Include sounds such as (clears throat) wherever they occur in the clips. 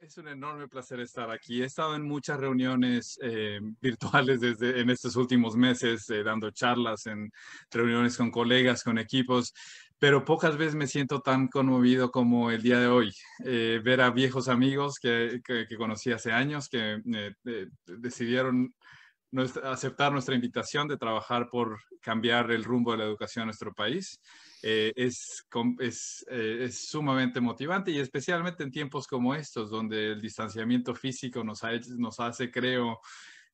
Es un enorme placer estar aquí. He estado en muchas reuniones eh, virtuales desde en estos últimos meses, eh, dando charlas en reuniones con colegas, con equipos, pero pocas veces me siento tan conmovido como el día de hoy. Eh, ver a viejos amigos que, que, que, conocí hace años que decidieron aceptar nuestra invitación de trabajar por cambiar el rumbo de la educación en nuestro país. Eh, eh, es, sumamente motivante y especialmente en tiempos como estos, donde el distanciamiento físico nos, hace, creo,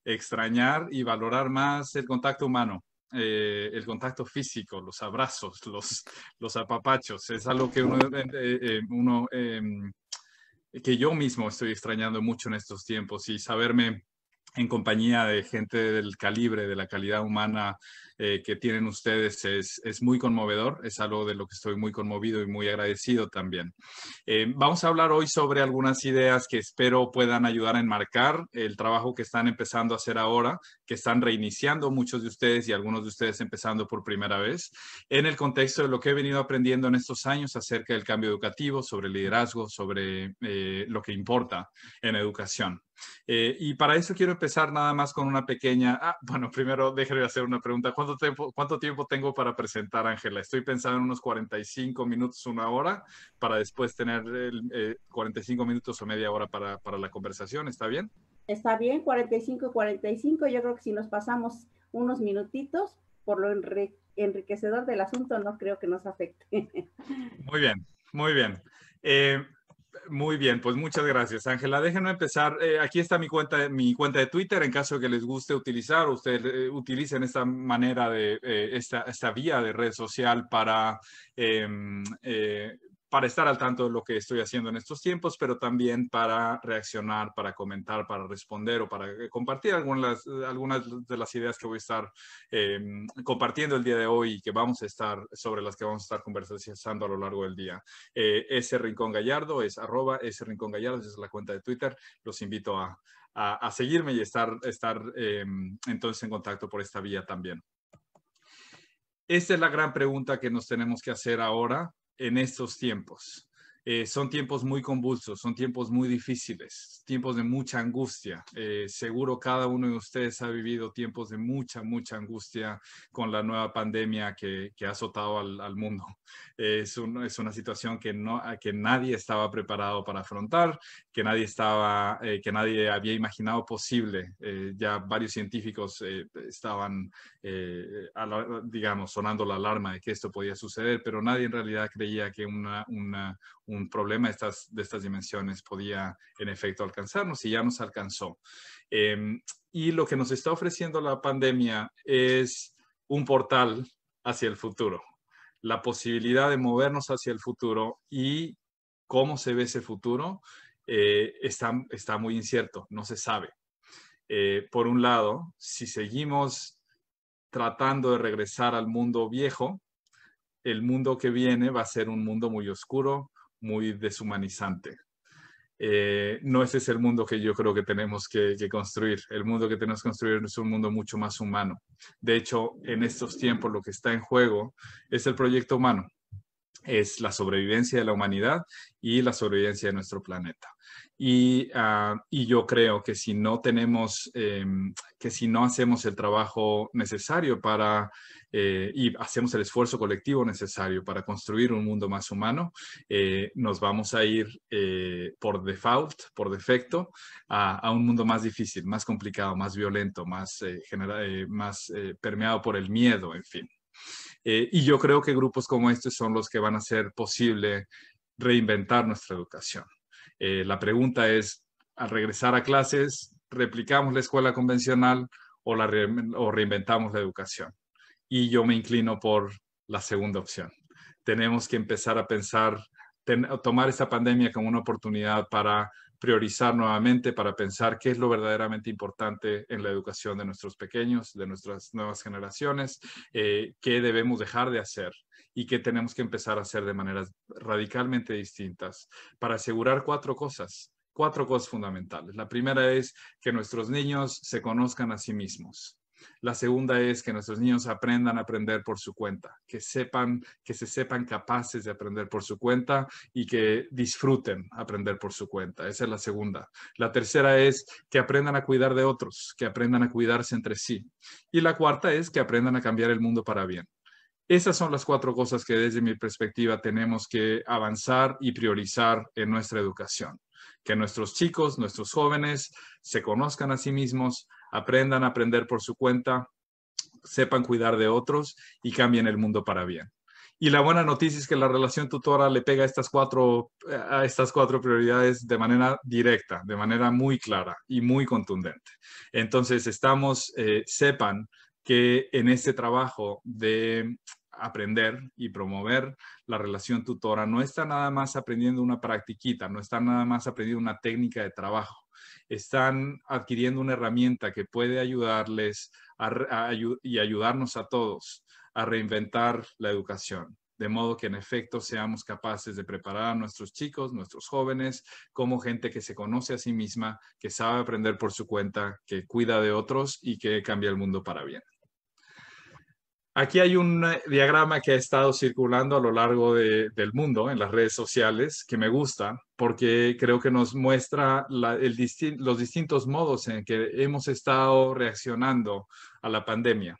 extrañar y valorar más el contacto humano. Eh, el contacto físico, los abrazos, los, los apapachos, es algo que uno, uno em, que yo mismo estoy extrañando mucho en estos tiempos y saberme en compañía de gente del calibre, de la calidad humana eh, que tienen ustedes es, muy conmovedor, es algo de lo que estoy muy conmovido y muy agradecido también. Eh, vamos a hablar hoy sobre algunas ideas que espero puedan ayudar a enmarcar el trabajo que están empezando a hacer ahora, que están reiniciando muchos de ustedes y algunos de ustedes empezando por primera vez, en el contexto de lo que he venido aprendiendo en estos años acerca del cambio educativo, sobre liderazgo, sobre eh, lo que importa en educación. Eh, y para eso quiero empezar nada más con una pequeña... Ah, bueno, primero déjame hacer una pregunta. ¿Cuánto tiempo, ¿Cuánto tiempo tengo para presentar, Ángela? Estoy pensando en unos 45 minutos, una hora, para después tener 45 eh, minutos o media hora para, para la conversación. ¿Está bien? Está bien, 45, 45. Yo creo que si nos pasamos unos minutitos, por lo enriquecedor del asunto, no creo que nos afecte. (laughs) Muy bien, muy bien. Eh, muy bien, pues muchas gracias, Ángela. Déjenme empezar. Eh, aquí está mi cuenta, mi cuenta de Twitter, en caso que les guste utilizar, ustedes eh, utilicen esta manera de, eh, esta, esta vía de red social para em, para estar al tanto de lo que estoy haciendo en estos tiempos, pero también para reaccionar, para comentar, para responder o para eh, compartir algunas, eh, algunas de las ideas que voy a estar em, compartiendo el día de hoy y que vamos a estar, sobre las que vamos a estar conversando a lo largo del día. Eh, ese Rincón Gallardo es arroba ese Rincón Gallardo, esa es la cuenta de Twitter. Los invito a, seguirme y estar, estar em, entonces en contacto por esta vía también. Esta es la gran pregunta que nos tenemos que hacer ahora en estos tiempos. Eh, son tiempos muy convulsos, son tiempos muy difíciles, tiempos de mucha angustia. Eh, seguro cada uno de ustedes ha vivido tiempos de mucha, mucha angustia con la nueva pandemia que, ha azotado al, mundo. (laughs) Eh, es, una situación que, no, que nadie estaba preparado para afrontar, que nadie, estaba, que nadie había imaginado posible. ya varios científicos estaban, digamos, sonando la alarma de que esto podía suceder, pero nadie en realidad creía que una, una un problema de estas, de estas dimensiones podía en efecto alcanzarnos y ya nos alcanzó. Em, y lo que nos está ofreciendo la pandemia es un portal hacia el futuro, la posibilidad de movernos hacia el futuro y cómo se ve ese futuro eh, está, está muy incierto, no se sabe. Eh, por un lado, si seguimos tratando de regresar al mundo viejo, el mundo que viene va a ser un mundo muy oscuro, muy deshumanizante. Eh, no ese es el mundo que yo creo que tenemos que, que, construir. El mundo que tenemos que construir es un mundo mucho más humano. De hecho, en estos tiempos lo que está en juego es el proyecto humano, es la sobrevivencia de la humanidad y la sobrevivencia de nuestro planeta. Ah, y, yo creo que si no tenemos, em, que si no hacemos el trabajo necesario para, eh, y hacemos el esfuerzo colectivo necesario para construir un mundo más humano, eh, nos vamos a ir eh, por default, por defecto, a, un mundo más difícil, más complicado, más violento, más, más permeado por el miedo, en fin. y yo creo que grupos como este son los que van a hacer posible reinventar nuestra educación. Eh, la pregunta es, al regresar a clases, ¿replicamos la escuela convencional o, reinventamos la educación? Y yo me inclino por la segunda opción. Tenemos que empezar a pensar, tomar esta pandemia como una oportunidad para priorizar nuevamente, para pensar qué es lo verdaderamente importante en la educación de nuestros pequeños, de nuestras nuevas generaciones, eh, qué debemos dejar de hacer y que tenemos que empezar a hacer de maneras radicalmente distintas para asegurar cuatro cosas, cuatro cosas fundamentales. La primera es que nuestros niños se conozcan a sí mismos. La segunda es que nuestros niños aprendan a aprender por su cuenta, que sepan, que se sepan capaces de aprender por su cuenta y que disfruten aprender por su cuenta. Esa es la segunda. La tercera es que aprendan a cuidar de otros, que aprendan a cuidarse entre sí. Y la cuarta es que aprendan a cambiar el mundo para bien. Esas son las cuatro cosas que desde mi perspectiva tenemos que avanzar y priorizar en nuestra educación. Que nuestros chicos, nuestros jóvenes se conozcan a sí mismos, aprendan a aprender por su cuenta, sepan cuidar de otros y cambien el mundo para bien. Y la buena noticia es que la relación tutora le pega a estas cuatro, a estas cuatro prioridades de manera directa, de manera muy clara y muy contundente. Entonces, estamos, eh, sepan que en este trabajo de aprender y promover la relación tutora no está nada más aprendiendo una practiquita, no está nada más aprendiendo una técnica de trabajo, están adquiriendo una herramienta que puede ayudarles y ayudarnos a todos a reinventar la educación. De modo que en efecto seamos capaces de preparar a nuestros chicos, nuestros jóvenes, como gente que se conoce a sí misma, que sabe aprender por su cuenta, que cuida de otros y que cambia el mundo para bien. Aquí hay un eh, diagrama que ha estado circulando a lo largo del mundo en las redes sociales que me gusta porque creo que nos muestra los distintos modos en que hemos estado reaccionando a la pandemia.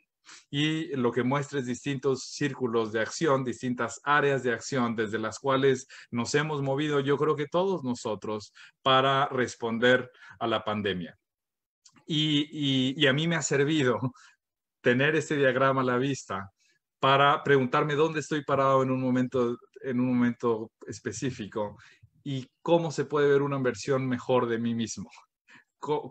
Y lo que muestra es distintos círculos de acción, distintas áreas de acción desde las cuales nos hemos movido, yo creo que todos nosotros, para responder a la pandemia. y, a mí me ha servido tener este diagrama a la vista para preguntarme dónde estoy parado en un momento, en un momento específico y cómo se puede ver una versión mejor de mí mismo.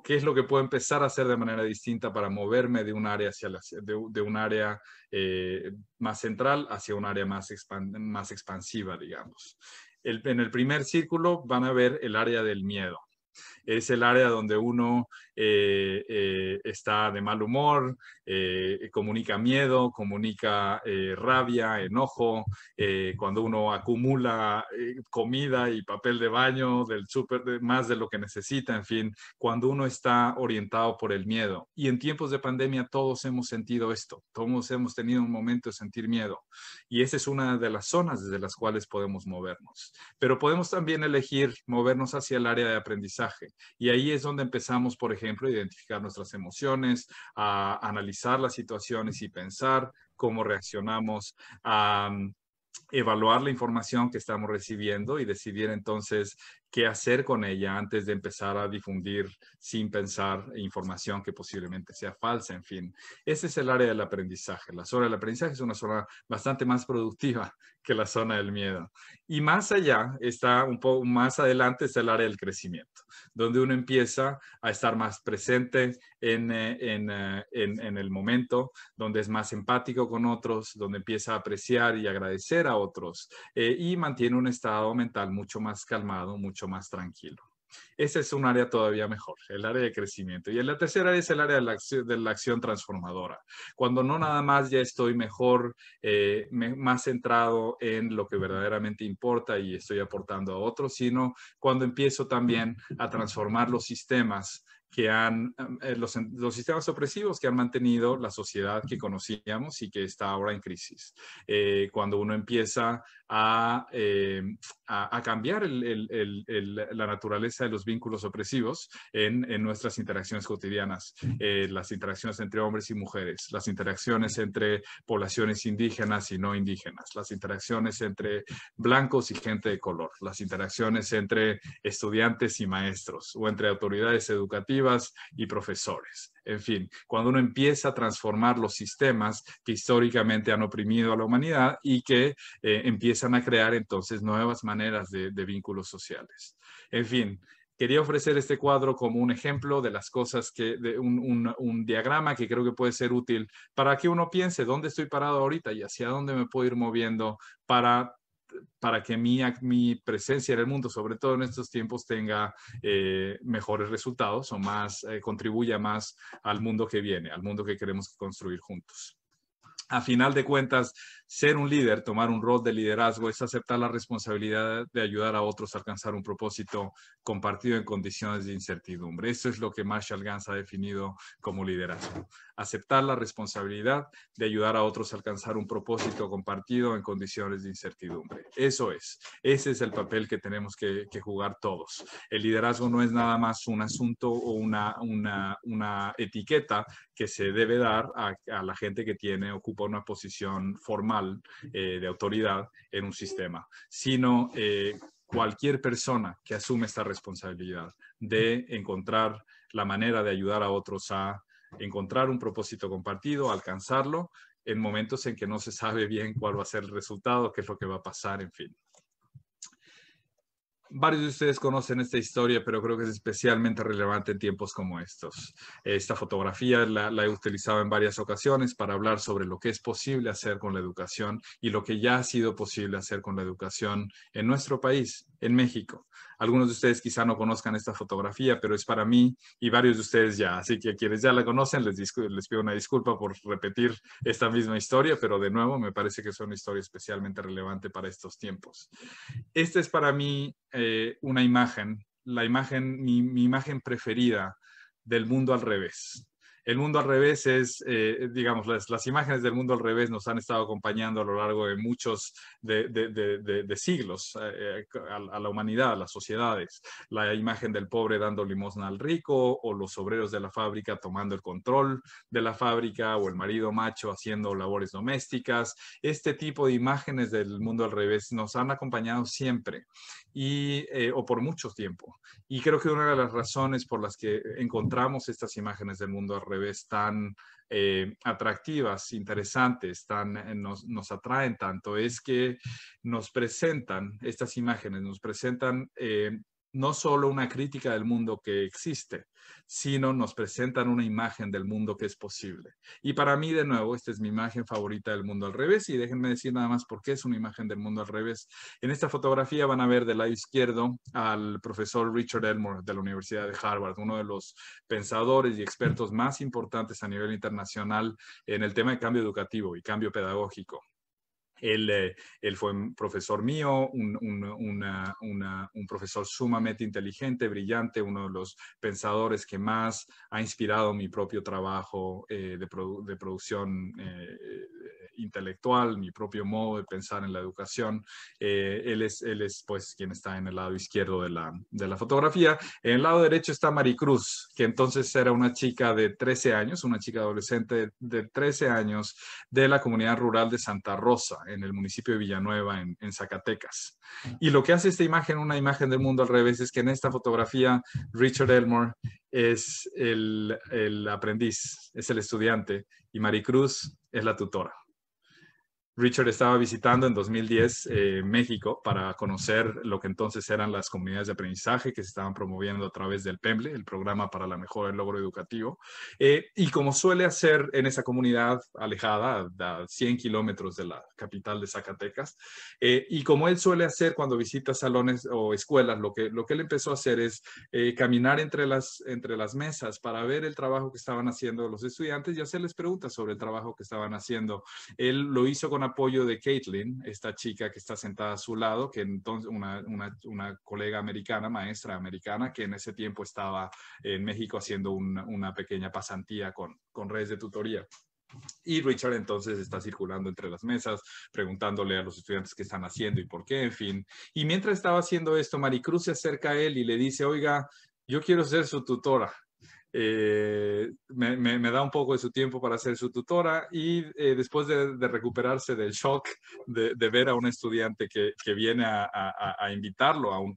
¿Qué es lo que puedo empezar a hacer de manera distinta para moverme de un área, hacia la, de, un área eh, más central hacia un área más, más expansiva, digamos? en el primer círculo van a ver el área del miedo. Es el área donde uno eh, eh, está de mal humor, eh, comunica miedo, comunica rabia, enojo, cuando uno acumula comida y papel de baño del súper más de lo que necesita, en fin, cuando uno está orientado por el miedo. Y en tiempos de pandemia todos hemos sentido esto, todos hemos tenido un momento de sentir miedo. Y esa es una de las zonas desde las cuales podemos movernos. Pero podemos también elegir movernos hacia el área de aprendizaje. Y ahí es donde empezamos, por ejemplo, ejemplo, identificar nuestras emociones, analizar las situaciones y pensar cómo reaccionamos, evaluar la información que estamos recibiendo y decidir entonces qué hacer con ella antes de empezar a difundir sin pensar información que posiblemente sea falsa, en fin. Ese es el área del aprendizaje. La zona del aprendizaje es una zona bastante más productiva que la zona del miedo. Y más allá, está un poco más adelante, está el área del crecimiento, donde uno empieza a estar más presente en, eh, eh, en, en, el momento, donde es más empático con otros, donde empieza a apreciar y agradecer a otros eh, y mantiene un estado mental mucho más calmado, mucho más tranquilo. Ese es un área todavía mejor, el área de crecimiento. Y la tercera es el área de la acción, transformadora. Cuando no nada más ya estoy mejor, eh, más centrado en lo que verdaderamente importa y estoy aportando a otros, sino cuando empiezo también a transformar los sistemas que han, eh, los, sistemas opresivos que han mantenido la sociedad que conocíamos y que está ahora en crisis. Eh, cuando uno empieza eh, a, cambiar la naturaleza de los vínculos opresivos en, nuestras interacciones cotidianas, eh, las interacciones entre hombres y mujeres, las interacciones entre poblaciones indígenas y no indígenas, las interacciones entre blancos y gente de color, las interacciones entre estudiantes y maestros o entre autoridades educativas y profesores en fin, cuando uno empieza a transformar los sistemas que históricamente han oprimido a la humanidad y que eh, empiezan a crear entonces nuevas maneras de, vínculos sociales. En fin, quería ofrecer este cuadro como un ejemplo de las cosas que, de un, un, diagrama que creo que puede ser útil para que uno piense dónde estoy parado ahorita y hacia dónde me puedo ir moviendo para para que mi, mi presencia en el mundo, sobre todo en estos tiempos, tenga eh, mejores resultados o más, eh, contribuya más al mundo que viene, al mundo que queremos construir juntos. A final de cuentas, ser un líder, tomar un rol de liderazgo, es aceptar la responsabilidad de ayudar a otros a alcanzar un propósito compartido en condiciones de incertidumbre. Eso es lo que Marshall Gans ha definido como liderazgo. Aceptar la responsabilidad de ayudar a otros a alcanzar un propósito compartido en condiciones de incertidumbre. Eso es. Ese es el papel que tenemos que, jugar todos. El liderazgo no es nada más un asunto o una, una, etiqueta que se debe dar a la gente que tiene, ocupa una posición formal eh, de autoridad en un sistema, sino eh, cualquier persona que asume esta responsabilidad de encontrar la manera de ayudar a otros a encontrar un propósito compartido, alcanzarlo en momentos en que no se sabe bien cuál va a ser el resultado, qué es lo que va a pasar, en fin. Varios de ustedes conocen esta historia, pero creo que es especialmente relevante en tiempos como estos. Esta fotografía la, he utilizado en varias ocasiones para hablar sobre lo que es posible hacer con la educación y lo que ya ha sido posible hacer con la educación en nuestro país, en México. Algunos de ustedes quizá no conozcan esta fotografía, pero es para mí y varios de ustedes ya. Así que quienes ya la conocen, les, pido una disculpa por repetir esta misma historia, pero de nuevo me parece que es una historia especialmente relevante para estos tiempos. Esta es para mí eh, una imagen, la imagen, mi imagen preferida del mundo al revés el mundo al revés es, eh, digamos, las, imágenes del mundo al revés nos han estado acompañando a lo largo de muchos de, siglos eh, eh, a, la humanidad, a las sociedades. La imagen del pobre dando limosna al rico o los obreros de la fábrica tomando el control de la fábrica o el marido macho haciendo labores domésticas. Este tipo de imágenes del mundo al revés nos han acompañado siempre y, o por mucho tiempo. Y creo que una de las razones por las que encontramos estas imágenes del mundo al revés tan eh, atractivas, interesantes, tan, eh, nos, atraen tanto, es que nos presentan estas imágenes, nos presentan eh, no solo una crítica del mundo que existe, sino nos presentan una imagen del mundo que es posible. Y para mí, de nuevo, esta es mi imagen favorita del mundo al revés. Y déjenme decir nada más por qué es una imagen del mundo al revés. En esta fotografía van a ver del lado izquierdo al profesor Richard Elmore de la Universidad de Harvard, uno de los pensadores y expertos más importantes a nivel internacional en el tema de cambio educativo y cambio pedagógico. Eh, él, fue un profesor mío, un, profesor sumamente inteligente, brillante, uno de los pensadores que más ha inspirado mi propio trabajo eh, de, producción eh, eh, intelectual, mi propio modo de pensar en la educación. Eh, él, es, él es, pues, quien está en el lado izquierdo de la, de la fotografía. En el lado derecho está Maricruz, que entonces era una chica de 13 años, una chica adolescente de 13 años de la comunidad rural de Santa Rosa, en el municipio de Villanueva, en, en Zacatecas. Y lo que hace esta imagen, una imagen del mundo al revés, es que en esta fotografía Richard Elmore es el, el aprendiz, es el estudiante, y Maricruz es la tutora. Richard estaba visitando en 2010 eh, México para conocer lo que entonces eran las comunidades de aprendizaje que se estaban promoviendo a través del PEMBLE, el Programa para la Mejora del Logro Educativo. Eh, y como suele hacer en esa comunidad alejada, a 100 kilómetros de la capital de Zacatecas, eh, y como él suele hacer cuando visita salones o escuelas, lo que, lo que él empezó a hacer es caminar entre las, entre las mesas para ver el trabajo que estaban haciendo los estudiantes y hacerles preguntas sobre el trabajo que estaban haciendo. Él lo hizo con apoyo de Caitlin, esta chica que está sentada a su lado, que entonces una, colega americana, maestra americana, que en ese tiempo estaba en México haciendo una, pequeña pasantía con, con redes de tutoría. Y Richard entonces está circulando entre las mesas, preguntándole a los estudiantes qué están haciendo y por qué, en fin. Y mientras estaba haciendo esto, Maricruz se acerca a él y le dice, oiga, yo quiero ser su tutora. Eh, me, da un poco de su tiempo para ser su tutora y eh, después de, recuperarse del shock de, ver a un estudiante que, viene a, invitarlo a un,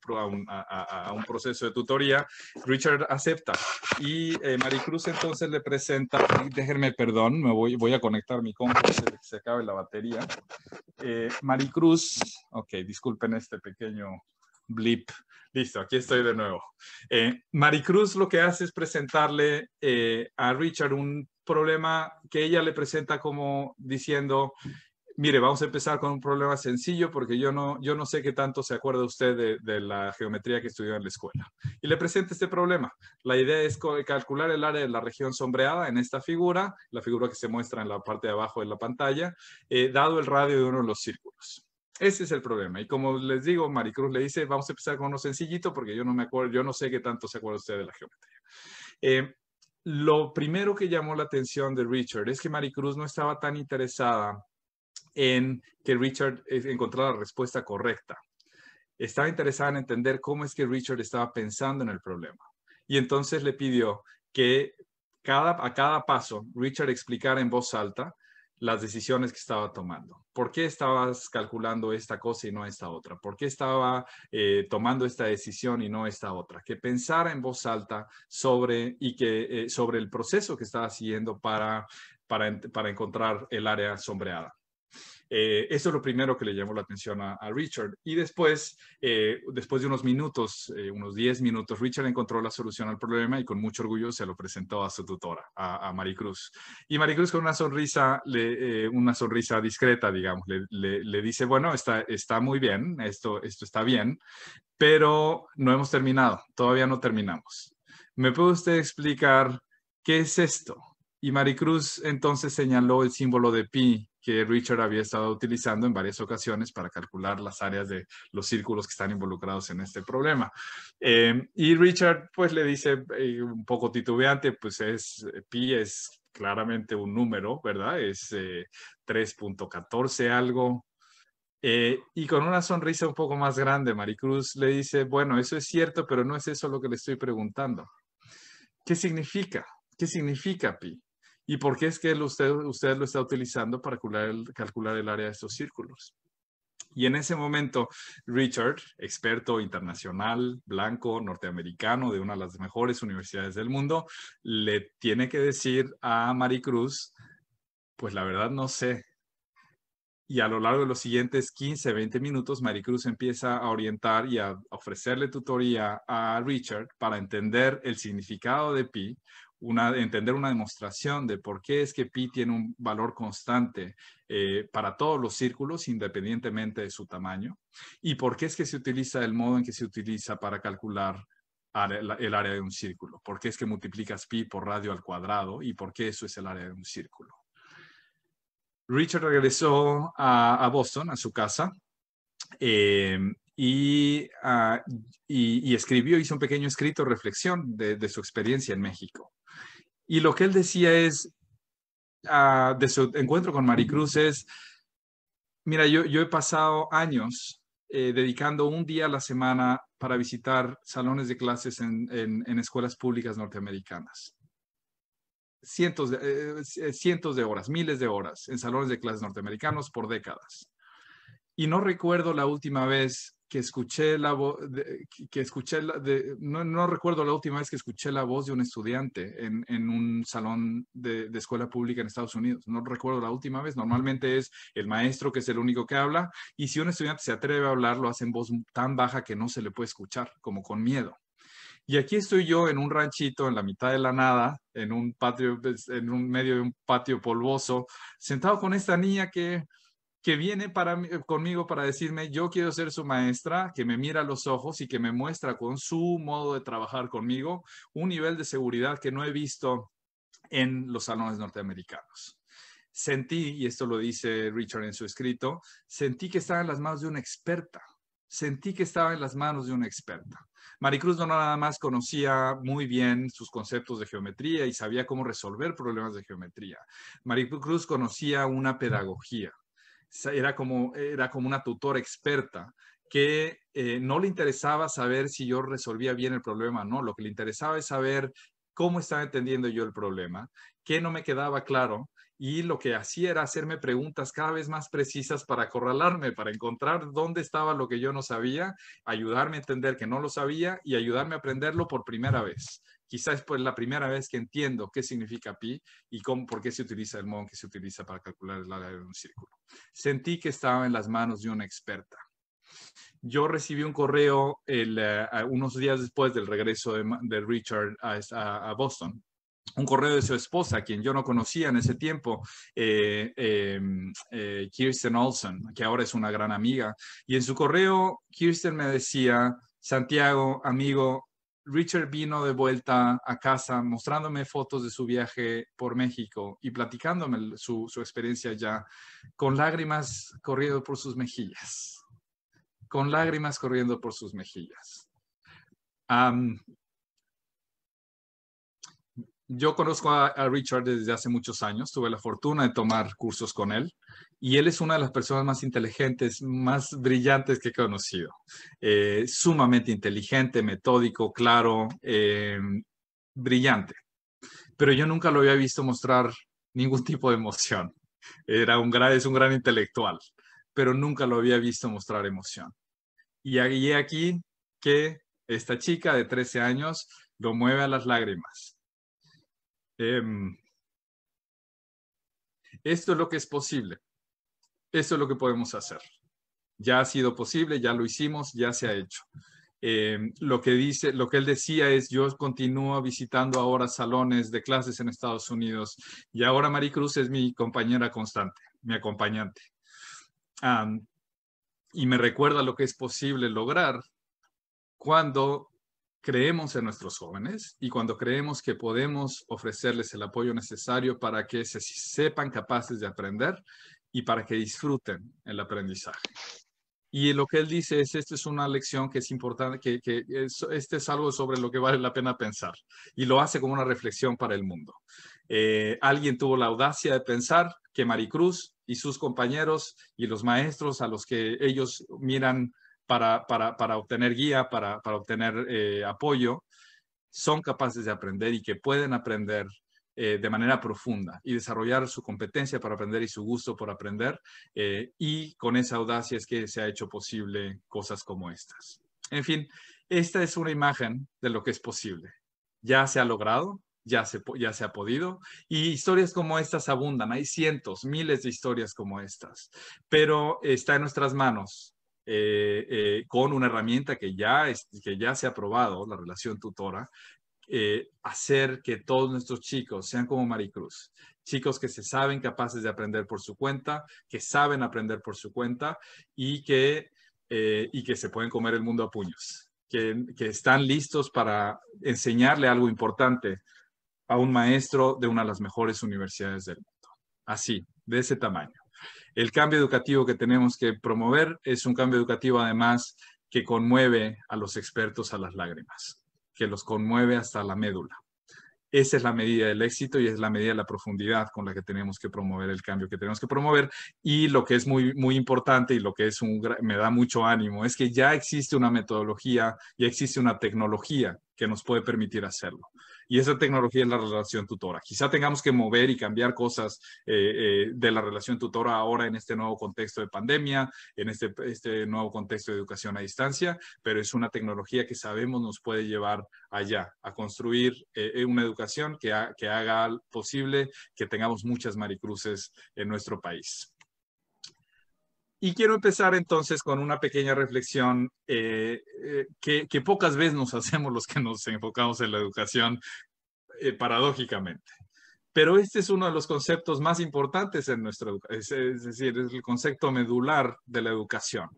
a proceso de tutoría, Richard acepta y eh, Maricruz entonces le presenta, déjenme perdón, me voy, voy a conectar mi compu, se, se acabe la batería. Maricruz, ok, disculpen este pequeño blip. Listo, aquí estoy de nuevo. Eh, Maricruz lo que hace es presentarle eh, a Richard un problema que ella le presenta como diciendo, mire, vamos a empezar con un problema sencillo porque yo no, yo no sé qué tanto se acuerda usted de, la geometría que estudió en la escuela. Y le presenta este problema. La idea es calcular el área de la región sombreada en esta figura, la figura que se muestra en la parte de abajo de la pantalla, eh, dado el radio de uno de los círculos. Ese es el problema. Y como les digo, Maricruz le dice, vamos a empezar con uno sencillito porque yo no me acuerdo, yo no sé qué tanto se acuerda usted de la geometría. Eh, lo primero que llamó la atención de Richard es que Maricruz no estaba tan interesada en que Richard eh, encontrara la respuesta correcta. Estaba interesada en entender cómo es que Richard estaba pensando en el problema. Y entonces le pidió que a cada paso Richard explicara en voz alta las decisiones que estaba tomando. ¿Por qué estabas calculando esta cosa y no esta otra? ¿Por qué estaba eh, tomando esta decisión y no esta otra? Que pensara en voz alta sobre, y que, eh, sobre el proceso que estaba haciendo para, para, para encontrar el área sombreada. Eh, eso es lo primero que le llamó la atención a, Richard. Y después, eh, después de unos minutos, eh, unos 10 minutos, Richard encontró la solución al problema y con mucho orgullo se lo presentó a su tutora, a, Maricruz. Y Maricruz con una sonrisa, una sonrisa discreta, digamos, le, dice, bueno, está, está muy bien, esto, esto está bien, pero no hemos terminado, todavía no terminamos. ¿Me puede usted explicar qué es esto? Y Maricruz entonces señaló el símbolo de pi que Richard había estado utilizando en varias ocasiones para calcular las áreas de los círculos que están involucrados en este problema. Eh, y Richard pues le dice eh, un poco titubeante, pues es eh, pi es claramente un número, ¿verdad? Es 3.14 algo, y con una sonrisa un poco más grande, Maricruz le dice, bueno, eso es cierto, pero no es eso lo que le estoy preguntando. ¿Qué significa? ¿Qué significa pi? y por qué es que usted, usted lo está utilizando para calcular el, calcular el área de estos círculos. Y en ese momento, Richard, experto internacional, blanco, norteamericano, de una de las mejores universidades del mundo, le tiene que decir a Maricruz, pues la verdad no sé. Y a lo largo de los siguientes 15, 20 minutos, Maricruz empieza a orientar y a ofrecerle tutoría a Richard para entender el significado de pi, una, entender una demostración de por qué es que pi tiene un valor constante eh, para todos los círculos, independientemente de su tamaño, y por qué es que se utiliza el modo en que se utiliza para calcular el área de un círculo, por qué es que multiplicas pi por radio al cuadrado y por qué eso es el área de un círculo. Richard regresó a, Boston, a su casa, eh, Ah, y, y, escribió, hizo un pequeño escrito, reflexión de, su experiencia en México. Y lo que él decía es, ah, de su encuentro con Maricruz es, mira, yo, he pasado años eh, dedicando un día a la semana para visitar salones de clases en, escuelas públicas norteamericanas. Cientos eh, eh, cientos de horas, miles de horas en salones de clases norteamericanos por décadas. Y no recuerdo la última vez que escuché la voz, que escuché, no, recuerdo la última vez que escuché la voz de un estudiante en, un salón de, de, escuela pública en Estados Unidos. No recuerdo la última vez. Normalmente es el maestro que es el único que habla y si un estudiante se atreve a hablar, lo hace en voz tan baja que no se le puede escuchar, como con miedo. Y aquí estoy yo en un ranchito en la mitad de la nada, en un patio, pues, en un medio de un patio polvoso, sentado con esta niña que que viene para conmigo para decirme, yo quiero ser su maestra, que me mira a los ojos y que me muestra con su modo de trabajar conmigo un nivel de seguridad que no he visto en los salones norteamericanos. Sentí, y esto lo dice Richard en su escrito, sentí que estaba en las manos de una experta. Sentí que estaba en las manos de una experta. Maricruz no nada más conocía muy bien sus conceptos de geometría y sabía cómo resolver problemas de geometría. Maricruz conocía una pedagogía era como, una tutora experta que eh, no le interesaba saber si yo resolvía bien el problema o no, lo que le interesaba es saber cómo estaba entendiendo yo el problema, qué no me quedaba claro y lo que hacía era hacerme preguntas cada vez más precisas para acorralarme, para encontrar dónde estaba lo que yo no sabía, ayudarme a entender que no lo sabía y ayudarme a aprenderlo por primera vez. Quizás es la primera vez que entiendo qué significa pi y por qué se utiliza el modo que se utiliza para calcular el área de un círculo. Sentí que estaba en las manos de una experta. Yo recibí un correo eh, unos días después del regreso de, Richard a, Boston, un correo de su esposa, quien yo no conocía en ese tiempo, eh, em, eh, Kirsten Olson, que ahora es una gran amiga. Y en su correo, Kirsten me decía, Santiago, amigo, Richard vino de vuelta a casa mostrándome fotos de su viaje por México y platicándome su, experiencia ya con lágrimas corriendo por sus mejillas, con lágrimas corriendo por sus mejillas. yo conozco a, Richard desde hace muchos años, tuve la fortuna de tomar cursos con él y él es una de las personas más inteligentes, más brillantes que he conocido. Eh, sumamente inteligente, metódico, claro, eh, brillante. Pero yo nunca lo había visto mostrar ningún (laughs) tipo de emoción. Era un gran, es un gran intelectual, pero nunca lo había visto mostrar emoción. Y aquí, que esta chica de 13 años lo mueve a las lágrimas. Em, esto es lo que es posible eso es lo que podemos hacer. Ya ha sido posible, ya lo hicimos, ya se ha hecho. Eh, lo que dice, lo que él decía es, yo continúo visitando ahora salones de clases en Estados Unidos y ahora Maricruz es mi compañera constante, mi acompañante. y me recuerda lo que es posible lograr cuando creemos en nuestros jóvenes y cuando creemos que podemos ofrecerles el apoyo necesario para que se sepan capaces de aprender y para que disfruten el aprendizaje. Y lo que él dice es, esta es una lección que es importante, que, este es algo sobre lo que vale la pena pensar. Y lo hace como una reflexión para el mundo. Eh, alguien tuvo la audacia de pensar que Maricruz y sus compañeros y los maestros a los que ellos miran para, obtener guía, para, obtener eh, apoyo, son capaces de aprender y que pueden aprender eh, de manera profunda y desarrollar su competencia para aprender y su gusto por aprender. Eh, y con esa audacia es que se ha hecho posible cosas como estas. En fin, esta es una imagen de lo que es posible. Ya se ha logrado, ya se, ya se ha podido. Y historias como estas abundan, hay cientos, miles de historias como estas, pero está en nuestras manos. Eh, con una herramienta que ya, es, que ya se ha probado, la relación tutora, eh, hacer que todos nuestros chicos sean como Maricruz, chicos que se saben capaces de aprender por su cuenta, que saben aprender por su cuenta y que, eh, y que se pueden comer el mundo a puños, que están listos para enseñarle algo importante a un maestro de una de las mejores universidades del mundo. Así, de ese tamaño. El cambio educativo que tenemos que promover es un cambio educativo además que conmueve a los expertos a las lágrimas que los conmueve hasta la médula. Esa es la medida del éxito y es la medida de la profundidad con la que tenemos que promover el cambio que tenemos que promover. Y lo que es muy, muy importante y lo que es me da mucho ánimo es que ya existe una metodología, ya existe una tecnología que nos puede permitir hacerlo y esa tecnología es la relación tutora. Quizá tengamos que mover y cambiar cosas eh, eh, de la relación tutora ahora en este nuevo contexto de pandemia, en este, este, nuevo contexto de educación a distancia, pero es una tecnología que sabemos nos puede llevar allá, a construir eh, una educación que, que haga posible que tengamos muchas maricruces en nuestro país. Y quiero empezar entonces con una pequeña reflexión eh, eh, que, pocas veces nos (laughs) hacemos los que nos enfocamos en la educación, eh, paradójicamente. Pero este es uno de los conceptos más importantes en nuestra educación, es, decir, es el concepto medular de la educación.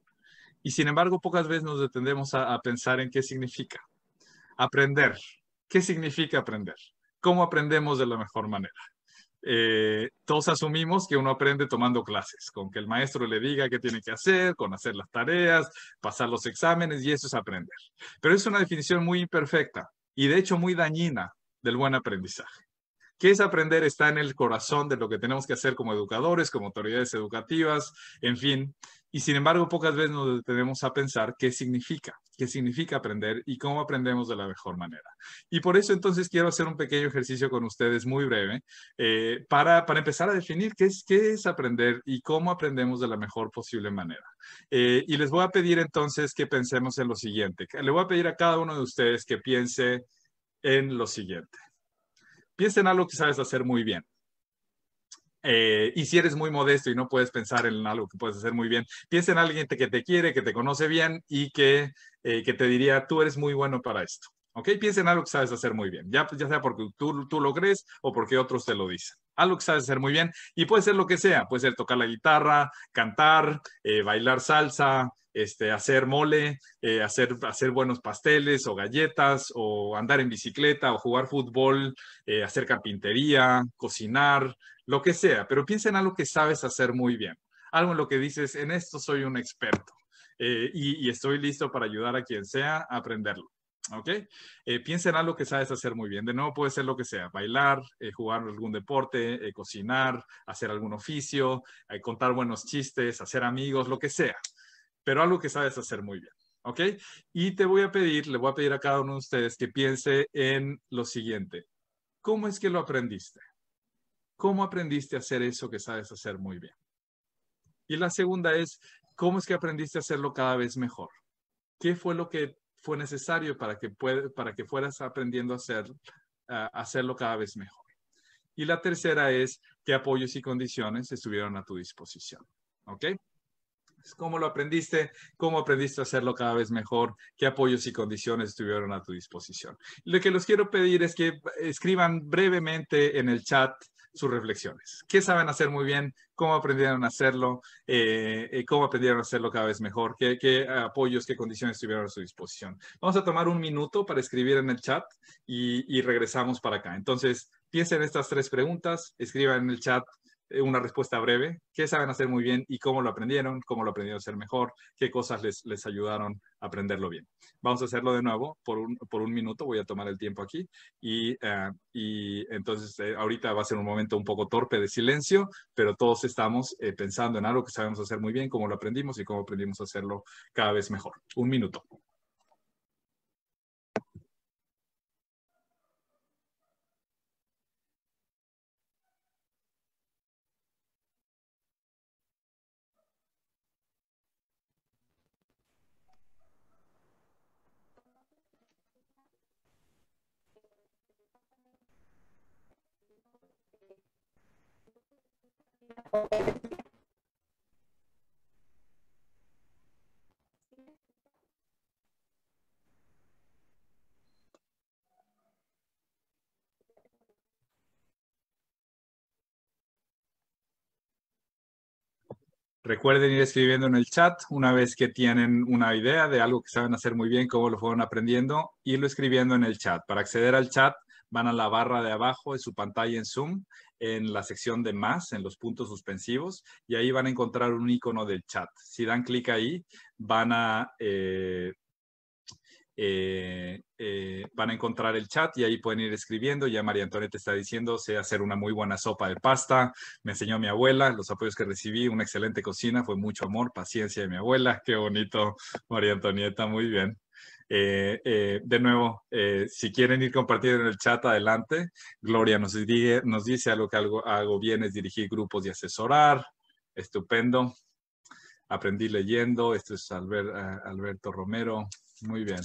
Y sin embargo, pocas veces nos detendemos a pensar en qué significa aprender. ¿Qué significa aprender? ¿Cómo aprendemos de la mejor manera? Eh, todos asumimos que uno aprende tomando clases, con que el maestro le diga qué tiene que hacer, con hacer las tareas, pasar los exámenes, y eso es aprender. Pero es una definición muy imperfecta y de hecho muy dañina del buen aprendizaje. ¿Qué es aprender? Está en el corazón de lo que tenemos que hacer como educadores, como autoridades educativas, en fin. Y sin embargo, pocas veces nos detenemos a pensar qué significa, qué significa aprender y cómo aprendemos de la mejor manera. Y por eso entonces quiero hacer un pequeño ejercicio con ustedes muy breve eh, para, empezar a definir qué es, qué es aprender y cómo aprendemos de la mejor posible manera. Eh, y les voy a pedir entonces que pensemos en lo siguiente. Le voy a pedir a cada uno de ustedes que piense en lo siguiente. Piensen en algo que sabes hacer muy bien eh, y si eres muy modesto y no puedes pensar en algo que puedes hacer muy bien, piensa en alguien que te quiere, que te conoce bien y que, eh, te diría, tú eres muy bueno para esto. ¿Ok? Piensa en algo que sabes hacer muy bien, ya, pues, ya sea porque tú, tú lo crees o porque otros te lo dicen. Algo que sabes hacer muy bien y puede ser lo que sea, puede ser tocar la guitarra, cantar, eh, bailar salsa, este, hacer mole, eh, hacer, hacer buenos pasteles o galletas, o andar en bicicleta, o jugar fútbol, eh, hacer carpintería, cocinar, lo que sea, pero piensen en algo que sabes hacer muy bien, algo en lo que dices, en esto soy un experto eh, y, estoy listo para ayudar a quien sea a aprenderlo. ¿ok? Eh, piensa en algo que sabes hacer muy bien. De nuevo, puede ser lo que sea, bailar, jugar algún deporte, cocinar, hacer algún oficio, contar buenos chistes, hacer amigos, lo que sea pero algo que sabes hacer muy bien. ¿Ok? Y te voy a pedir, le voy a pedir a cada uno de ustedes que piense en lo siguiente. ¿Cómo es que lo aprendiste? ¿Cómo aprendiste a hacer eso que sabes hacer muy bien? Y la segunda es, ¿cómo es que aprendiste a hacerlo cada vez mejor? ¿Qué fue lo que fue necesario para que, para que fueras aprendiendo a hacer, a hacerlo cada vez mejor? Y la tercera es, ¿qué apoyos y condiciones estuvieron a tu disposición? ¿Ok? cómo lo aprendiste, cómo aprendiste a hacerlo cada vez mejor, qué apoyos y condiciones estuvieron a tu disposición. Lo que les quiero pedir es que escriban brevemente en el chat sus reflexiones. ¿Qué saben hacer muy bien? ¿Cómo aprendieron a hacerlo? Eh, eh, ¿Cómo aprendieron a hacerlo cada vez mejor? ¿Qué, apoyos, qué condiciones estuvieron a su disposición? Vamos a tomar un minuto para escribir en el chat y, y regresamos para acá. Entonces, piensen estas tres preguntas, escriban en el chat eh, una respuesta breve, qué saben hacer muy bien y cómo lo aprendieron, cómo lo aprendieron a hacer mejor, qué cosas les, ayudaron a aprenderlo bien. Vamos a hacerlo de nuevo por un, minuto, voy a tomar el tiempo aquí y, eh, entonces eh, ahorita va a ser un momento un poco torpe de silencio, pero todos estamos pensando en algo que sabemos hacer muy bien, cómo lo aprendimos y cómo aprendimos a hacerlo cada vez mejor. Un minuto. Recuerden ir escribiendo en el chat una vez que tienen una idea de algo que saben hacer muy bien, cómo lo fueron aprendiendo, irlo escribiendo en el chat. Para acceder al chat van a la barra de abajo de su pantalla en Zoom, en la sección de más, en los puntos suspensivos, y ahí van a encontrar un icono del chat. Si dan clic ahí, van a eh, eh, eh, van a encontrar el chat y ahí pueden ir escribiendo. Ya María Antonieta está diciendo, sé hacer una muy buena sopa de pasta, me enseñó mi abuela, los apoyos que recibí, una excelente cocina, fue mucho amor, paciencia de mi abuela, qué bonito, María Antonieta, muy bien. Eh, de nuevo, si quieren ir compartiendo en el chat, adelante. Gloria nos, nos dice algo que algo hago bien es dirigir grupos y asesorar. Estupendo. Aprendí leyendo. Esto es Alberto Romero. Muy bien.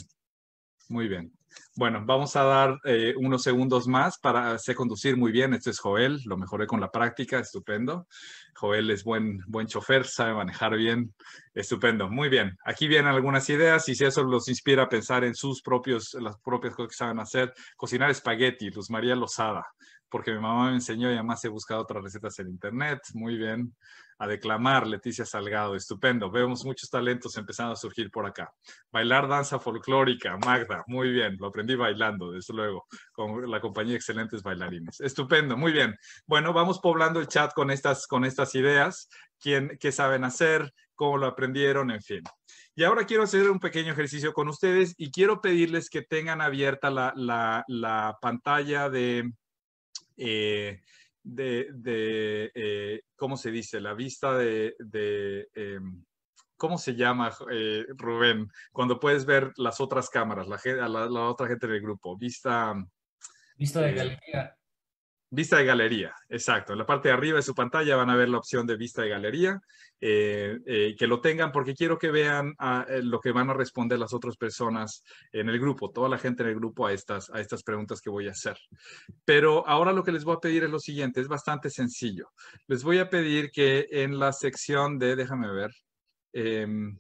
Muy bien. Bueno, vamos a dar eh, unos segundos más para se conducir muy bien. Esto es Joel, lo mejoré con la práctica, estupendo. Joel es buen, buen chofer, sabe manejar bien, estupendo. Muy bien, aquí vienen algunas ideas y si eso los inspira a pensar en sus propios, las propias cosas que saben hacer. Cocinar espagueti, Luz María Lozada porque mi mamá me enseñó y además he buscado otras recetas en internet. Muy bien. A declamar, Leticia Salgado, estupendo. Vemos muchos talentos empezando a surgir por acá. Bailar danza folclórica, Magda, muy bien. Lo aprendí bailando, desde luego, con la compañía de Excelentes Bailarines. Estupendo, muy bien. Bueno, vamos poblando el chat con estas, con estas ideas. ¿Quién, ¿Qué saben hacer? ¿Cómo lo aprendieron? En fin. Y ahora quiero hacer un pequeño ejercicio con ustedes y quiero pedirles que tengan abierta la pantalla de eh, de, eh, ¿cómo se dice? La vista de, eh, ¿cómo se llama, Rubén? Cuando puedes ver las otras cámaras, la, la otra gente del grupo, vista... Vista de galería. Vista de galería, exacto. En la parte de arriba de su pantalla van a ver la opción de vista de galería. Eh, eh, que lo tengan porque quiero que vean a, ah, eh, lo que van a responder las otras personas en el grupo, toda la gente en el grupo a estas, a estas preguntas que voy a hacer. Pero ahora lo que les voy a pedir es lo siguiente, es bastante sencillo. Les voy a pedir que en la sección de, déjame ver, em,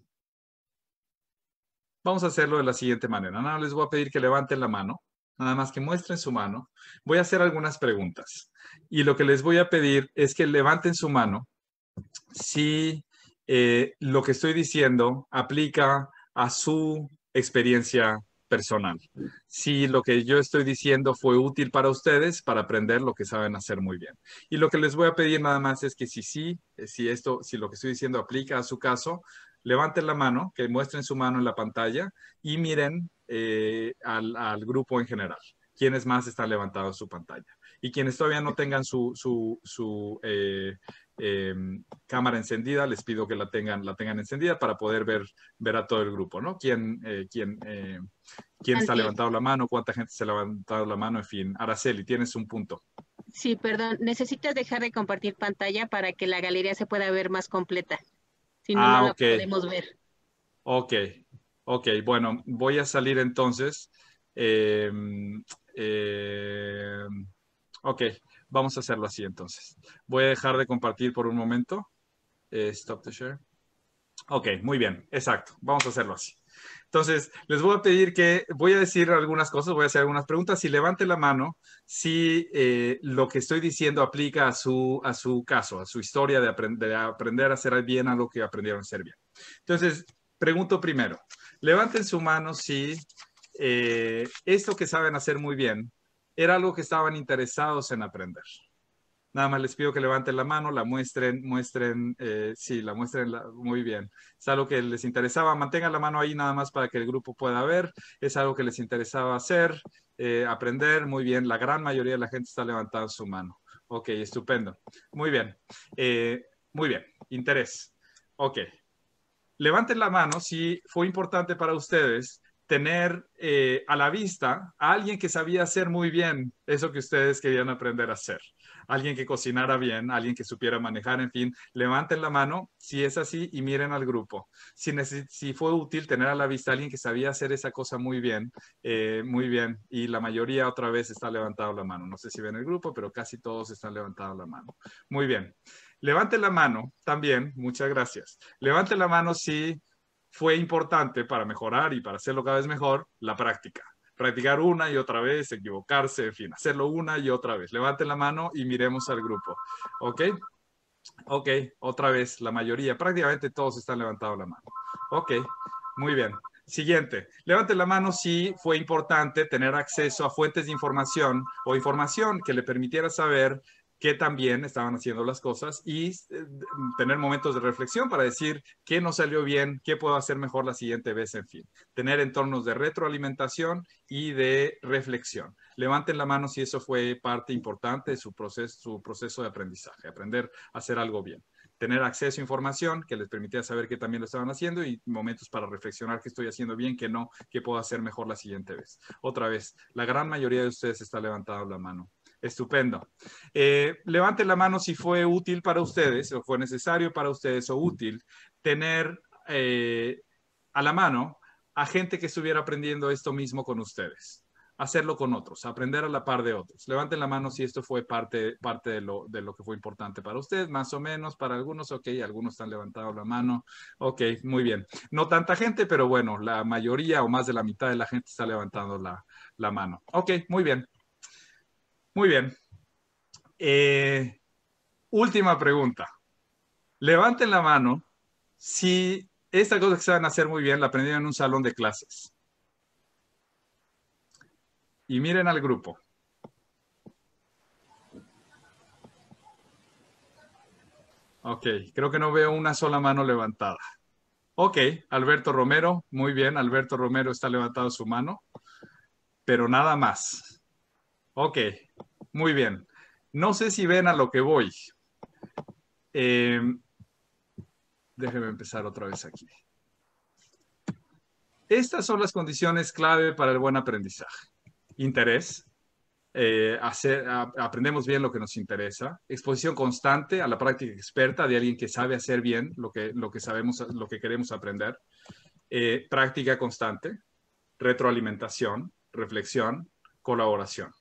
vamos a hacerlo de la siguiente manera. No, les voy a pedir que levanten la mano nada más que muestren su mano, voy a hacer algunas preguntas. Y lo que les voy a pedir es que levanten su mano si eh, lo que estoy diciendo aplica a su experiencia personal, si lo que yo estoy diciendo fue útil para ustedes para aprender lo que saben hacer muy bien. Y lo que les voy a pedir nada más es que si sí, si esto, si lo que estoy diciendo aplica a su caso, levanten la mano, que muestren su mano en la pantalla y miren eh, al, grupo en general. Quienes más están levantados su pantalla? Y quienes todavía no tengan su, eh, em, cámara encendida, les pido que la tengan, la tengan encendida para poder ver, a todo el grupo, ¿no? ¿Quién, eh, quién está levantado la mano? ¿Cuánta gente se ha levantado la mano? En fin, Araceli, tienes un punto. Sí, perdón. Necesitas dejar de compartir pantalla para que la galería se pueda ver más completa. Si no, ah, podemos ver. Ok, ok. Bueno, voy a salir entonces. Em, em, ok, vamos a hacerlo así entonces. Voy a dejar de compartir por un momento. Eh, stop the share. Ok, muy bien, exacto. Vamos a hacerlo así. Entonces, les voy a pedir que, voy a decir algunas cosas, voy a hacer algunas preguntas y levante la mano si eh, lo que estoy diciendo aplica a su, a su caso, a su historia de, de aprender a hacer bien a que aprendieron a hacer bien. Entonces, pregunto primero, levanten su mano si eh, esto que saben hacer muy bien era algo que estaban interesados en aprender. Nada más les pido que levanten la mano, la muestren, muestren, eh, sí, la muestren muy bien. Es algo que les interesaba, mantengan la mano ahí nada más para que el grupo pueda ver. Es algo que les interesaba hacer, eh, aprender, muy bien. La gran mayoría de la gente está levantando su mano. Ok, estupendo. Muy bien. Eh, muy bien, interés. Ok. Levanten la mano si fue importante para ustedes tener eh, a la vista a alguien que sabía hacer muy bien eso que ustedes querían aprender a hacer alguien que cocinara bien, alguien que supiera manejar, en fin, levanten la mano si es así y miren al grupo. Si, fue útil tener a la vista alguien que sabía hacer esa cosa muy bien, eh, muy bien, y la mayoría otra vez está levantado la mano. No sé si ven el grupo, pero casi todos están levantando la mano. Muy bien. Levanten la mano también, muchas gracias. Levanten la mano si fue importante para mejorar y para hacerlo cada vez mejor la práctica practicar una y otra vez, equivocarse, en fin, hacerlo una y otra vez. Levanten la mano y miremos al grupo. ¿Ok? Ok, otra vez, la mayoría, prácticamente todos están levantando la mano. Ok, muy bien. Siguiente, levante la mano si fue importante tener acceso a fuentes de información o información que le permitiera saber que también estaban haciendo las cosas y eh, tener momentos de reflexión para decir qué no salió bien, qué puedo hacer mejor la siguiente vez, en fin. Tener entornos de retroalimentación y de reflexión. Levanten la mano si eso fue parte importante de su proceso, su proceso de aprendizaje, aprender a hacer algo bien tener acceso a información que les permitía saber que también lo estaban haciendo y momentos para reflexionar qué estoy haciendo bien, qué no, qué puedo hacer mejor la siguiente vez. Otra vez, la gran mayoría de ustedes está levantando la mano. Estupendo. Eh, levanten la mano si fue útil para ustedes, o fue necesario para ustedes, o útil tener eh, a la mano a gente que estuviera aprendiendo esto mismo con ustedes, hacerlo con otros, aprender a la par de otros. Levanten la mano si esto fue parte, parte de, lo, de lo que fue importante para ustedes, más o menos, para algunos, ok, algunos están levantando la mano, ok, muy bien. No tanta gente, pero bueno, la mayoría o más de la mitad de la gente está levantando la mano. Ok, muy bien. Muy bien. Eh, última pregunta. Levanten la mano si esta cosa que se van a hacer muy bien la aprendieron en un salón de clases. Y miren al grupo. Ok, creo que no veo una sola mano levantada. Ok, Alberto Romero, muy bien, Alberto Romero está levantado su mano, pero nada más. Ok, muy bien. No sé si ven a lo que voy. Eh, déjenme empezar otra vez aquí. Estas son las condiciones clave para el buen aprendizaje. Interés, eh, aprendemos bien lo que nos interesa, exposición constante a la práctica experta de alguien que sabe hacer bien lo que, lo que sabemos, lo que queremos aprender, eh, práctica constante, retroalimentación, reflexión, colaboración.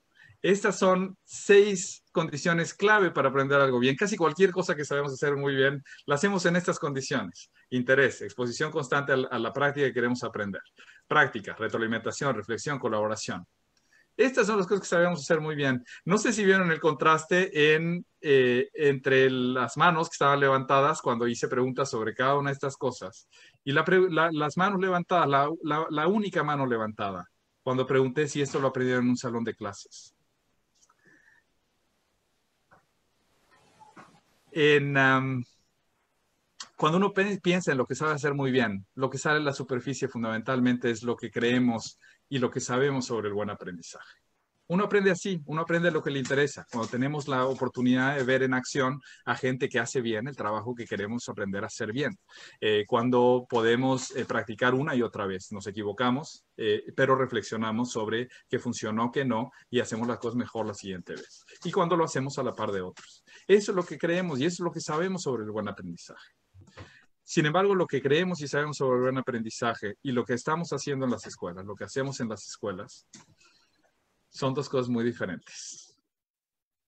Estas son seis condiciones clave para aprender algo bien. Casi cualquier cosa que sabemos hacer muy bien, la hacemos en estas condiciones. Interés, exposición constante a la práctica que queremos aprender. Práctica, retroalimentación, reflexión, colaboración. Estas son las cosas que sabemos hacer muy bien. No sé si vieron el contraste en, eh, entre las manos que estaban levantadas cuando hice preguntas sobre cada una de estas cosas y las manos levantadas, la, la única mano levantada, cuando pregunté si esto lo aprendieron en un salón de clases. cuando uno piensa en lo que sabe hacer muy bien, lo que sale a la superficie fundamentalmente es lo que creemos y lo que sabemos sobre el buen aprendizaje. Uno aprende así, uno aprende lo que le interesa. Cuando tenemos la oportunidad de ver en acción a gente que hace bien el trabajo que queremos aprender a hacer bien. Eh, cuando podemos eh, practicar una y otra vez, nos equivocamos, eh, pero reflexionamos sobre qué funcionó, qué no, y hacemos las cosas mejor la siguiente vez. Y cuando lo hacemos a la par de otros. Eso es lo que creemos y eso es lo que sabemos sobre el buen aprendizaje. Sin embargo, lo que creemos y sabemos sobre el buen aprendizaje y lo que estamos haciendo en las escuelas, lo que hacemos en las escuelas, son dos cosas muy diferentes.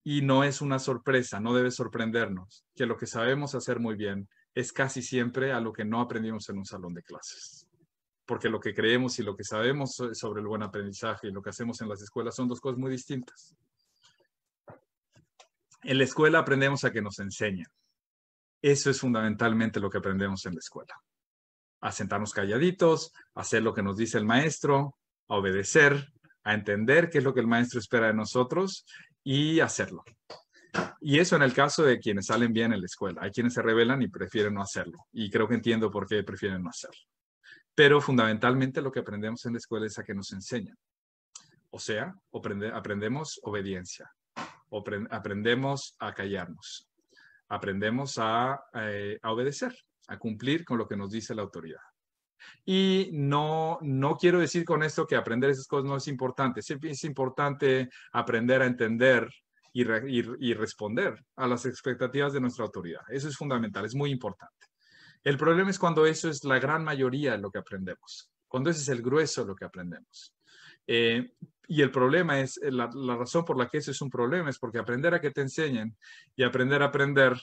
Y no es una sorpresa, no debe sorprendernos que lo que sabemos hacer muy bien es casi siempre a lo que no aprendimos en un salón de clases. Porque lo que creemos y lo que sabemos sobre el buen aprendizaje y lo que hacemos en las escuelas son dos cosas muy distintas. En la escuela aprendemos a que nos enseñen. Eso es fundamentalmente lo que aprendemos en la escuela. A sentarnos calladitos, a hacer lo que nos dice el maestro, a obedecer, a entender qué es lo que el maestro espera de nosotros y hacerlo. Y eso en el caso de quienes salen bien en la escuela. Hay quienes se rebelan y prefieren no hacerlo. Y creo que entiendo por qué prefieren no hacerlo. Pero fundamentalmente lo que aprendemos en la escuela es a que nos enseñan. O sea, aprendemos obediencia, aprendemos a callarnos, aprendemos eh, a, obedecer, a cumplir con lo que nos dice la autoridad. Y no, quiero decir con esto que aprender esas cosas no es importante. siempre es importante aprender a entender y, y, y, responder a las expectativas de nuestra autoridad. Eso es fundamental, es muy importante. El problema es cuando eso es la gran mayoría de lo que aprendemos, cuando ese es el grueso de lo que aprendemos. Eh, y el problema es, eh, la, razón por la que eso es un problema es porque aprender a que te enseñen y aprender a aprender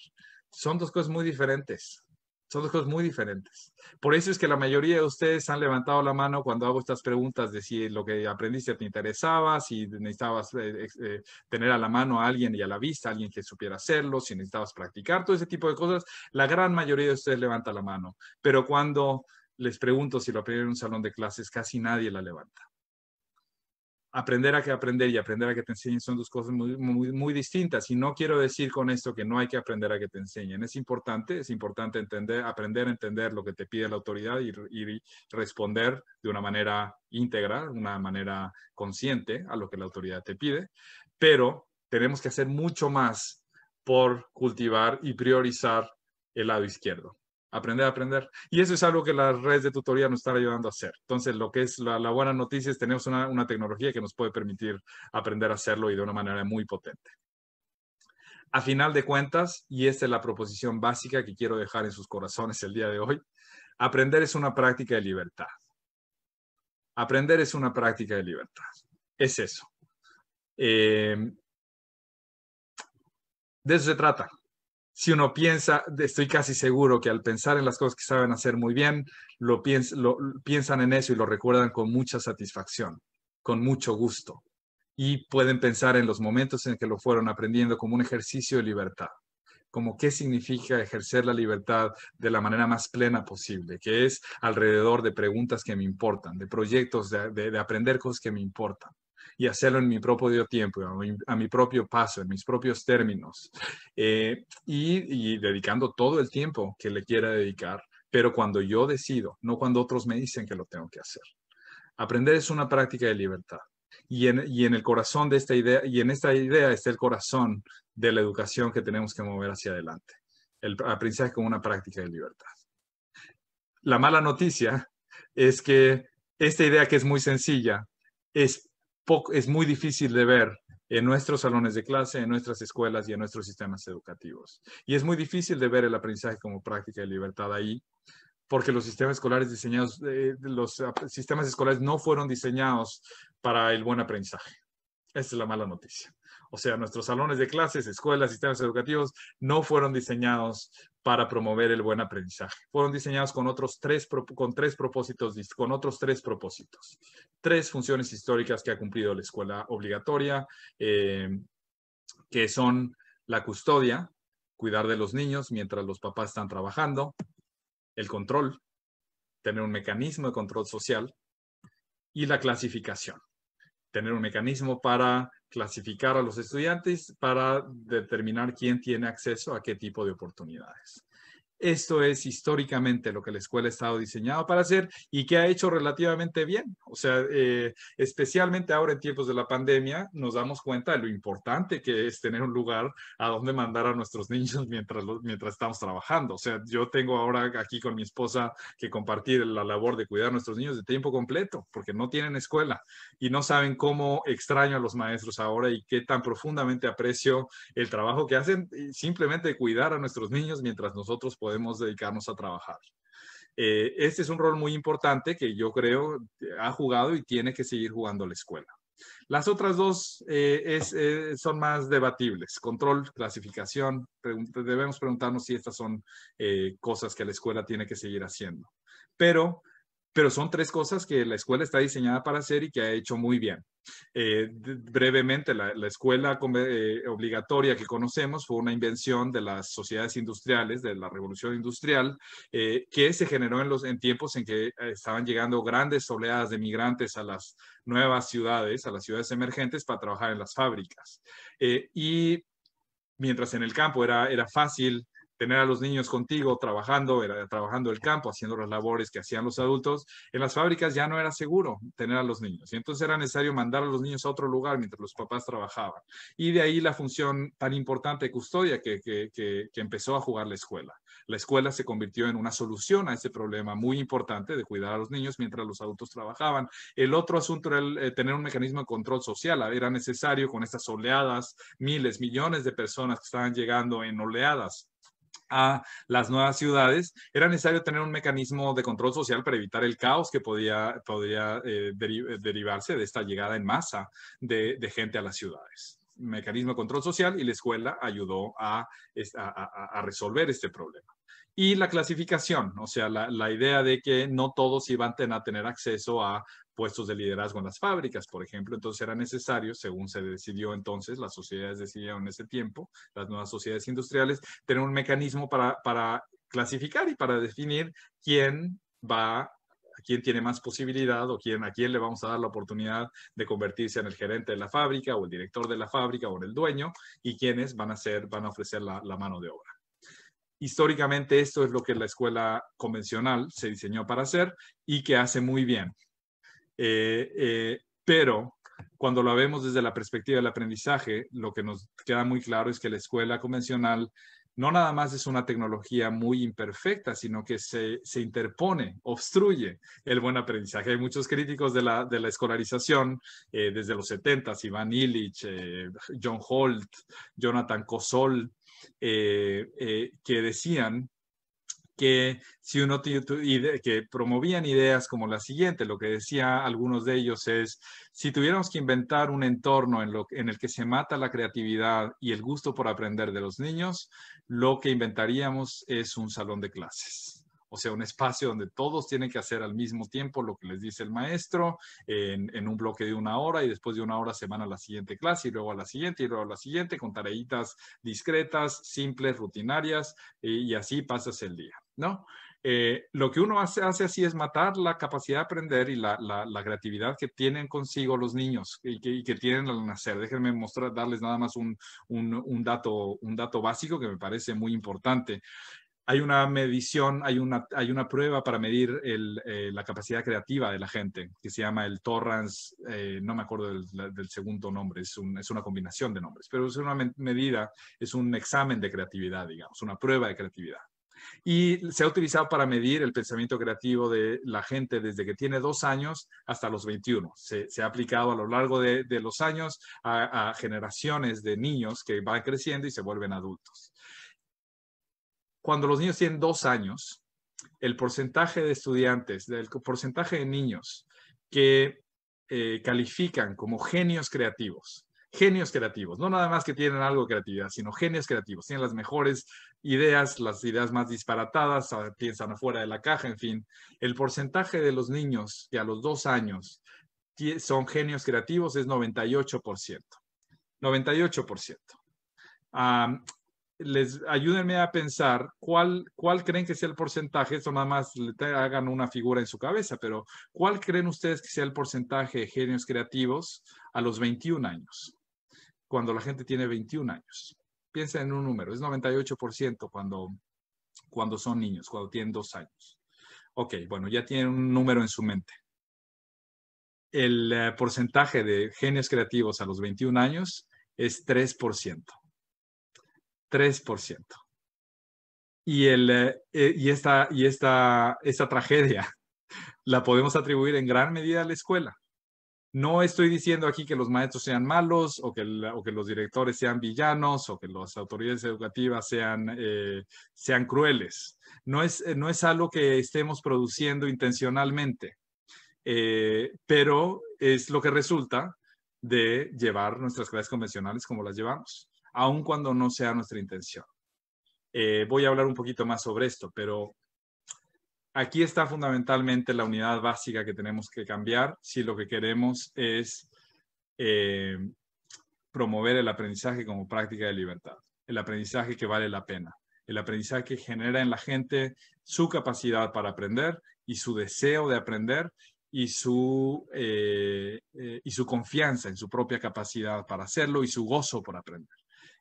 son dos cosas muy diferentes. Son dos cosas muy diferentes. Por eso es que la mayoría de ustedes han levantado la mano cuando hago estas preguntas de si lo que aprendiste te interesaba, si necesitabas eh, tener a la mano a alguien y a la vista, alguien que supiera hacerlo, si necesitabas practicar, todo ese tipo de cosas. La gran mayoría de ustedes levanta la mano. Pero cuando les pregunto si lo aprendieron en un salón de clases, casi nadie la levanta aprender a que aprender y aprender a que te enseñen son dos cosas muy, muy, muy, distintas. Y no quiero decir con esto que no hay que aprender a que te enseñen. Es importante, es importante entender, aprender a entender lo que te pide la autoridad y, responder de una manera íntegra, una manera consciente a lo que la autoridad te pide. Pero tenemos que hacer mucho más por cultivar y priorizar el lado izquierdo aprender a aprender. Y eso es algo que las redes de tutoría nos están ayudando a hacer. Entonces, lo que es la, buena noticia es tenemos una, tecnología que nos puede permitir aprender a hacerlo y de una manera muy potente. A final de cuentas, y esta es la proposición básica que quiero dejar en sus corazones el día de hoy, aprender es una práctica de libertad. Aprender es una práctica de libertad. Es eso. Eh, de eso se trata si uno piensa, estoy casi seguro que al pensar en las cosas que saben hacer muy bien, lo, piensan en eso y lo recuerdan con mucha satisfacción, con mucho gusto. Y pueden pensar en los momentos en que lo fueron aprendiendo como un ejercicio de libertad, como qué significa ejercer la libertad de la manera más plena posible, que es alrededor de preguntas que me importan, de proyectos, de aprender cosas que me importan y hacerlo en mi propio tiempo, a mi, propio paso, en mis propios términos, eh, y, dedicando todo el tiempo que le quiera dedicar, pero cuando yo decido, no cuando otros me dicen que lo tengo que hacer. Aprender es una práctica de libertad. Y en, y en, el corazón de esta idea, y en esta idea está el corazón de la educación que tenemos que mover hacia adelante. El aprendizaje como una práctica de libertad. La mala noticia es que esta idea que es muy sencilla es es muy difícil de ver en nuestros salones de clase, en nuestras escuelas y en nuestros sistemas educativos. Y es muy difícil de ver el aprendizaje como práctica de libertad ahí, porque los sistemas escolares diseñados, eh, los sistemas escolares no fueron diseñados para el buen aprendizaje. Esa es la mala noticia. O sea, nuestros salones de clases, escuelas, sistemas educativos no fueron diseñados para promover el buen aprendizaje. Fueron diseñados con otros tres, con tres propósitos, con otros tres propósitos. Tres funciones históricas que ha cumplido la escuela obligatoria, eh, que son la custodia, cuidar de los niños mientras los papás están trabajando, el control, tener un mecanismo de control social y la clasificación, tener un mecanismo para clasificar a los estudiantes para determinar quién tiene acceso a qué tipo de oportunidades. Esto es históricamente lo que la escuela ha estado diseñada para hacer y que ha hecho relativamente bien. O sea, eh, especialmente ahora en tiempos de la pandemia, nos damos cuenta de lo importante que es tener un lugar a donde mandar a nuestros (laughs) niños mientras, mientras estamos trabajando. O sea, yo tengo ahora aquí con mi esposa que compartir la labor de cuidar a nuestros niños de tiempo completo, porque no tienen escuela y no saben cómo extraño a los maestros ahora y qué tan profundamente aprecio el trabajo que hacen, simplemente simplemente cuidar a nuestros niños mientras nosotros podemos podemos dedicarnos a trabajar. Eh, este es un rol muy importante que yo creo ha jugado y tiene que seguir jugando la escuela. Las otras dos eh, eh, son más debatibles. Control, clasificación, debemos preguntarnos si estas son cosas que la escuela tiene que seguir haciendo. Pero pero son tres cosas que la escuela está diseñada para hacer y que ha hecho muy bien. Eh, brevemente, la, escuela eh, obligatoria que conocemos fue una invención de las sociedades industriales, de la revolución industrial, eh, que se generó en, los, tiempos en que estaban llegando grandes oleadas de migrantes a las nuevas ciudades, a las ciudades emergentes para trabajar en las fábricas. y mientras en el campo era fácil tener a los niños contigo trabajando, era, trabajando el campo, haciendo las labores que hacían los adultos, en las fábricas ya no era seguro tener a los niños. Y entonces era necesario mandar a los niños a otro lugar mientras los papás trabajaban. Y de ahí la función tan importante de custodia que, empezó a jugar la escuela. La escuela se convirtió en una solución a ese problema muy importante de cuidar a los niños mientras los adultos trabajaban. El otro asunto era eh, tener un mecanismo de control social. Era necesario con estas oleadas, miles, millones de personas que estaban llegando en oleadas a las nuevas ciudades, era necesario tener un mecanismo de control social para evitar el caos que podía, podría eh, eh, derivarse de esta llegada en masa de, gente a las ciudades mecanismo de control social y la escuela ayudó a, resolver este problema. Y la clasificación, o sea, la, idea de que no todos iban a tener acceso a puestos de liderazgo en las fábricas, por ejemplo. Entonces era necesario, según se decidió entonces, las sociedades decidieron en ese tiempo, las nuevas sociedades industriales, tener un mecanismo para, clasificar y para definir quién va quién tiene más posibilidad o quién, a quién le vamos a dar la oportunidad de convertirse en el gerente de la fábrica o el director de la fábrica o en el dueño y quiénes van a, ser, van a ofrecer la mano de obra históricamente esto es lo que la escuela convencional se diseñó para hacer y que hace muy bien. Eh, eh, pero cuando lo vemos desde la perspectiva del aprendizaje, lo que nos queda muy claro es que la escuela convencional no nada más es una tecnología muy imperfecta, sino que se, interpone, obstruye el buen aprendizaje. Hay muchos críticos de la, de la escolarización eh, desde los 70, Iván Illich, eh, John Holt, Jonathan Cosol, eh, que decían que si uno que promovían ideas como la siguiente, lo que decía algunos de ellos es, si tuviéramos que inventar un entorno en, el que se mata la creatividad y el gusto por aprender de los niños, lo que inventaríamos es un salón de clases o sea, un espacio donde todos tienen que hacer al mismo tiempo lo que les dice el maestro en, un bloque de una hora y después de una hora se van a la siguiente clase y luego a la siguiente y luego a la siguiente con tareitas discretas, simples, rutinarias y así pasas el día. ¿no? Eh, lo que uno hace, hace así es matar la capacidad de aprender y la, la, creatividad que tienen consigo los niños y que, tienen al nacer. Déjenme mostrar, darles nada más un, un, dato, un dato básico que me parece muy importante. Hay una medición, hay una, hay una prueba para medir eh, la capacidad creativa de la gente que se llama el Torrance, eh, no me acuerdo del, segundo nombre, es, es una combinación de nombres, pero es una medida, es un examen de creatividad, digamos, una prueba de creatividad y se ha utilizado para medir el pensamiento creativo de la gente desde que tiene dos años hasta los 21. Se, ha aplicado a lo largo de, los años a, generaciones de niños que van creciendo y se vuelven adultos. Cuando los niños tienen dos años, el porcentaje de estudiantes, el porcentaje de niños que eh, califican como genios creativos, genios creativos, no nada más que tienen algo de creatividad, sino genios creativos, tienen las mejores ideas, las ideas más disparatadas, piensan afuera de la caja, en fin. El porcentaje de los niños que a los dos años son genios creativos es 98%. 98%. les ayúdenme a pensar cuál, creen que sea el porcentaje, esto nada más le hagan una figura en su cabeza, pero ¿cuál creen ustedes que sea el porcentaje de genios creativos a los 21 años? Cuando la gente tiene 21 años piensa en un número, es 98% cuando, cuando son niños, cuando tienen dos años. Ok, bueno, ya tienen un número en su mente. El eh, porcentaje de genios creativos a los 21 años es 3%. 3%. Y, eh, eh, y, esta, y esta tragedia (laughs) la podemos atribuir en gran medida a la escuela. No estoy diciendo aquí que los maestros sean malos o que, los directores sean villanos o que las autoridades educativas sean, eh, sean crueles. No es, eh, no es algo que estemos produciendo intencionalmente, eh, pero es lo que resulta de llevar nuestras clases convencionales como las llevamos, aun cuando no sea nuestra intención. voy a hablar un poquito más sobre esto, pero aquí está fundamentalmente la unidad básica que tenemos que cambiar si lo que queremos es eh, promover el aprendizaje como práctica de libertad, el aprendizaje que vale la pena, el aprendizaje que genera en la gente su capacidad para aprender y su deseo de aprender y su, eh, eh, y su confianza en su propia capacidad para hacerlo y su gozo por aprender.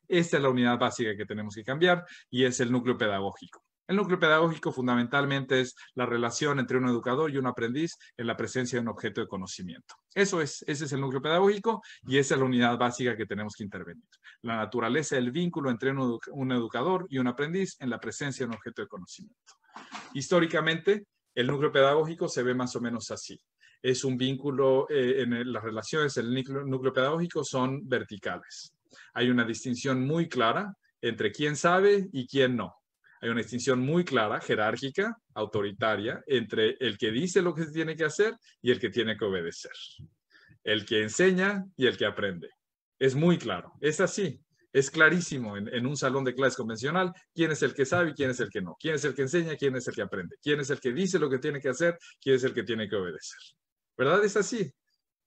Esta es la unidad básica que tenemos que cambiar y es el núcleo pedagógico. El núcleo pedagógico fundamentalmente es la relación entre un educador y un aprendiz en la presencia de un objeto de conocimiento. Eso es, ese es el núcleo pedagógico y esa es la unidad básica que tenemos que intervenir. La naturaleza, del vínculo entre un, educador y un aprendiz en la presencia de un objeto de conocimiento. Históricamente, el núcleo pedagógico se ve más o menos así es un vínculo eh, en las relaciones el núcleo, pedagógico son verticales. Hay una distinción muy clara entre quién sabe y quién no. Hay una distinción muy clara, jerárquica, autoritaria, entre el que dice lo que se tiene que hacer y el que tiene que obedecer. El que enseña y el que aprende. Es muy claro, es así, es clarísimo en, un salón de clases convencional quién es el que sabe y quién es el que no, quién es el que enseña, quién es el que aprende, quién es el que dice lo que tiene que hacer, quién es el que tiene que obedecer. ¿Verdad? Es así,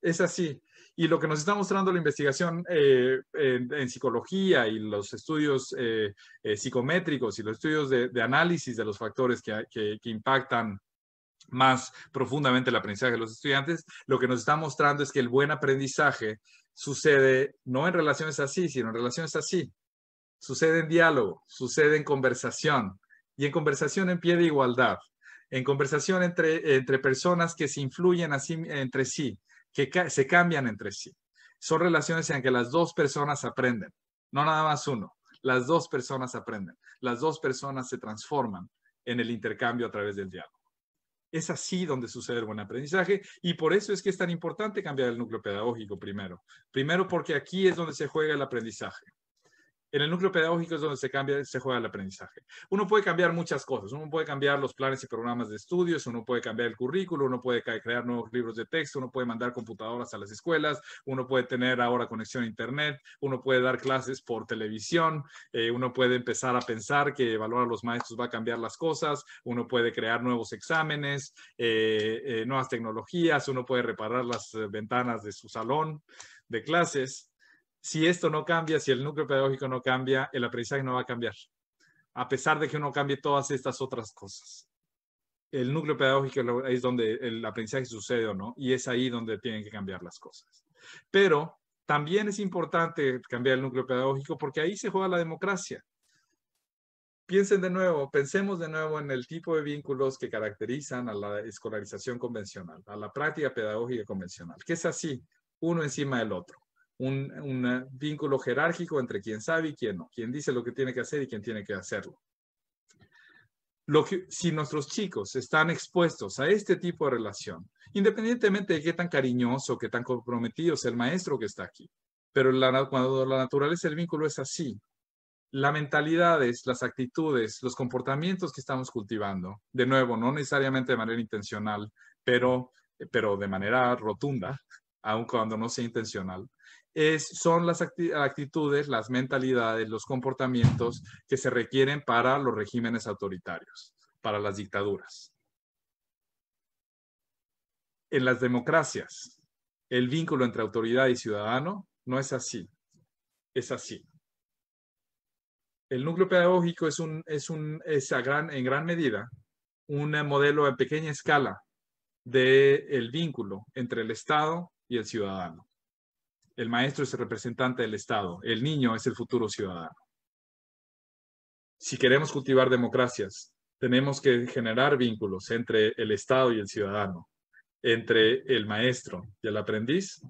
es así. Y lo que nos está mostrando la investigación eh, en, psicología y los estudios eh, eh, psicométricos y los estudios de, análisis de los factores que, impactan más profundamente el aprendizaje de los estudiantes, lo que nos está mostrando es que el buen aprendizaje sucede no en relaciones así, sino en relaciones así. Sucede en diálogo, sucede en conversación y en conversación en pie de igualdad, en conversación entre, entre personas que se influyen así, entre sí, que se cambian entre sí. Son relaciones en que las dos personas aprenden, no nada más uno. Las dos personas aprenden, las dos personas se transforman en el intercambio a través del diálogo. Es así donde sucede el buen aprendizaje y por eso es que es tan importante cambiar el núcleo pedagógico primero. Primero porque aquí es donde se juega el aprendizaje. En el núcleo pedagógico es donde se cambia, se juega el aprendizaje. Uno puede cambiar muchas cosas. Uno puede cambiar los planes y programas de estudios, uno puede cambiar el currículo, uno puede crear nuevos libros de texto, uno puede mandar computadoras a las escuelas, uno puede tener ahora conexión a Internet, uno puede dar clases por televisión, eh, uno puede empezar a pensar que evaluar a los maestros va a cambiar las cosas, uno puede crear nuevos exámenes, eh, eh, nuevas tecnologías, uno puede reparar las ventanas de su salón de clases si esto no cambia, si el núcleo pedagógico no cambia, el aprendizaje no va a cambiar, a pesar de que uno cambie todas estas otras cosas. El núcleo pedagógico es donde el aprendizaje sucede o no, y es ahí donde tienen que cambiar las cosas. Pero también es importante cambiar el núcleo pedagógico porque ahí se juega la democracia. Piensen de nuevo, pensemos de nuevo en el tipo de vínculos que caracterizan a la escolarización convencional, a la práctica pedagógica convencional, que es así, uno encima del otro un, eh, vínculo jerárquico entre quien sabe y quien no, quien dice lo que tiene que hacer y quien tiene que hacerlo. Lo si nuestros chicos están expuestos a este tipo de relación, independientemente de qué tan cariñoso, qué tan comprometido es el maestro que está aquí, pero la, cuando la naturaleza del vínculo es así, las mentalidades, las actitudes, los comportamientos que estamos cultivando, de nuevo, no necesariamente de manera intencional, pero, pero de manera rotunda, aun cuando no sea intencional, son las actitudes, las mentalidades, los comportamientos que se requieren para los regímenes autoritarios, para las dictaduras. En las democracias, el vínculo entre autoridad y ciudadano no es así, es así. El núcleo pedagógico es, un, es, en gran medida un modelo en pequeña escala del vínculo entre el Estado y el ciudadano. El maestro es el representante del Estado. El niño es el futuro ciudadano. Si queremos cultivar democracias, tenemos que generar vínculos entre el Estado y el ciudadano, entre el maestro y el aprendiz,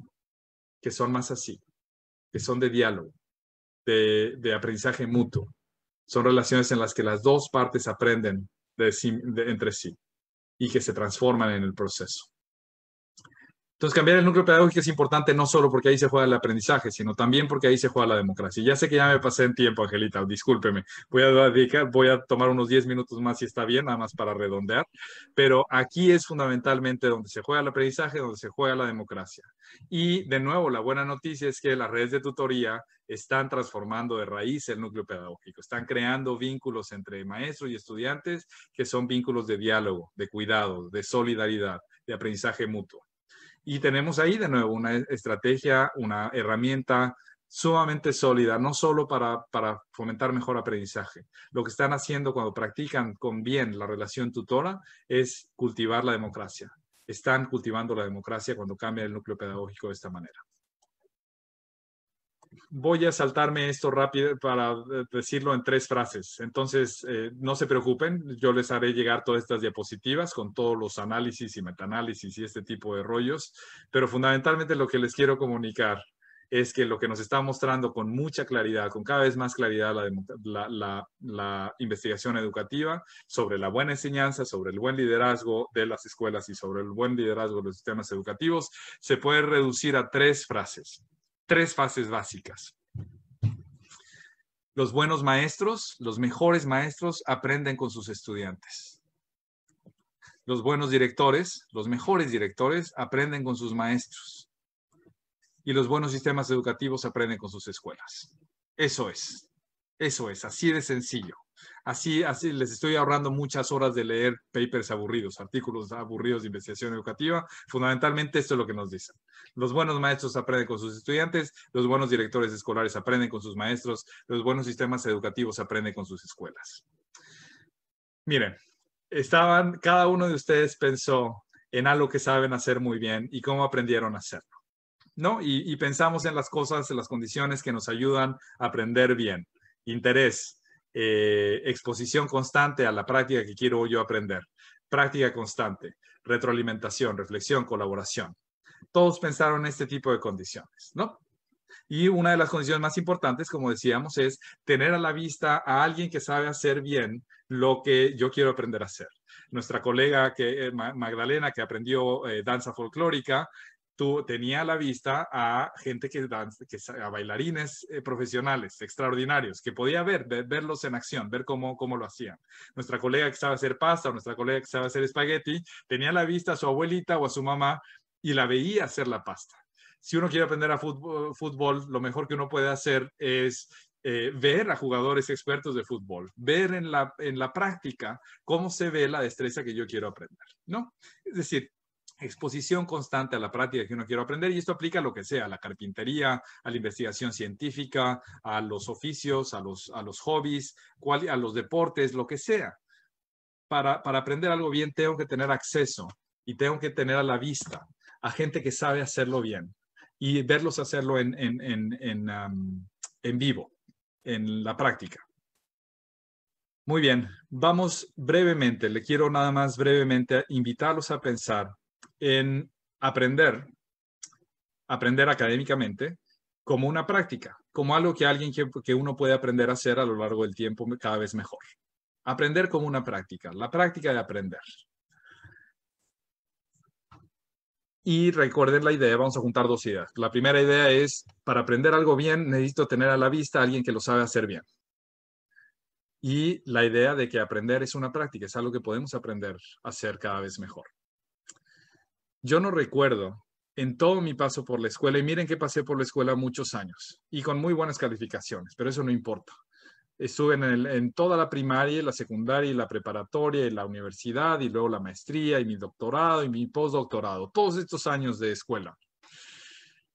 que son más así, que son de diálogo, de, aprendizaje mutuo. Son relaciones en las que las dos partes aprenden entre sí y que se transforman en el proceso. Entonces, cambiar el núcleo pedagógico es importante no solo porque ahí se juega el aprendizaje, sino también porque ahí se juega la democracia. Ya sé que ya me pasé en tiempo, Angelita, discúlpeme. Voy a, dedicar, voy a tomar unos 10 minutos más si está bien, nada más para redondear. Pero aquí es fundamentalmente donde se juega el aprendizaje, donde se juega la democracia. Y de nuevo, la buena noticia es que las redes de tutoría están transformando de raíz el núcleo pedagógico, están creando vínculos entre maestros y estudiantes que son vínculos de diálogo, de cuidado, de solidaridad, de aprendizaje mutuo. Y tenemos ahí de nuevo una estrategia, una herramienta sumamente sólida, no solo para, para fomentar mejor aprendizaje. Lo que están haciendo cuando practican con bien la relación tutora es cultivar la democracia. Están cultivando la democracia cuando cambia el núcleo pedagógico de esta manera voy a saltarme esto rápido para eh, decirlo en tres frases. Entonces, eh, no se preocupen, yo les haré llegar todas estas diapositivas con todos los análisis y metaanálisis y este tipo de rollos, pero fundamentalmente lo que les quiero comunicar es que lo que nos está mostrando con mucha claridad, con cada vez más claridad la, investigación educativa sobre la buena enseñanza, sobre el buen liderazgo de las escuelas y sobre el buen liderazgo de los sistemas educativos, se puede reducir a tres frases tres fases básicas. Los buenos maestros, los mejores maestros aprenden con sus estudiantes. Los buenos directores, los mejores directores aprenden con sus maestros. Y los buenos sistemas educativos aprenden con sus escuelas. Eso es, eso es, así de sencillo. Así, les estoy ahorrando muchas horas de leer papers aburridos, artículos aburridos de investigación educativa. Fundamentalmente esto es lo que nos dicen. Los buenos maestros aprenden con sus estudiantes, los buenos directores escolares aprenden con sus maestros, los buenos sistemas educativos aprenden con sus escuelas. Miren, estaban, cada uno de ustedes pensó en algo que saben hacer muy bien y cómo aprendieron a hacerlo. ¿No? Y, y pensamos en las cosas, en las condiciones que nos ayudan a aprender bien. Interés, eh, exposición constante a la práctica que quiero yo aprender, práctica constante, retroalimentación, reflexión, colaboración. Todos pensaron en este tipo de condiciones, ¿no? Y una de las condiciones más importantes, como decíamos, es tener a la vista a alguien que sabe hacer bien lo que yo quiero aprender a hacer. Nuestra colega que, eh, Magdalena, que aprendió eh, danza folclórica, tú tenía la vista a gente que, dan, que a bailarines eh, profesionales extraordinarios, que podía ver, verlos en acción, ver cómo, cómo lo hacían. Nuestra colega que sabe hacer pasta, nuestra colega que sabe hacer espagueti, tenía la vista a su abuelita o a su mamá y la veía hacer la pasta. Si uno quiere aprender a fútbol, fútbol lo mejor que uno puede hacer es eh, ver a jugadores expertos de fútbol, ver en la, en la práctica cómo se ve la destreza que yo quiero aprender, ¿no? Es decir, exposición constante a la práctica que uno quiere aprender y esto aplica a lo que sea, a la carpintería, a la investigación científica, a los oficios, a los, a los hobbies, cual, a los deportes, lo que sea. Para, aprender algo bien tengo que tener acceso y tengo que tener a la vista a gente que sabe hacerlo bien y verlos hacerlo en, en vivo, en la práctica. Muy bien, vamos brevemente, le quiero nada más brevemente invitarlos a pensar en aprender, aprender académicamente como una práctica, como algo que alguien que, uno puede aprender a hacer a lo largo del tiempo cada vez mejor. Aprender como una práctica, la práctica de aprender. Y recuerden la idea, vamos a juntar dos ideas. La primera idea es, para aprender algo bien, necesito tener a la vista a alguien que lo sabe hacer bien. Y la idea de que aprender es una práctica, es algo que podemos aprender a hacer cada vez mejor. Yo no recuerdo en todo mi paso por la escuela, y miren que pasé por la escuela muchos años y con muy buenas calificaciones, pero eso no importa. Estuve en, toda la primaria, la secundaria, la preparatoria, y la universidad, y luego la maestría, y mi doctorado, y mi postdoctorado, todos estos años de escuela.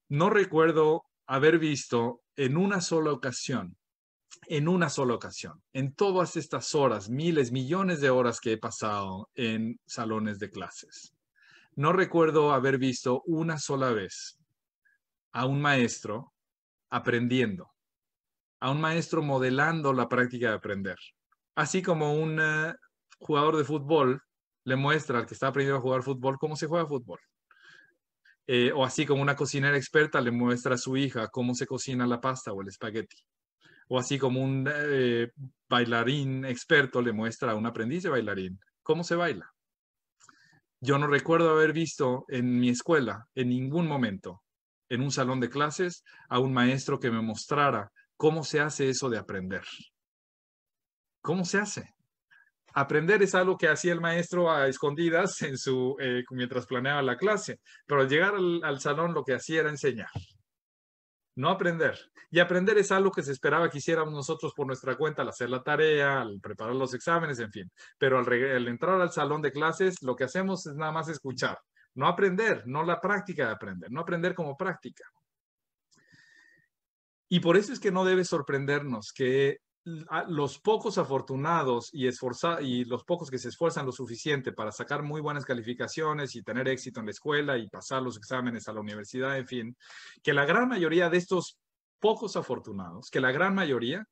No recuerdo haber visto en una sola ocasión, en una sola ocasión, en todas estas horas, miles, millones de horas que he pasado en salones de clases no recuerdo haber visto una sola vez a un maestro aprendiendo, a un maestro modelando la práctica de aprender. Así como un eh, jugador de fútbol le muestra al que está aprendiendo a jugar fútbol cómo se juega fútbol. Eh, o así como una cocinera experta le muestra a su hija cómo se cocina la pasta o el espagueti. O así como un eh, bailarín experto le muestra a un aprendiz de bailarín cómo se baila. Yo no recuerdo haber visto en mi escuela, en ningún momento, en un salón de clases, a un maestro que me mostrara cómo se hace eso de aprender. ¿Cómo se hace? Aprender es algo que hacía el maestro a escondidas en su, eh, mientras planeaba la clase, pero al llegar al salón lo que hacía era enseñar no aprender. Y aprender es algo que se esperaba que hiciéramos nosotros por nuestra cuenta al hacer la tarea, al preparar los exámenes, en fin. Pero al, entrar al salón de clases, lo que hacemos es nada más escuchar, no aprender, no la práctica de aprender, no aprender como práctica. Y por eso es que no debe sorprendernos que los pocos afortunados y, y los pocos que se esfuerzan lo suficiente para sacar muy buenas calificaciones y tener éxito en la escuela y pasar los exámenes a la universidad, en fin, que la gran mayoría de estos pocos afortunados, que la gran mayoría,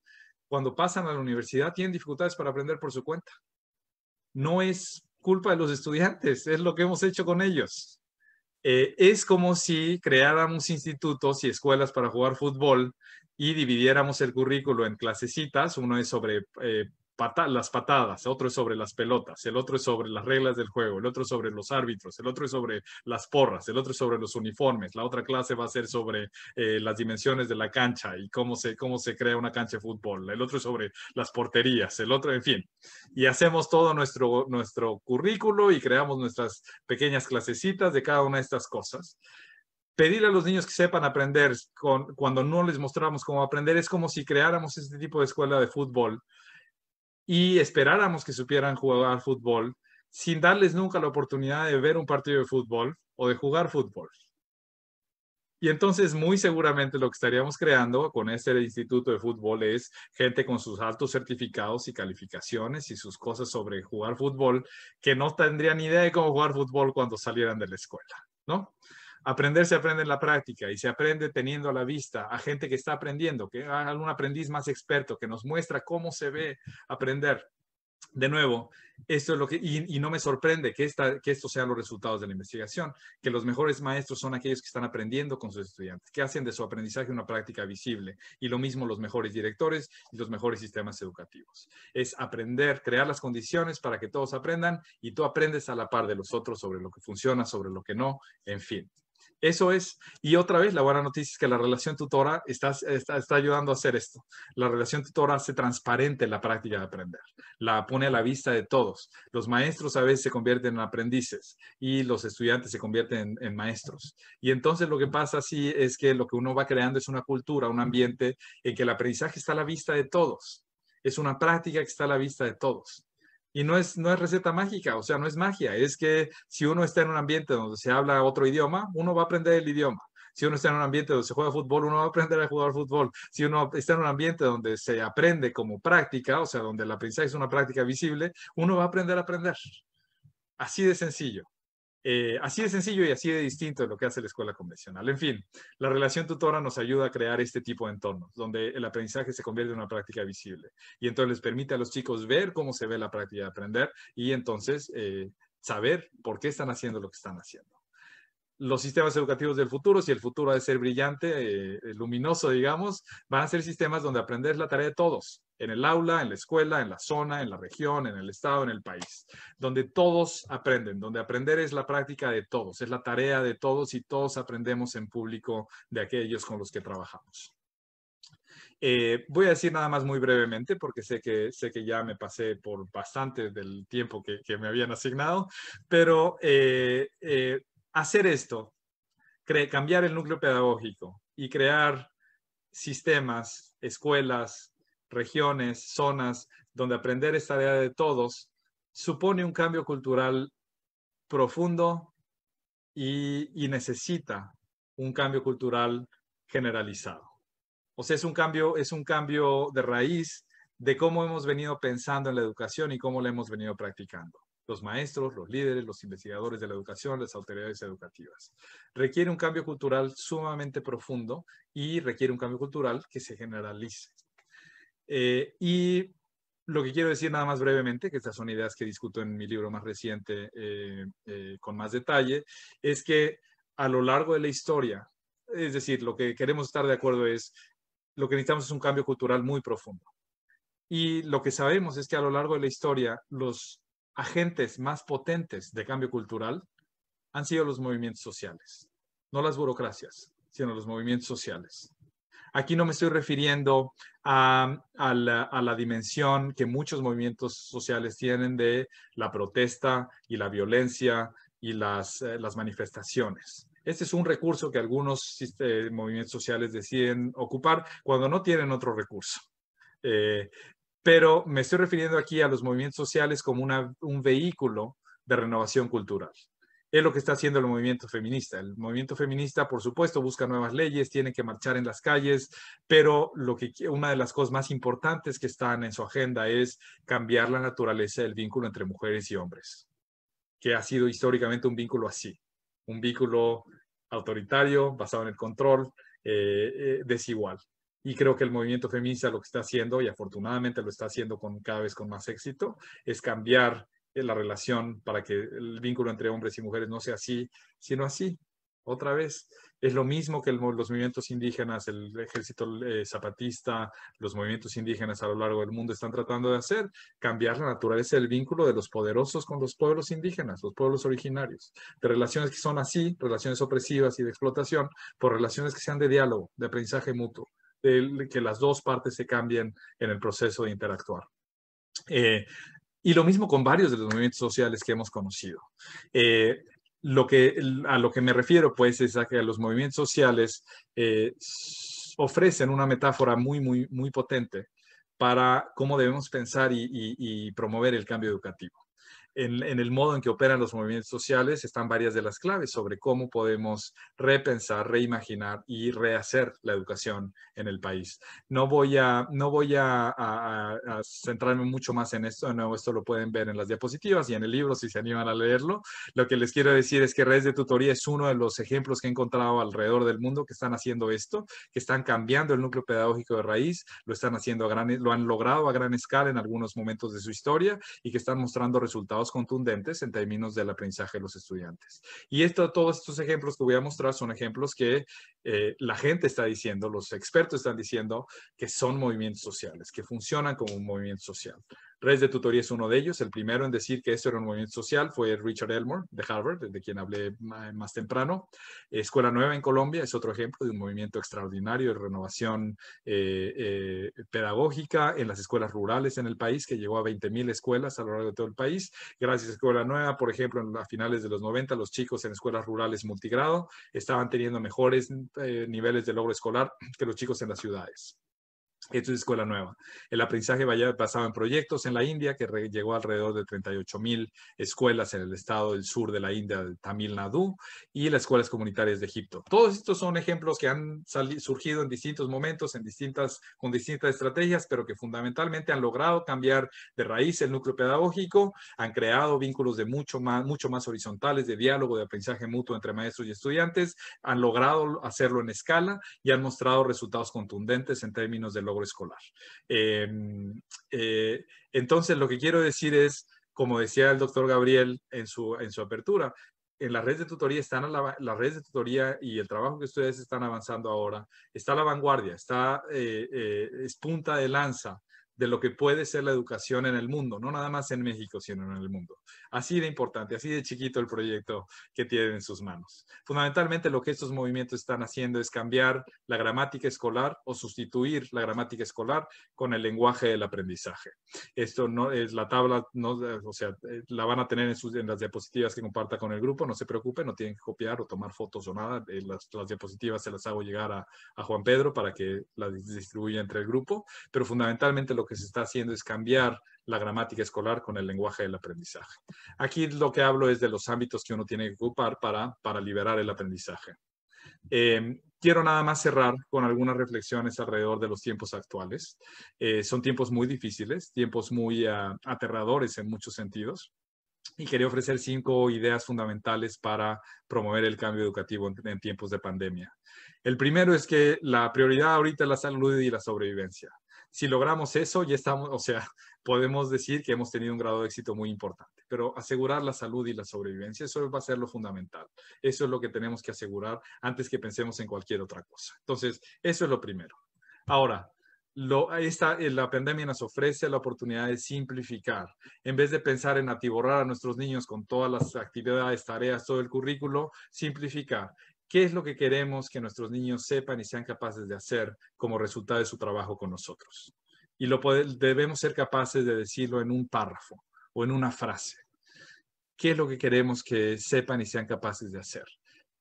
cuando pasan a la universidad, tienen dificultades para aprender por su cuenta. No es culpa de los estudiantes, es lo que hemos hecho con ellos. Eh, es como si creáramos institutos y escuelas para jugar fútbol y dividiéramos el currículo en clasecitas, uno es sobre eh, las patadas, otro es sobre las pelotas, el otro es sobre las reglas del juego, el otro sobre los árbitros, el otro es sobre las porras, el otro es sobre los uniformes, la otra clase va a ser sobre eh, las dimensiones de la cancha y cómo se, cómo se crea una cancha de fútbol, el otro es sobre las porterías, el otro, en fin. Y hacemos todo nuestro, nuestro currículo y creamos nuestras pequeñas clasecitas de cada una de estas cosas Pedir a los niños que sepan aprender cuando no les mostramos cómo aprender es como si creáramos este tipo de escuela de fútbol y esperáramos que supieran jugar fútbol sin darles nunca la oportunidad de ver un partido de fútbol o de jugar fútbol. Y entonces muy seguramente lo que estaríamos creando con este instituto de fútbol es gente con sus altos certificados y calificaciones y sus cosas sobre jugar fútbol que no tendrían idea de cómo jugar fútbol cuando salieran de la escuela, ¿no? Aprender se aprende en la práctica y se aprende teniendo a la vista a gente que está aprendiendo, que algún aprendiz más experto que nos muestra cómo se ve aprender. De nuevo, esto es lo que, y, no me sorprende que, esta, que estos sean los resultados de la investigación, que los mejores maestros son aquellos que están aprendiendo con sus estudiantes, que hacen de su aprendizaje una práctica visible, y lo mismo los mejores directores y los mejores sistemas educativos. Es aprender, crear las condiciones para que todos aprendan y tú aprendes a la par de los otros sobre lo que funciona, sobre lo que no, en fin. Eso es. Y otra vez, la buena noticia es que la relación tutora está, ayudando a hacer esto. La relación tutora hace transparente la práctica de aprender, la pone a la vista de todos. Los maestros a veces se convierten en aprendices y los estudiantes se convierten en maestros. Y entonces lo que pasa así es que lo que uno va creando es una cultura, un ambiente en que el aprendizaje está a la vista de todos. Es una práctica que está a la vista de todos. Y no es, no es receta mágica, o sea, no es magia. Es que si uno está en un ambiente donde se habla otro idioma, uno va a aprender el idioma. Si uno está en un ambiente donde se juega fútbol, uno va a aprender a jugar fútbol. Si uno está en un ambiente donde se aprende como práctica, o sea, donde la aprendizaje es una práctica visible, uno va a aprender a aprender. Así de sencillo. Eh, así de sencillo y así de distinto de lo que hace la escuela convencional. En fin, la relación tutora nos ayuda a crear este tipo de entornos, donde el aprendizaje se convierte en una práctica visible. Y entonces les permite a los chicos ver cómo se ve la práctica de aprender y entonces eh, saber por qué están haciendo lo que están haciendo. Los sistemas educativos del futuro, si el futuro ha de ser brillante, eh, luminoso, digamos, van a ser sistemas donde aprender es la tarea de todos en el aula, en la escuela, en la zona, en la región, en el estado, en el país, donde todos aprenden, donde aprender es la práctica de todos, es la tarea de todos y todos aprendemos en público de aquellos con los que trabajamos. Eh, voy a decir nada más muy brevemente porque sé que, sé que ya me pasé por bastante del tiempo que, me habían asignado, pero eh, eh, hacer esto, cambiar el núcleo pedagógico y crear sistemas, escuelas, regiones, zonas, donde aprender es tarea de todos, supone un cambio cultural profundo y, necesita un cambio cultural generalizado. O sea, es un cambio, es un cambio de raíz de cómo hemos venido pensando en la educación y cómo la hemos venido practicando. Los maestros, los líderes, los investigadores de la educación, las autoridades educativas. Requiere un cambio cultural sumamente profundo y requiere un cambio cultural que se generalice. Eh, y lo que quiero decir nada más brevemente, que estas son ideas que discuto en mi libro más reciente eh, eh, con más detalle, es que a lo largo de la historia, es decir, lo que queremos estar de acuerdo es, lo que necesitamos es un cambio cultural muy profundo. Y lo que sabemos es que a lo largo de la historia, los agentes más potentes de cambio cultural han sido los movimientos sociales, no las burocracias, sino los movimientos sociales. Aquí no me estoy refiriendo a, la, dimensión que muchos movimientos sociales tienen de la protesta y la violencia y las, eh, manifestaciones. Este es un recurso que algunos eh, movimientos sociales deciden ocupar cuando no tienen otro recurso. Eh, pero me estoy refiriendo aquí a los movimientos sociales como un vehículo de renovación cultural es lo que está haciendo el movimiento feminista. El movimiento feminista, por supuesto, busca nuevas leyes, tiene que marchar en las calles, pero lo que, una de las cosas más importantes que están en su agenda es cambiar la naturaleza del vínculo entre mujeres y hombres, que ha sido históricamente un vínculo así, un vínculo autoritario, basado en el control, eh, eh, desigual. Y creo que el movimiento feminista lo que está haciendo, y afortunadamente lo está haciendo con, cada vez con más éxito, es cambiar la relación para que el vínculo entre hombres y mujeres no sea así, sino así, otra vez. Es lo mismo que los movimientos indígenas, el ejército eh, zapatista, los movimientos indígenas a lo largo del mundo están tratando de hacer, cambiar la naturaleza del vínculo de los poderosos con los pueblos indígenas, los pueblos originarios, de relaciones que son así, relaciones opresivas y de explotación, por relaciones que sean de diálogo, de aprendizaje mutuo, de, que las dos partes se cambien en el proceso de interactuar. Eh, y lo mismo con varios de los movimientos sociales que hemos conocido. Eh, lo que, a lo que me refiero, pues, es a que los movimientos sociales eh, ofrecen una metáfora muy, muy, muy potente para cómo debemos pensar y promover el cambio educativo en, el modo en que operan los movimientos sociales están varias de las claves sobre cómo podemos repensar, reimaginar y rehacer la educación en el país. No voy a, no voy a centrarme mucho más en esto, de nuevo esto lo pueden ver en las diapositivas y en el libro si se animan a leerlo. Lo que les quiero decir es que Redes de Tutoría es uno de los ejemplos que he encontrado alrededor del mundo que están haciendo esto, que están cambiando el núcleo pedagógico de raíz, lo están haciendo a gran, lo han logrado a gran escala en algunos momentos de su historia y que están mostrando resultados contundentes en términos del aprendizaje de los estudiantes. Y esto, todos estos ejemplos que voy a mostrar son ejemplos que eh, la gente está diciendo, los expertos están diciendo que son movimientos sociales, que funcionan como un movimiento social. Redes de tutoría es uno de ellos. El primero en decir que esto era un movimiento social fue Richard Elmore de Harvard, de quien hablé más temprano. Escuela Nueva en Colombia es otro ejemplo de un movimiento extraordinario de renovación eh, eh, pedagógica en las escuelas rurales en el país, que llegó a 20.000 escuelas a lo largo de todo el país. Gracias a Escuela Nueva, por ejemplo, a finales de los 90, los chicos en escuelas rurales multigrado estaban teniendo mejores eh, niveles de logro escolar que los chicos en las ciudades. Esto es escuela nueva. El aprendizaje basado en proyectos en la India, que llegó alrededor de 38 mil escuelas en el estado del sur de la India, Tamil Nadu, y las escuelas comunitarias de Egipto. Todos estos son ejemplos que han surgido en distintos momentos, en distintas, con distintas estrategias, pero que fundamentalmente han logrado cambiar de raíz el núcleo pedagógico, han creado vínculos de mucho más, mucho más horizontales, de diálogo, de aprendizaje mutuo entre maestros y estudiantes, han logrado hacerlo en escala y han mostrado resultados contundentes en términos de logro escolar. Em, eh, entonces, lo que quiero decir es, como decía el doctor Gabriel en su, en su apertura, en las redes de tutoría están la, las de tutoría y el trabajo que ustedes están avanzando ahora está la vanguardia, está eh, eh, es punta de lanza de lo que puede ser la educación en el mundo, no nada más en México, sino en el mundo. Así de importante, así de chiquito el proyecto que tienen en sus manos. Fundamentalmente lo que estos movimientos están haciendo es cambiar la gramática escolar o sustituir la gramática escolar con el lenguaje del aprendizaje. Esto no es la tabla, o sea, eh, la van a tener en, sus, en las diapositivas que comparta con el grupo, no se preocupen, no tienen que copiar o tomar fotos o nada. Eh, las, diapositivas se las hago llegar a, a Juan Pedro para que las distribuya entre el grupo, pero fundamentalmente lo que se está haciendo es cambiar la gramática escolar con el lenguaje del aprendizaje. Aquí lo que hablo es de los ámbitos que uno tiene que ocupar para, liberar el aprendizaje. Em, quiero nada más cerrar con algunas reflexiones alrededor de los tiempos actuales. Eh, son tiempos muy difíciles, tiempos muy ah, aterradores en muchos sentidos. Y quería ofrecer cinco ideas fundamentales para promover el cambio educativo en tiempos de pandemia. El primero es que la prioridad ahorita es la salud y la sobrevivencia si logramos eso, ya estamos, o sea, (laughs) podemos decir que hemos tenido un grado de éxito muy importante, pero asegurar la salud y la sobrevivencia, eso va a ser lo fundamental. Eso es lo que tenemos que asegurar antes que pensemos en cualquier otra cosa. Entonces, eso es lo primero. Ahora, lo, esta, eh, la pandemia nos ofrece la oportunidad de simplificar. En vez de pensar en atiborrar a nuestros niños con todas las actividades, tareas, todo el currículo, simplificar qué es lo que queremos que nuestros niños sepan y sean capaces de hacer como resultado de su trabajo con nosotros. Y lo debemos ser capaces de decirlo en un párrafo o en una frase. ¿Qué es lo que queremos que sepan y sean capaces de hacer?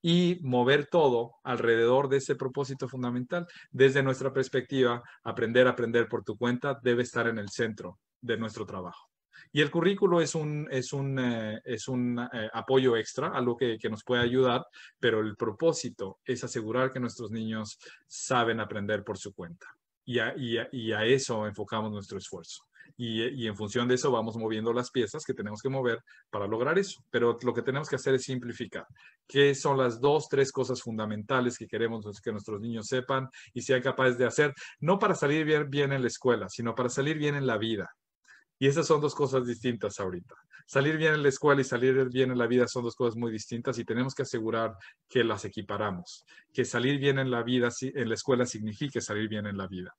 y mover todo alrededor de ese propósito fundamental. Desde nuestra perspectiva, aprender a aprender por tu cuenta debe estar en el centro de nuestro trabajo. Y el currículo es un, es un, eh, es un eh, apoyo extra, algo que, que nos puede ayudar, pero el propósito es asegurar que nuestros niños saben aprender por su cuenta. Y a, eso enfocamos nuestro esfuerzo. Y, en función de eso vamos moviendo las piezas que tenemos que mover para lograr eso. Pero lo que tenemos que hacer es simplificar. ¿Qué son las dos, tres cosas fundamentales que queremos que nuestros niños sepan y sean capaces de hacer? No para salir bien, bien en la escuela, sino para salir bien en la vida y esas son dos cosas distintas ahorita. Salir bien en la escuela y salir bien en la vida son dos cosas muy distintas y tenemos que asegurar que las equiparamos, que salir bien en la vida, en la escuela signifique salir bien en la vida.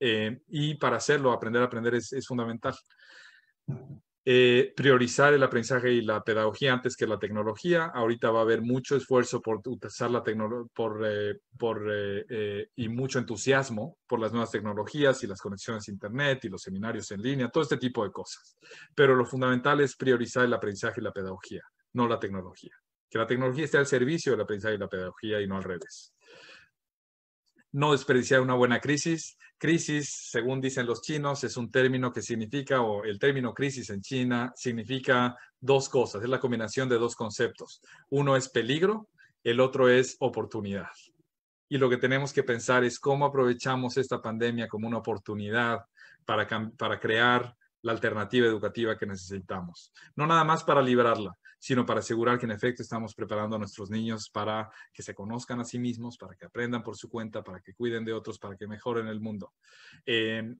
Eh, y para hacerlo, aprender a aprender es fundamental. Eh, priorizar el aprendizaje y la pedagogía antes que la tecnología. Ahorita va a haber mucho esfuerzo por utilizar la tecnología eh, eh, y mucho entusiasmo por las nuevas tecnologías y las conexiones a Internet y los seminarios en línea, todo este tipo de cosas. Pero lo fundamental es priorizar el aprendizaje y la pedagogía, no la tecnología. Que la tecnología esté al servicio del aprendizaje y la pedagogía y no al revés. No desperdiciar una buena crisis crisis, según dicen los chinos, es un término que significa, o el término crisis en China significa dos cosas, es la combinación de dos conceptos. Uno es peligro, el otro es oportunidad. Y lo que tenemos que pensar es cómo aprovechamos esta pandemia como una oportunidad para, para crear la alternativa educativa que necesitamos. No nada más para librarla, sino para asegurar que en efecto estamos preparando a nuestros niños para que se conozcan a sí mismos, para que aprendan por su cuenta, para que cuiden de otros, para que mejoren el mundo. Eh,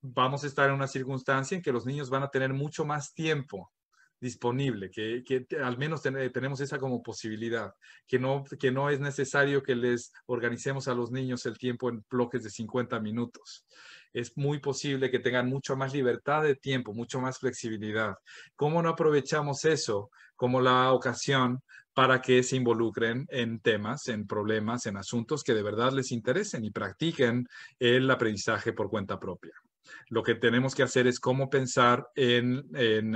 vamos a estar en una circunstancia en que los niños van a tener mucho más tiempo disponible, que, al menos tenemos esa como posibilidad, que no, que no es necesario que les organicemos a los niños el tiempo en bloques de 50 minutos. Es muy posible que tengan mucha más libertad de tiempo, mucho más flexibilidad. ¿Cómo no aprovechamos eso como la ocasión para que se involucren en temas, en problemas, en asuntos que de verdad les interesen y practiquen el aprendizaje por cuenta propia? lo que tenemos que hacer es cómo pensar en,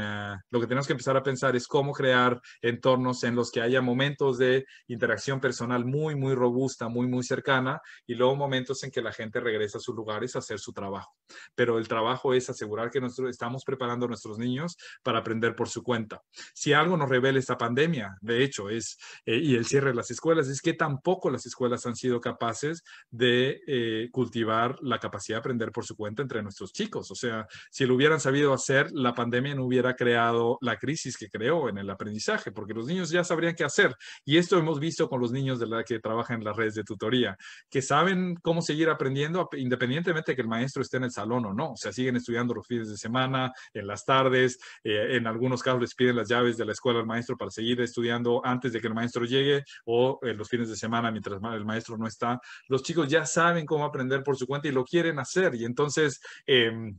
ah, lo que tenemos que empezar a pensar es cómo crear entornos en los que haya momentos de interacción personal muy, muy robusta, muy, muy cercana y luego momentos en que la gente regresa a sus lugares a hacer su trabajo. Pero el trabajo es asegurar que nosotros estamos preparando a nuestros niños para aprender por su cuenta. Si algo nos revela esta pandemia, de hecho, es, eh, y el cierre de las escuelas, es que tampoco las escuelas han sido capaces de eh, cultivar la capacidad de aprender por su cuenta entre nuestros chicos. O sea, si lo hubieran sabido hacer, la pandemia no hubiera creado la crisis que creó en el aprendizaje, porque los niños ya sabrían qué hacer. Y esto hemos visto con los niños de la que trabajan en las redes de tutoría, que saben cómo seguir aprendiendo independientemente de que el maestro esté en el salón o no. O sea, siguen estudiando los fines de semana, en las tardes, eh, en algunos casos les piden las llaves de la escuela al maestro para seguir estudiando antes de que el maestro llegue o en los fines de semana mientras el maestro no está. Los chicos ya saben cómo aprender por su cuenta y lo quieren hacer. Y entonces Em,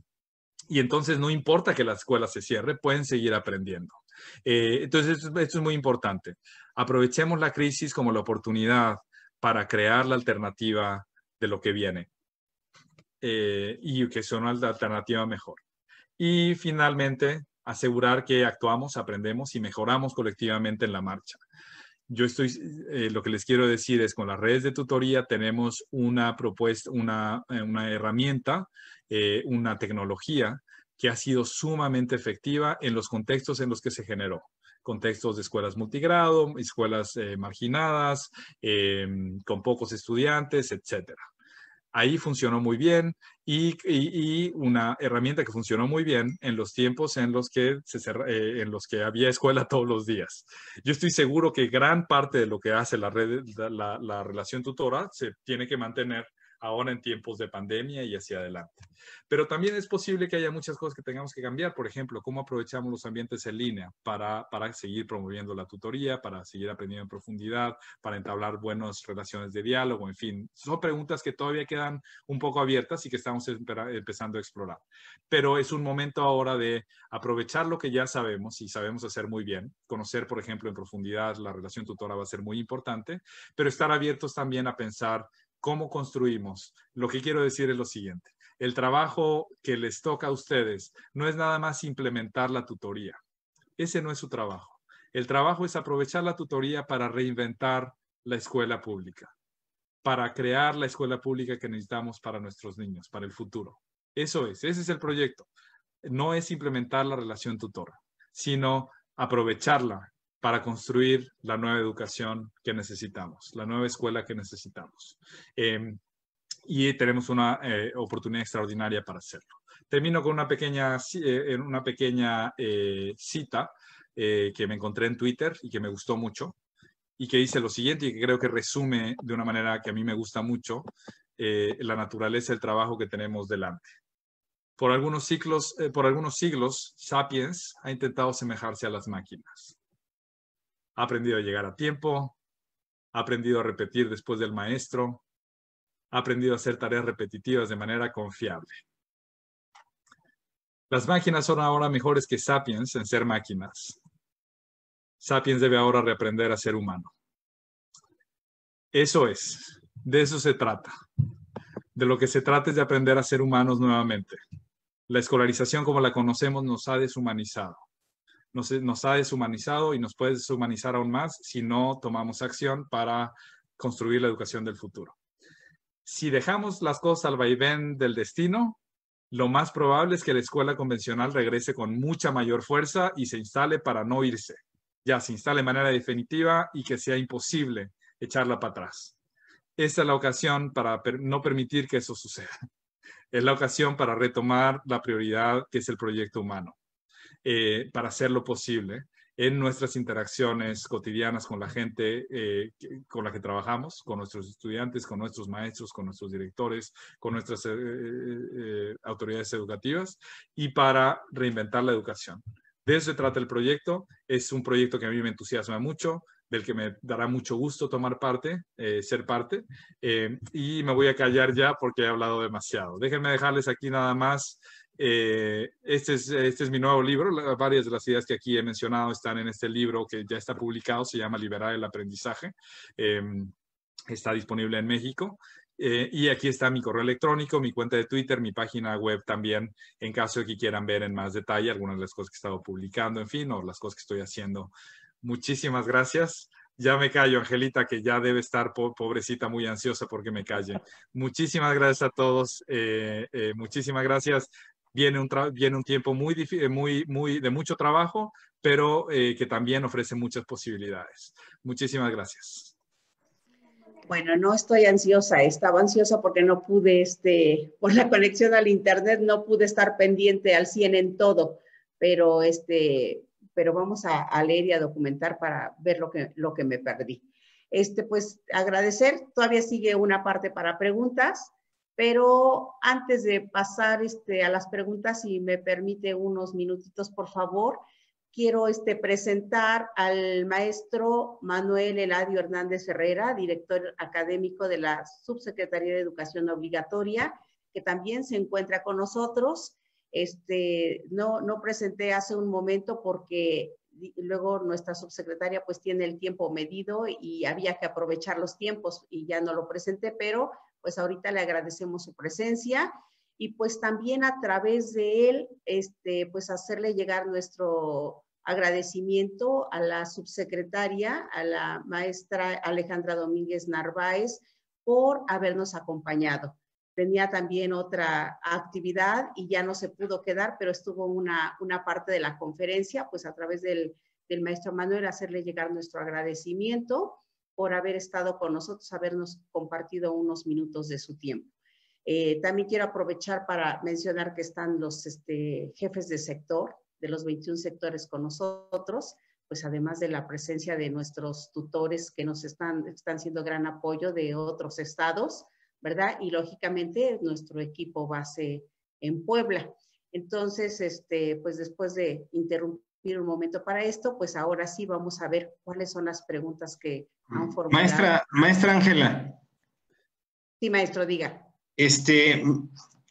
y entonces no importa que la escuela se cierre, pueden seguir aprendiendo. Eh, entonces esto, es muy importante. Aprovechemos la crisis como la oportunidad para crear la alternativa de lo que viene eh, y que sea una alternativa mejor. Y finalmente, asegurar que actuamos, aprendemos y mejoramos colectivamente en la marcha. Yo estoy, eh, lo que les quiero decir es, con las redes de tutoría tenemos una propuesta, una, una herramienta eh, una tecnología que ha sido sumamente efectiva en los contextos en los que se generó contextos de escuelas multigrado, escuelas eh, marginadas, eh, con pocos estudiantes, etcétera. Ahí funcionó muy bien y, una herramienta que funcionó muy bien en los tiempos en los, que en los que había escuela (laughs) todos los días. Yo estoy seguro que gran parte de lo que hace la, red, la relación tutora se tiene que mantener ahora en tiempos de pandemia y hacia adelante. Pero también es posible que haya muchas cosas que tengamos que cambiar, por ejemplo, cómo aprovechamos los ambientes en línea para, seguir promoviendo la tutoría, para seguir aprendiendo en profundidad, para entablar buenas relaciones de diálogo, en fin, son preguntas que todavía quedan un poco abiertas y que estamos empezando a explorar. Pero es un momento ahora de aprovechar lo que ya sabemos y sabemos hacer muy bien, conocer, por ejemplo, en profundidad la relación tutora va a ser muy importante, pero estar abiertos también a pensar cómo construimos. Lo que quiero decir es lo siguiente. El trabajo que les toca a ustedes no es nada más implementar la tutoría. Ese no es su trabajo. El trabajo es aprovechar la tutoría para reinventar la escuela pública, para crear la escuela pública que necesitamos para nuestros niños, para el futuro. Eso es, ese es el proyecto. No es implementar la relación tutora, sino aprovecharla para construir la nueva educación que necesitamos, la nueva escuela que necesitamos. Em, y tenemos una eh, oportunidad extraordinaria para hacerlo. Termino con una pequeña, eh, eh, cita que me encontré en Twitter y que me gustó mucho y que dice lo siguiente y que creo que resume de una manera que a mí me gusta mucho la naturaleza del trabajo que tenemos delante. Por algunos, ciclos, por algunos siglos, Sapiens ha intentado semejarse a las máquinas ha aprendido a llegar a tiempo, ha aprendido a repetir después del maestro, ha aprendido a hacer tareas repetitivas de manera confiable. Las máquinas son ahora mejores que Sapiens en ser máquinas. Sapiens debe ahora reaprender a ser humano. Eso es, de eso se trata. De lo que se trata es de aprender a ser humanos nuevamente. La escolarización como la conocemos nos ha deshumanizado nos, ha deshumanizado y nos puede deshumanizar aún más si no tomamos acción para construir la educación del futuro. Si dejamos las cosas al vaivén del destino, lo más probable es que la escuela convencional regrese con mucha mayor fuerza y se instale para no irse. Ya se instale de manera definitiva y que sea imposible echarla para atrás. Esta es la ocasión para no permitir que eso suceda. Es la ocasión para retomar la prioridad que es el proyecto humano. Eh, para para lo posible en nuestras interacciones cotidianas con la gente eh, con la que trabajamos, con nuestros estudiantes, con nuestros maestros, con nuestros directores, con nuestras eh, autoridades educativas y para reinventar la educación. De eso se trata el proyecto. Es un proyecto que a mí me entusiasma mucho, del que me dará mucho gusto tomar parte, ser parte. y me voy a callar ya porque he hablado demasiado. Déjenme dejarles aquí nada más eh, este, este, es, mi nuevo libro. varias de las ideas que aquí he mencionado están en este libro que ya está publicado, se llama Liberar el aprendizaje. Em, está disponible en México. Eh, y aquí está mi correo electrónico, mi cuenta de Twitter, mi página web también, en caso de que quieran ver en más detalle algunas de las cosas que he estado publicando, en fin, o las cosas que estoy haciendo. Muchísimas gracias. Ya me callo, Angelita, que ya debe estar pobrecita muy ansiosa porque me calle. Muchísimas gracias a todos. Eh, muchísimas gracias viene un, viene un tiempo muy, eh, muy, muy de mucho trabajo, pero eh, que también ofrece muchas posibilidades. Muchísimas gracias. Bueno, no estoy ansiosa, estaba ansiosa porque no pude, este, por la conexión al internet, no pude estar pendiente al 100 en todo, pero, este, pero vamos a, a leer y a documentar para ver lo que, lo que me perdí. Este, pues agradecer, todavía sigue una parte para preguntas pero antes de pasar este, a las preguntas, si me permite unos minutitos, por favor, quiero este, presentar al maestro Manuel Eladio Hernández Herrera, director académico de la Subsecretaría de Educación Obligatoria, que también se encuentra con nosotros. Este, no, presenté hace un momento porque luego nuestra subsecretaria pues tiene el tiempo medido y había que aprovechar los tiempos y ya no lo presenté, pero pues ahorita le agradecemos su presencia y pues también a través de él, este, pues hacerle llegar nuestro agradecimiento a la subsecretaria, a la maestra Alejandra Domínguez Narváez, por habernos acompañado. Tenía también otra actividad y ya no se pudo quedar, pero estuvo una, parte de la conferencia, pues a través del, del maestro Manuel, hacerle llegar nuestro agradecimiento por haber estado con nosotros, habernos compartido unos minutos de su tiempo. Eh, también quiero aprovechar para mencionar que están los este, jefes de sector, de los 21 sectores con nosotros, pues además de la presencia de nuestros tutores que nos están, están siendo gran apoyo de otros estados, ¿verdad? Y lógicamente nuestro equipo base en Puebla. Entonces, este, pues después de interrumpir un momento para esto, pues ahora sí vamos a ver cuáles son las preguntas que han mm. formado. Maestra, maestra Ángela. Sí, maestro, diga. Este,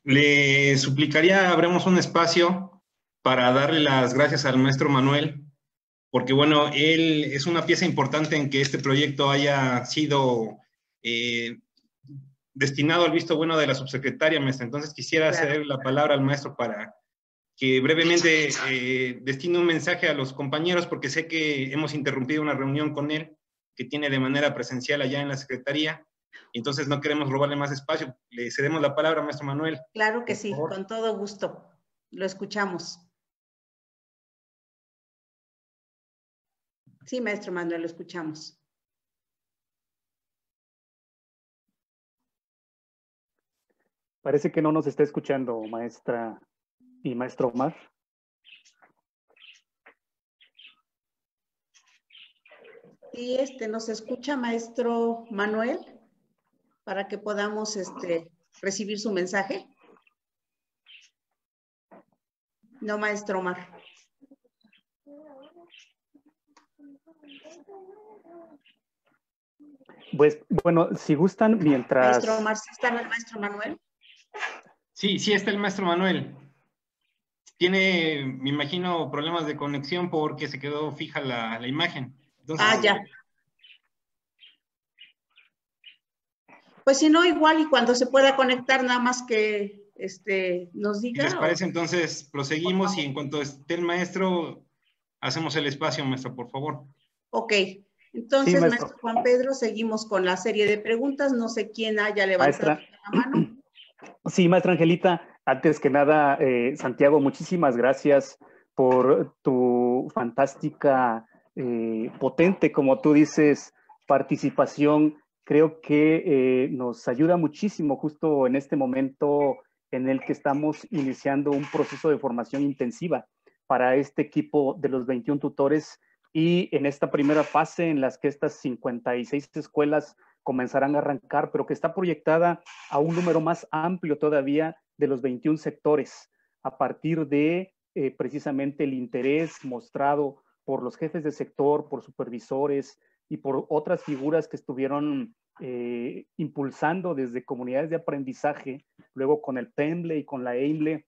le suplicaría, abramos un espacio para darle las gracias al maestro Manuel, porque bueno, él es una pieza importante en que este proyecto haya sido eh, destinado al visto bueno de la subsecretaria, maestra. Entonces quisiera hacer la palabra al maestro para que brevemente eh, destino un mensaje a los compañeros porque sé que hemos interrumpido una reunión con él que tiene de manera presencial allá en la Secretaría. Entonces no queremos robarle más espacio. Le cedemos la palabra, maestro Manuel. Claro que sí, con todo gusto. Lo escuchamos. Sí, maestro Manuel, lo escuchamos. Parece que no nos está escuchando, maestra y maestro Omar. Sí, este, nos escucha maestro Manuel para que podamos este, recibir su mensaje. No, maestro Omar. Pues bueno, si gustan, mientras... Maestro Omar, ¿sí está el maestro Manuel? Sí, sí está el maestro Manuel tiene, me imagino, problemas de conexión porque se quedó fija la, imagen. ah, ya. Pues si no, igual y cuando se pueda conectar, nada más que este, nos diga. ¿Les parece? Entonces, proseguimos y en cuanto esté el maestro, hacemos el espacio, maestro, por favor. Ok. Entonces, maestro. Juan Pedro, seguimos con la serie de preguntas. No sé quién haya levantado la mano. Sí, maestra Angelita. Antes que nada, eh, Santiago, muchísimas gracias por tu fantástica, eh, potente, como tú dices, participación. Creo que eh, nos ayuda muchísimo justo en este momento en el que estamos iniciando un proceso de formación intensiva para este equipo de los 21 tutores y en esta primera fase en las que estas 56 escuelas comenzarán a arrancar, pero que está proyectada a un número más amplio todavía de los 21 sectores a partir de eh, precisamente el interés mostrado por los jefes de sector, por supervisores y por otras figuras que estuvieron eh, impulsando desde comunidades de aprendizaje, luego con el PEMBLE y con la y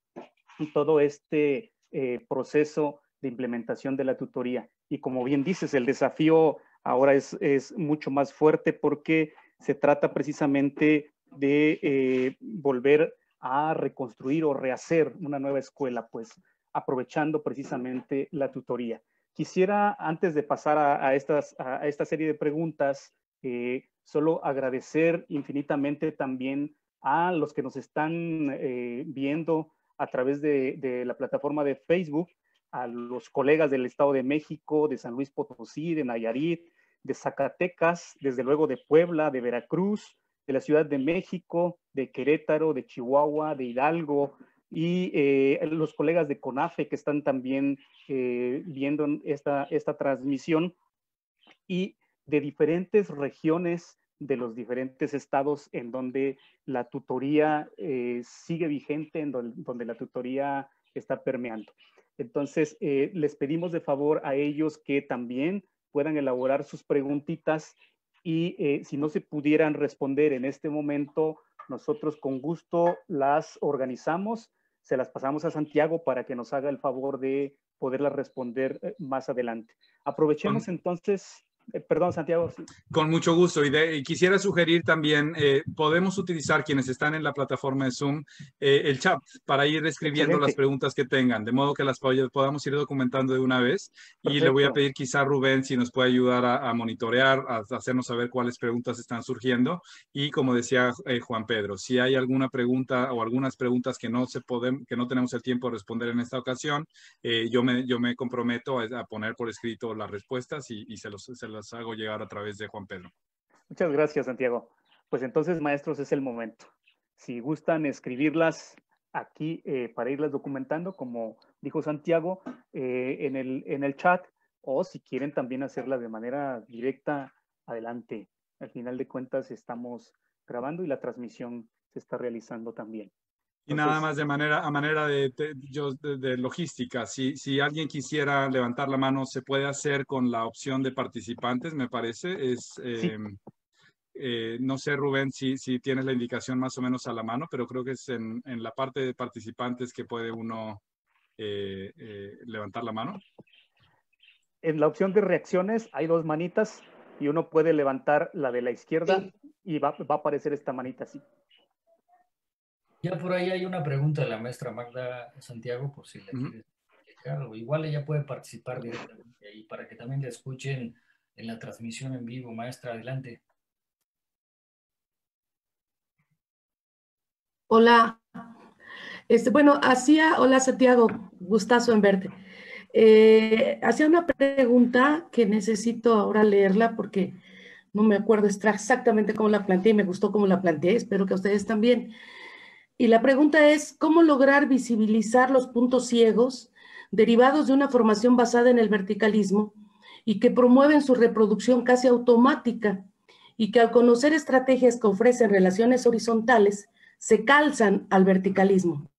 todo este eh, proceso de implementación de la tutoría. Y como bien dices, el desafío ahora es, mucho más fuerte porque se trata precisamente de volver a reconstruir o rehacer una nueva escuela, pues aprovechando precisamente la tutoría. Quisiera, antes de pasar a, estas, a esta serie de preguntas, eh, solo agradecer infinitamente también a los que nos están eh, viendo a través de, la plataforma de Facebook, a los colegas del Estado de México, de San Luis Potosí, de Nayarit, de Zacatecas, desde luego de Puebla, de Veracruz, de la Ciudad de México, de Querétaro, de Chihuahua, de Hidalgo y eh, los colegas de CONAFE que están también eh, viendo esta, transmisión y de diferentes regiones de los diferentes estados en donde la tutoría eh, sigue vigente, en donde, la tutoría está permeando. Entonces, les pedimos de favor a ellos que también puedan elaborar sus preguntitas y si no se pudieran responder en este momento, nosotros con gusto las organizamos, se las pasamos a Santiago para que nos haga el favor de poderlas responder eh, más adelante. Aprovechemos entonces eh, perdón, Santiago. Con mucho gusto. Y, quisiera sugerir también, eh, podemos utilizar quienes están en la plataforma de Zoom eh, el chat para ir escribiendo las preguntas que tengan, de modo que las podamos ir documentando de una vez. Y le voy a pedir quizá a Rubén si nos puede ayudar a, monitorear, a, hacernos saber cuáles preguntas están surgiendo. Y como decía Juan Pedro, si hay alguna pregunta o algunas preguntas que no, se pueden que no tenemos el tiempo de responder en esta ocasión, yo, me, yo me comprometo a, poner por escrito las respuestas y, se los... Se los hago llegar a través de Juan Pedro. Muchas gracias, Santiago. Pues entonces, maestros, es el momento. Si gustan escribirlas aquí eh, para irlas documentando, como dijo Santiago, eh, en, el, en el chat, o si quieren también hacerlas de manera directa, adelante. Al final de cuentas, estamos grabando y la transmisión se está realizando también. Y nada más de manera, a manera de, logística, si, si, alguien quisiera levantar la mano, se puede hacer con la opción de participantes, me parece. Es, em, eh, no sé, Rubén, si, si, tienes la indicación más o menos a la mano, pero creo que es en, en la parte de participantes que puede uno eh, eh, levantar la mano. En la opción de reacciones hay dos manitas y uno puede levantar la de la izquierda y va a aparecer esta manita así. Ya por ahí hay una pregunta de la maestra Magda Santiago, por si la quieres dejar. o Igual ella puede participar directamente ahí para que también la escuchen en la transmisión en vivo. Maestra, adelante. Hola. Este, bueno, hacía, hola Santiago, gustazo en verte. Eh, hacía una pregunta que necesito ahora leerla porque no me acuerdo exactamente cómo la planteé y me gustó cómo la planteé, espero que a ustedes también. Y la pregunta es, ¿cómo lograr visibilizar los puntos ciegos derivados de una formación basada en el verticalismo y que promueven su reproducción casi automática y que al conocer estrategias que ofrecen relaciones horizontales, se calzan al verticalismo?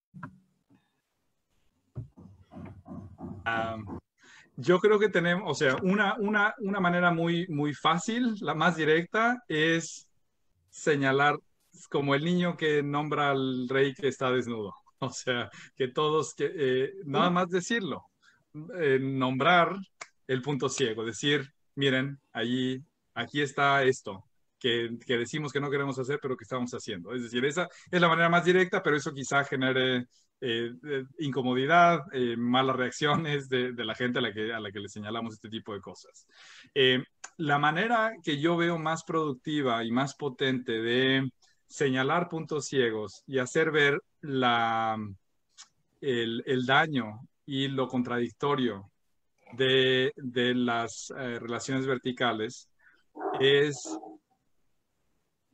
yo creo que tenemos, o sea, una, una, manera muy, muy fácil, la más directa, es señalar como el niño que nombra al rey que está desnudo. (laughs) O sea, que todos, que, eh, nada más decirlo, eh, nombrar el punto ciego, decir, miren, allí, aquí está esto, que, que, decimos que no queremos hacer, pero que estamos haciendo. Es decir, esa es la manera más directa, pero eso quizá genere eh, incomodidad, malas reacciones de, de, la gente a la, que, a la que le señalamos este tipo de cosas. la manera que yo veo más productiva y más potente de señalar puntos ciegos y hacer ver la, el, el daño y lo contradictorio de, las eh, relaciones verticales es,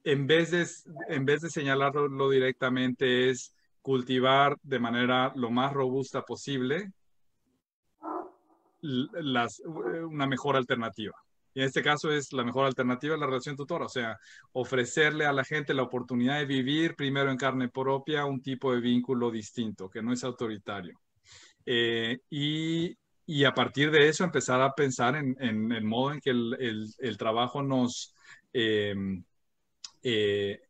en vez de, en vez de señalarlo directamente, es cultivar de manera lo más robusta posible las, una mejor alternativa. Y en este caso es la mejor alternativa la relación tutora, o sea, ofrecerle a la gente la oportunidad de vivir primero en carne propia un tipo de vínculo distinto, que no es autoritario. Eh, y, y, a partir de eso empezar a pensar en, el modo en que el, el, trabajo nos... Em, eh,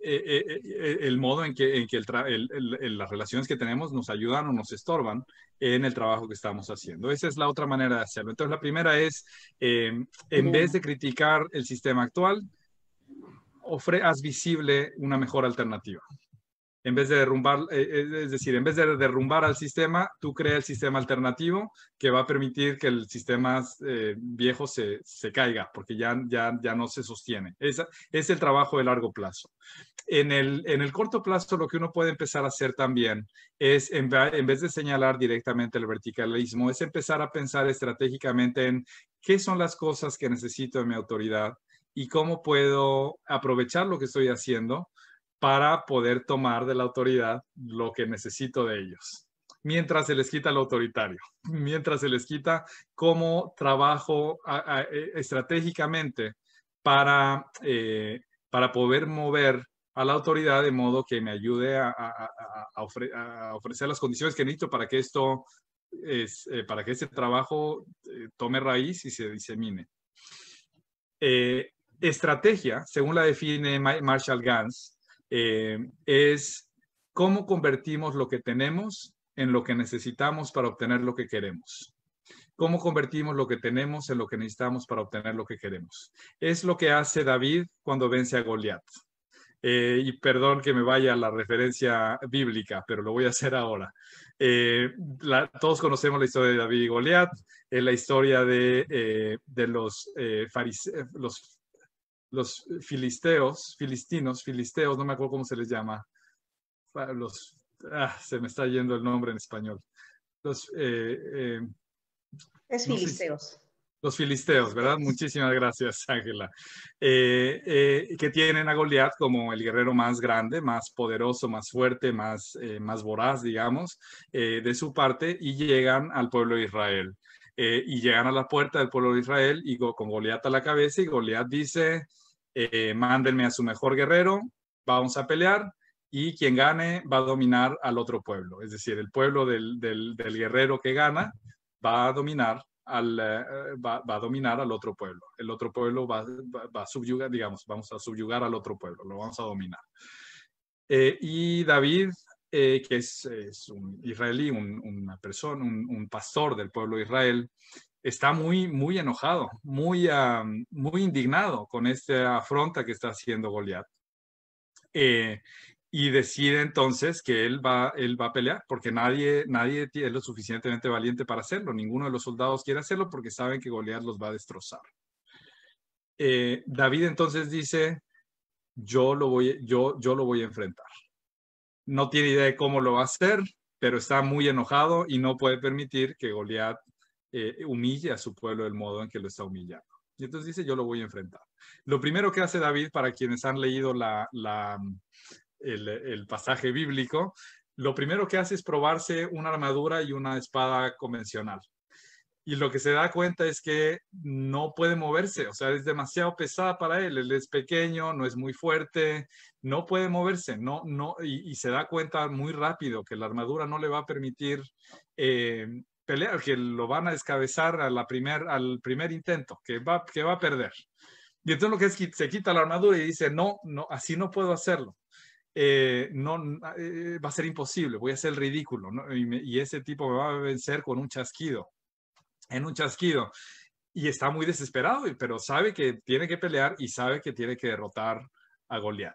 eh, el modo en que, en que el, las relaciones que tenemos nos ayudan o nos estorban en el trabajo que estamos haciendo. Esa es la otra manera de hacerlo. Entonces, la primera es, em, en vez de criticar el sistema actual, ofrece visible una mejor alternativa en vez de derrumbar, eh, eh, es decir, en vez de derrumbar al sistema, tú creas el sistema alternativo que va a permitir que el sistema eh, viejo se, caiga, porque ya, ya, ya no se sostiene. Esa, es el trabajo de largo plazo. En el, en el corto plazo, lo que uno puede empezar a hacer también es, en, en vez de señalar directamente el verticalismo, es empezar a pensar estratégicamente en qué son las cosas que necesito de mi autoridad y cómo puedo aprovechar lo que estoy haciendo para poder tomar de la autoridad lo que necesito de ellos. Mientras se les quita lo autoritario, mientras se les quita cómo trabajo eh, estratégicamente para, eh, para poder mover a la autoridad de modo que me ayude a, ofrecer las condiciones que necesito para que esto es, eh, para que este trabajo tome raíz y se disemine. estrategia, según la define Marshall Gans, eh, es cómo convertimos lo que tenemos en lo que necesitamos para obtener lo que queremos. ¿Cómo convertimos lo que tenemos en lo que necesitamos para obtener lo que queremos? Es lo que hace David cuando vence a Goliat. Eh, y perdón que me vaya a la referencia bíblica, pero lo voy a hacer ahora. Eh, todos conocemos la historia de David y Goliat, la historia de, de los, fariseos, los los filisteos, filistinos, filisteos, no me acuerdo cómo se les llama, ah, los, ah, se me está yendo el nombre en español. Los, eh, eh, es filisteos. los filisteos, ¿verdad? Muchísimas gracias, (laughs) Ángela. Eh, que tienen a Goliat como el guerrero más grande, más poderoso, más fuerte, más, más voraz, digamos, de su parte, y llegan al pueblo de Israel. y llegan a la puerta del pueblo de Israel y con Goliat a la cabeza y Goliat dice, eh, mándenme a su mejor guerrero, vamos a pelear y quien gane va a dominar al otro pueblo. Es decir, el pueblo del, guerrero que gana va a dominar al, eh, va, dominar al otro pueblo. El otro pueblo va, a subyugar, digamos, vamos a subyugar al otro pueblo, lo vamos a dominar. Eh, y David, que es, un israelí, una persona, un, un, pastor del pueblo de Israel, está muy, muy enojado, muy, ah, muy indignado con esta afronta que está haciendo Goliat. Eh, y decide entonces que él va, él va a pelear, porque nadie, nadie es lo suficientemente valiente para hacerlo. Ninguno de los soldados quiere hacerlo porque saben que Goliat los va a destrozar. Eh, David entonces dice, yo lo, voy, yo, yo lo voy a enfrentar. No tiene idea de cómo lo va a hacer, pero está muy enojado y no puede permitir que Goliat eh, humille a su pueblo del modo en que lo está humillando. Y entonces dice, yo lo voy a enfrentar. Lo primero que hace David, para quienes han leído la, el, pasaje bíblico, lo primero que hace es probarse una armadura y una espada convencional y lo que se da cuenta es que no puede moverse, o sea, es demasiado pesada para él, él es pequeño, no es muy fuerte, no puede moverse, no, no, y, y se da cuenta muy rápido que la armadura no le va a permitir eh, que lo van a descabezar a primer, al primer intento, que va, que va a perder. Y entonces lo que es que se quita la armadura y dice, no, no, así no puedo hacerlo. Eh, no, eh, va a ser imposible, voy a ser ridículo. Y, y, ese tipo me va a vencer con un chasquido, en un chasquido. Y está muy desesperado, pero sabe que tiene que pelear y sabe que tiene que derrotar a Goliat.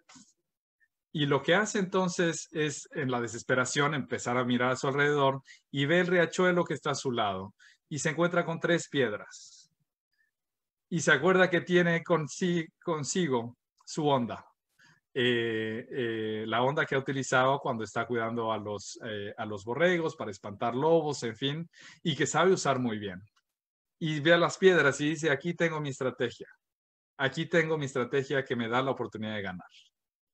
Y lo que hace entonces es, en la desesperación, empezar a mirar a su alrededor y ve el riachuelo que está a su lado y se encuentra con tres piedras. Y se acuerda que tiene consigo su onda, eh, eh, la onda que ha utilizado cuando está cuidando a los, eh, a los borregos para espantar lobos, en fin, y que sabe usar muy bien. Y ve a las piedras y dice, aquí tengo mi estrategia, aquí tengo mi estrategia que me da la oportunidad de ganar.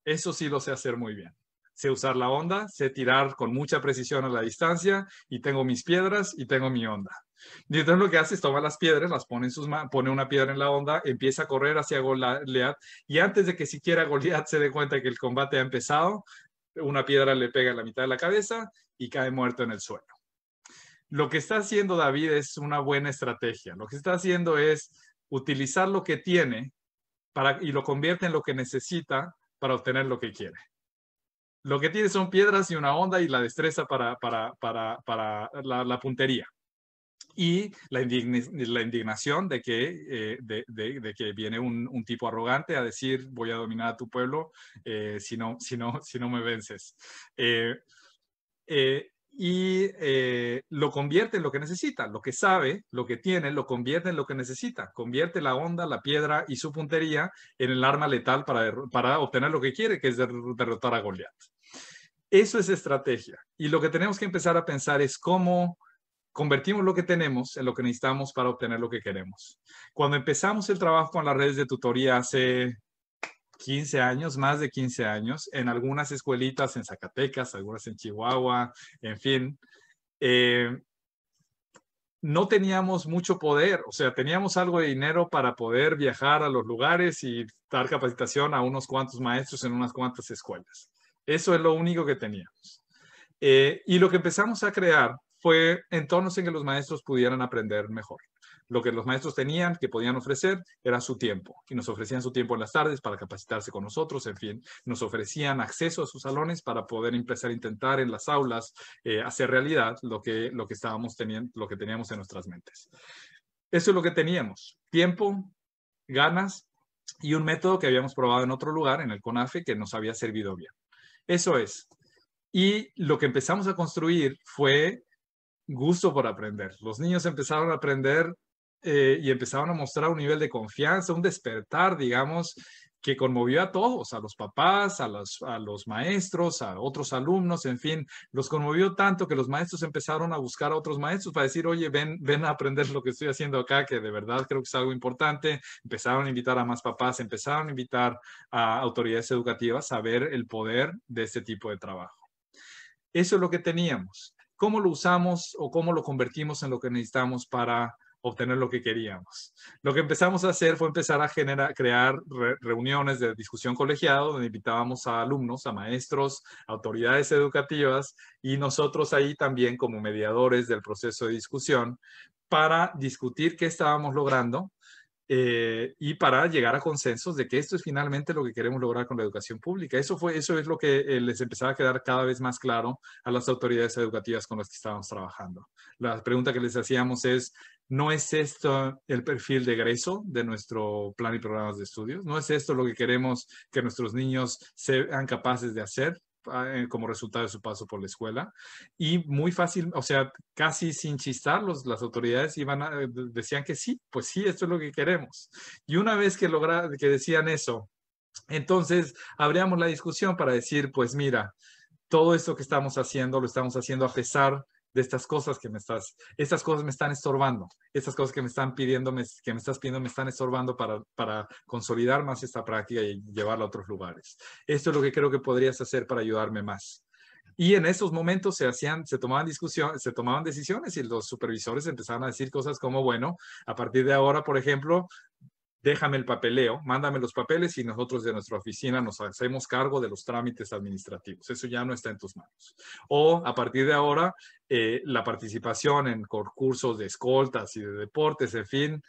Eso sí lo sé hacer muy bien. Sé usar la onda, sé tirar con mucha precisión a la distancia y tengo mis piedras y tengo mi onda. Y entonces lo que hace es tomar las piedras, las pone en sus manos, pone una piedra en la onda, empieza a correr hacia Goliat y antes de que siquiera Goliat se dé cuenta que el combate ha empezado, una piedra le pega en la mitad de la cabeza y cae muerto en el suelo. Lo que está haciendo David es una buena estrategia. Lo que está haciendo es utilizar lo que tiene para, y lo convierte en lo que necesita para obtener lo que quiere. Lo que tiene son piedras y una onda y la destreza para, para, para, la, puntería. Y la, indignación de que, eh, de, que viene un, tipo arrogante a decir voy a dominar a tu pueblo eh, si, no, si, no, si no me vences. Eh, y eh, lo convierte en lo que necesita, lo que sabe, lo que tiene, lo convierte en lo que necesita, convierte la onda, la piedra y su puntería en el arma letal para, para obtener lo que quiere, que es derrotar a Goliat. Eso es estrategia. Y lo que tenemos que empezar a pensar es cómo convertimos lo que tenemos en lo que necesitamos para obtener lo que queremos. Cuando empezamos el trabajo con las redes de tutoría hace 15 años, más de 15 años, en algunas escuelitas en Zacatecas, algunas en Chihuahua, en fin. Eh, no teníamos mucho poder, o sea, teníamos algo de dinero para poder viajar a los lugares y dar capacitación a unos cuantos maestros en unas cuantas escuelas. Eso es lo único que teníamos. Eh, y lo que empezamos a crear fue entornos en que los maestros pudieran aprender mejor. Lo que los maestros tenían, que podían ofrecer, era su tiempo. Y nos ofrecían su tiempo en las tardes para capacitarse con nosotros, en fin, nos ofrecían acceso a sus salones para poder empezar a intentar en las aulas eh, hacer realidad lo que, lo, que estábamos teniendo, lo que teníamos en nuestras mentes. Eso es lo que teníamos, tiempo, ganas y un método que habíamos probado en otro lugar, en el CONAFE, que nos había servido bien. Eso es. Y lo que empezamos a construir fue gusto por aprender. Los niños empezaron a aprender eh, y empezaron a mostrar un nivel de confianza, un despertar, digamos, que conmovió a todos, a los papás, a los, maestros, a otros alumnos, en fin, los conmovió tanto que los maestros empezaron a buscar a otros maestros para decir, oye, ven, ven a aprender lo que estoy haciendo acá, que de verdad creo que es algo importante. Empezaron a invitar a más papás, empezaron a invitar a autoridades educativas a ver el poder de este tipo de trabajo. Eso es lo que teníamos. ¿Cómo lo usamos o cómo lo convertimos en lo que necesitamos para obtener lo que queríamos. Lo que empezamos a hacer fue empezar a generar, crear reuniones de discusión colegiado donde invitábamos a alumnos, a maestros, autoridades educativas y nosotros ahí también como mediadores del proceso de discusión para discutir qué estábamos logrando, eh, y para llegar a consensos de que esto es finalmente lo que queremos lograr con la educación pública. Eso, fue, eso es lo que eh, les empezaba a quedar cada vez más claro a las autoridades educativas con las que estábamos trabajando. La pregunta que les hacíamos es, ¿no es esto el perfil de egreso de nuestro plan y programas de estudios? ¿No es esto lo que queremos que nuestros niños sean capaces de hacer? Ah, eh, como resultado de su paso por la escuela y muy fácil, o sea, casi sin chistarlos, las autoridades iban a, eh, decían que sí, pues sí, esto es lo que queremos. Y una vez que, logra, que decían eso, entonces abríamos la discusión para decir, pues mira, todo esto que estamos haciendo lo estamos haciendo a pesar de estas cosas que me estás, estas cosas me están estorbando, estas cosas que me están pidiendo, que me estás pidiendo me están estorbando para, para consolidar más esta práctica y llevarla a otros lugares. Esto es lo que creo que podrías hacer para ayudarme más. Y en esos momentos se hacían, se tomaban discusiones, se tomaban decisiones y los supervisores empezaban a decir cosas como, bueno, a partir de ahora, por ejemplo, déjame el papeleo, mándame los papeles y nosotros de nuestra oficina nos hacemos cargo de los trámites administrativos. Eso ya no está en tus manos. O a partir de ahora, eh, la participación en concursos de escoltas y de deportes, en fin,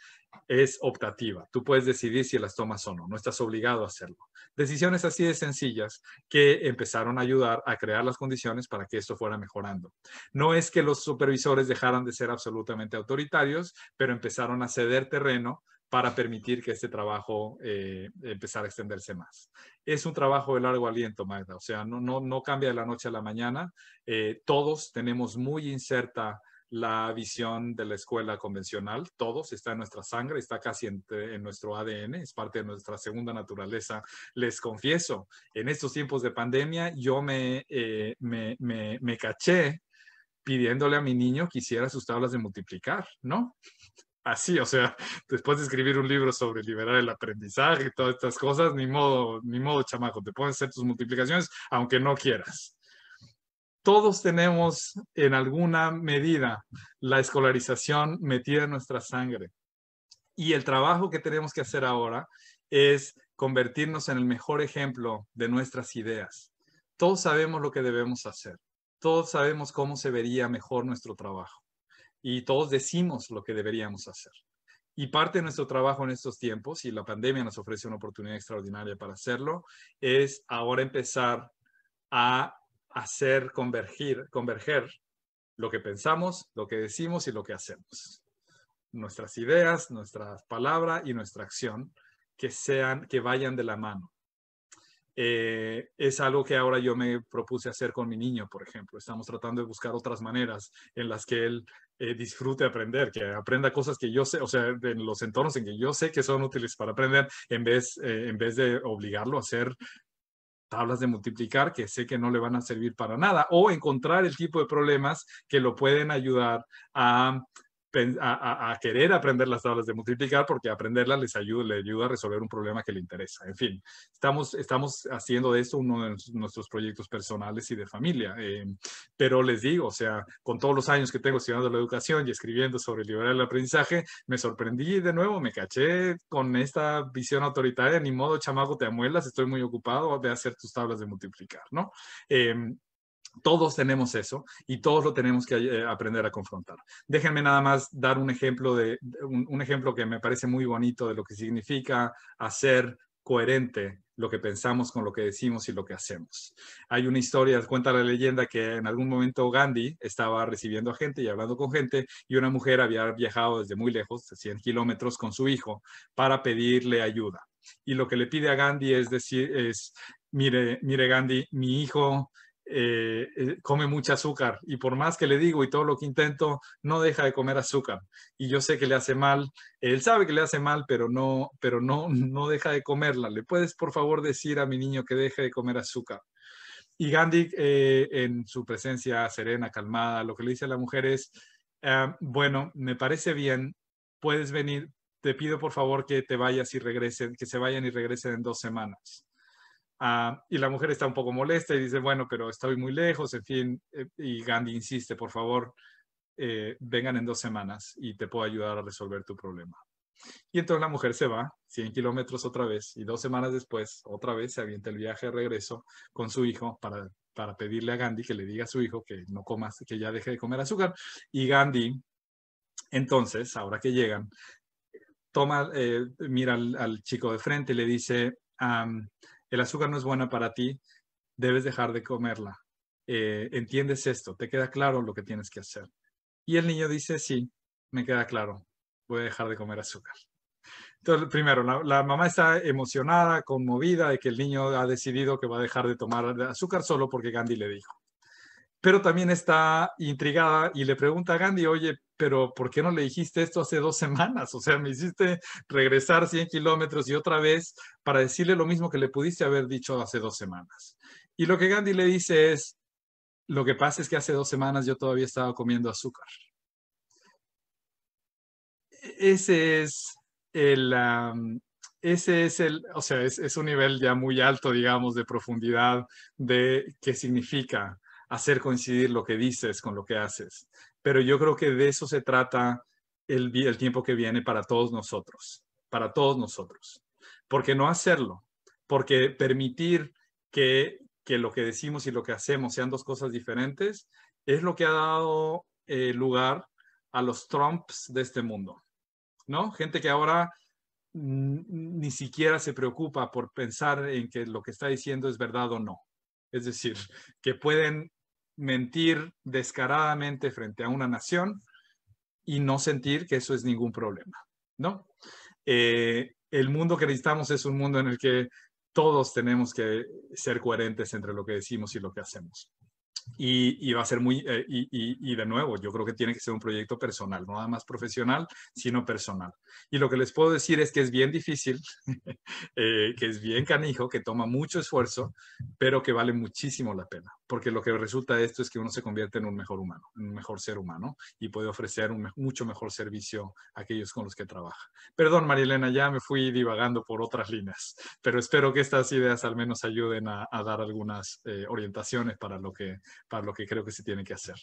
es optativa. Tú puedes decidir si las tomas o no, no estás obligado a hacerlo. Decisiones así de sencillas que empezaron a ayudar a crear las condiciones para que esto fuera mejorando. No es que los supervisores dejaran de ser absolutamente autoritarios, pero empezaron a ceder terreno para permitir que este trabajo eh, empezara a extenderse más. Es un trabajo de largo aliento, Magda, o sea, no, no, cambia de la noche a la mañana. Eh, todos tenemos muy inserta la visión de la escuela convencional, todos, está en nuestra sangre, está casi en, nuestro ADN, es parte de nuestra segunda naturaleza. Les confieso, en estos tiempos de pandemia yo me eh, caché pidiéndole a mi niño que hiciera sus tablas de multiplicar, ¿no? así, o sea, (laughs) después de escribir un libro sobre liberar el aprendizaje y todas estas cosas, ni modo, ni modo, chamaco, te pueden hacer tus multiplicaciones aunque no quieras. Todos tenemos en alguna medida la escolarización metida en nuestra sangre. Y el trabajo que tenemos que hacer ahora es convertirnos en el mejor ejemplo de nuestras ideas. Todos sabemos lo que debemos hacer. Todos sabemos cómo se vería mejor nuestro trabajo y todos decimos lo que deberíamos hacer. Y parte de nuestro trabajo en estos tiempos, y la pandemia nos ofrece una oportunidad extraordinaria para hacerlo, es ahora empezar a hacer convergir, converger lo que pensamos, lo que decimos y lo que hacemos. Nuestras ideas, nuestras palabras y nuestra acción que sean, que vayan de la mano. Eh, es algo que ahora yo me propuse hacer con mi niño, por ejemplo. Estamos tratando de buscar otras maneras en las que él eh, disfrute aprender, que aprenda cosas que yo sé, o sea, en los entornos en que yo sé que son útiles para aprender, en vez, eh, en vez de obligarlo a hacer tablas de multiplicar que sé que no le van a servir para nada, o encontrar el tipo de problemas que lo pueden ayudar a a, querer aprender las tablas de multiplicar porque aprenderlas les ayuda, ayuda a resolver un problema que le interesa. En fin, estamos, estamos haciendo de esto uno de nuestros proyectos personales y de familia. Eh, pero les digo, o sea, con todos los años que tengo estudiando la educación y escribiendo sobre liberar el aprendizaje, me sorprendí de nuevo, me caché con esta visión autoritaria, ni modo, chamaco, te amuelas, estoy muy ocupado de hacer tus tablas de multiplicar, ¿no? Eh, todos tenemos eso y todos lo tenemos que eh, aprender a confrontar. Déjenme nada más dar un ejemplo, de, un, ejemplo que me parece muy bonito de lo que significa hacer coherente lo que pensamos con lo que decimos y lo que hacemos. Hay una historia, cuenta la leyenda, que en algún momento Gandhi estaba recibiendo a gente y hablando con gente y una mujer había viajado desde muy lejos, 100 kilómetros, con su hijo para pedirle ayuda. Y lo que le pide a Gandhi es decir, es, mire, mire Gandhi, mi hijo eh, eh, come mucha azúcar y por más que le digo y todo lo que intento, no deja de comer azúcar. Y yo sé que le hace mal, él sabe que le hace mal, pero no, pero no, no deja de comerla. ¿Le puedes por favor decir a mi niño que deje de comer azúcar? Y Gandhi, eh, en su presencia serena, calmada, lo que le dice a la mujer es, ah, bueno, me parece bien, puedes venir, te pido por favor que te vayas y regresen, que se vayan y regresen en dos semanas. Ah, y la mujer está un poco molesta y dice, bueno, pero estoy muy lejos, en fin, eh, y Gandhi insiste, por favor, eh, vengan en dos semanas y te puedo ayudar a resolver tu problema. Y entonces la mujer se va 100 kilómetros otra vez y dos semanas después otra vez se avienta el viaje de regreso con su hijo para, para pedirle a Gandhi que le diga a su hijo que no comas, que ya deje de comer azúcar. Y Gandhi, entonces, ahora que llegan, toma, eh, mira al, chico de frente y le dice, el azúcar no es buena para ti, debes dejar de comerla. Eh, ¿Entiendes esto? ¿Te queda claro lo que tienes que hacer? Y el niño dice, sí, me queda claro, voy a dejar de comer azúcar. Entonces, primero, la, la, mamá está emocionada, conmovida de que el niño ha decidido que va a dejar de tomar azúcar solo porque Gandhi le dijo pero también está intrigada y le pregunta a Gandhi, oye, pero ¿por qué no le dijiste esto hace dos semanas? O sea, me hiciste regresar 100 kilómetros y otra vez para decirle lo mismo que le pudiste haber dicho hace dos semanas. Y lo que Gandhi le dice es, lo que pasa es que hace dos semanas yo todavía estaba comiendo azúcar. E-, ese es el, ese es el, o sea, es, es, un nivel ya muy alto, digamos, de profundidad de qué significa hacer coincidir lo que dices con lo que haces. Pero yo creo que de eso se trata el, tiempo que viene para todos nosotros, para todos nosotros. Porque no hacerlo, porque permitir que, lo que decimos y lo que hacemos sean dos cosas diferentes, es lo que ha dado eh, lugar a los Trumps de este mundo, ¿no? Gente que ahora ni siquiera se preocupa por pensar en que lo que está diciendo es verdad o no es decir, que pueden mentir descaradamente frente a una nación y no sentir que eso es ningún problema, ¿no? Eh, el mundo que necesitamos es un mundo en el que todos tenemos que ser coherentes entre lo que decimos y lo que hacemos. Y, va a ser muy, eh, y, de nuevo, yo creo que tiene que ser un proyecto personal, no nada más profesional, sino personal. Y lo que les puedo decir es que es bien difícil, (laughs) eh, que es bien canijo, que toma mucho esfuerzo, pero que vale muchísimo la pena, porque lo que resulta de esto es que uno se convierte en un mejor humano, en un mejor ser humano y puede ofrecer un mucho mejor servicio a aquellos con los que trabaja. Perdón, Marilena, ya me fui divagando por otras líneas, pero espero que estas ideas al menos ayuden a, dar algunas eh, orientaciones para lo, que, para lo que creo que se tiene que hacer.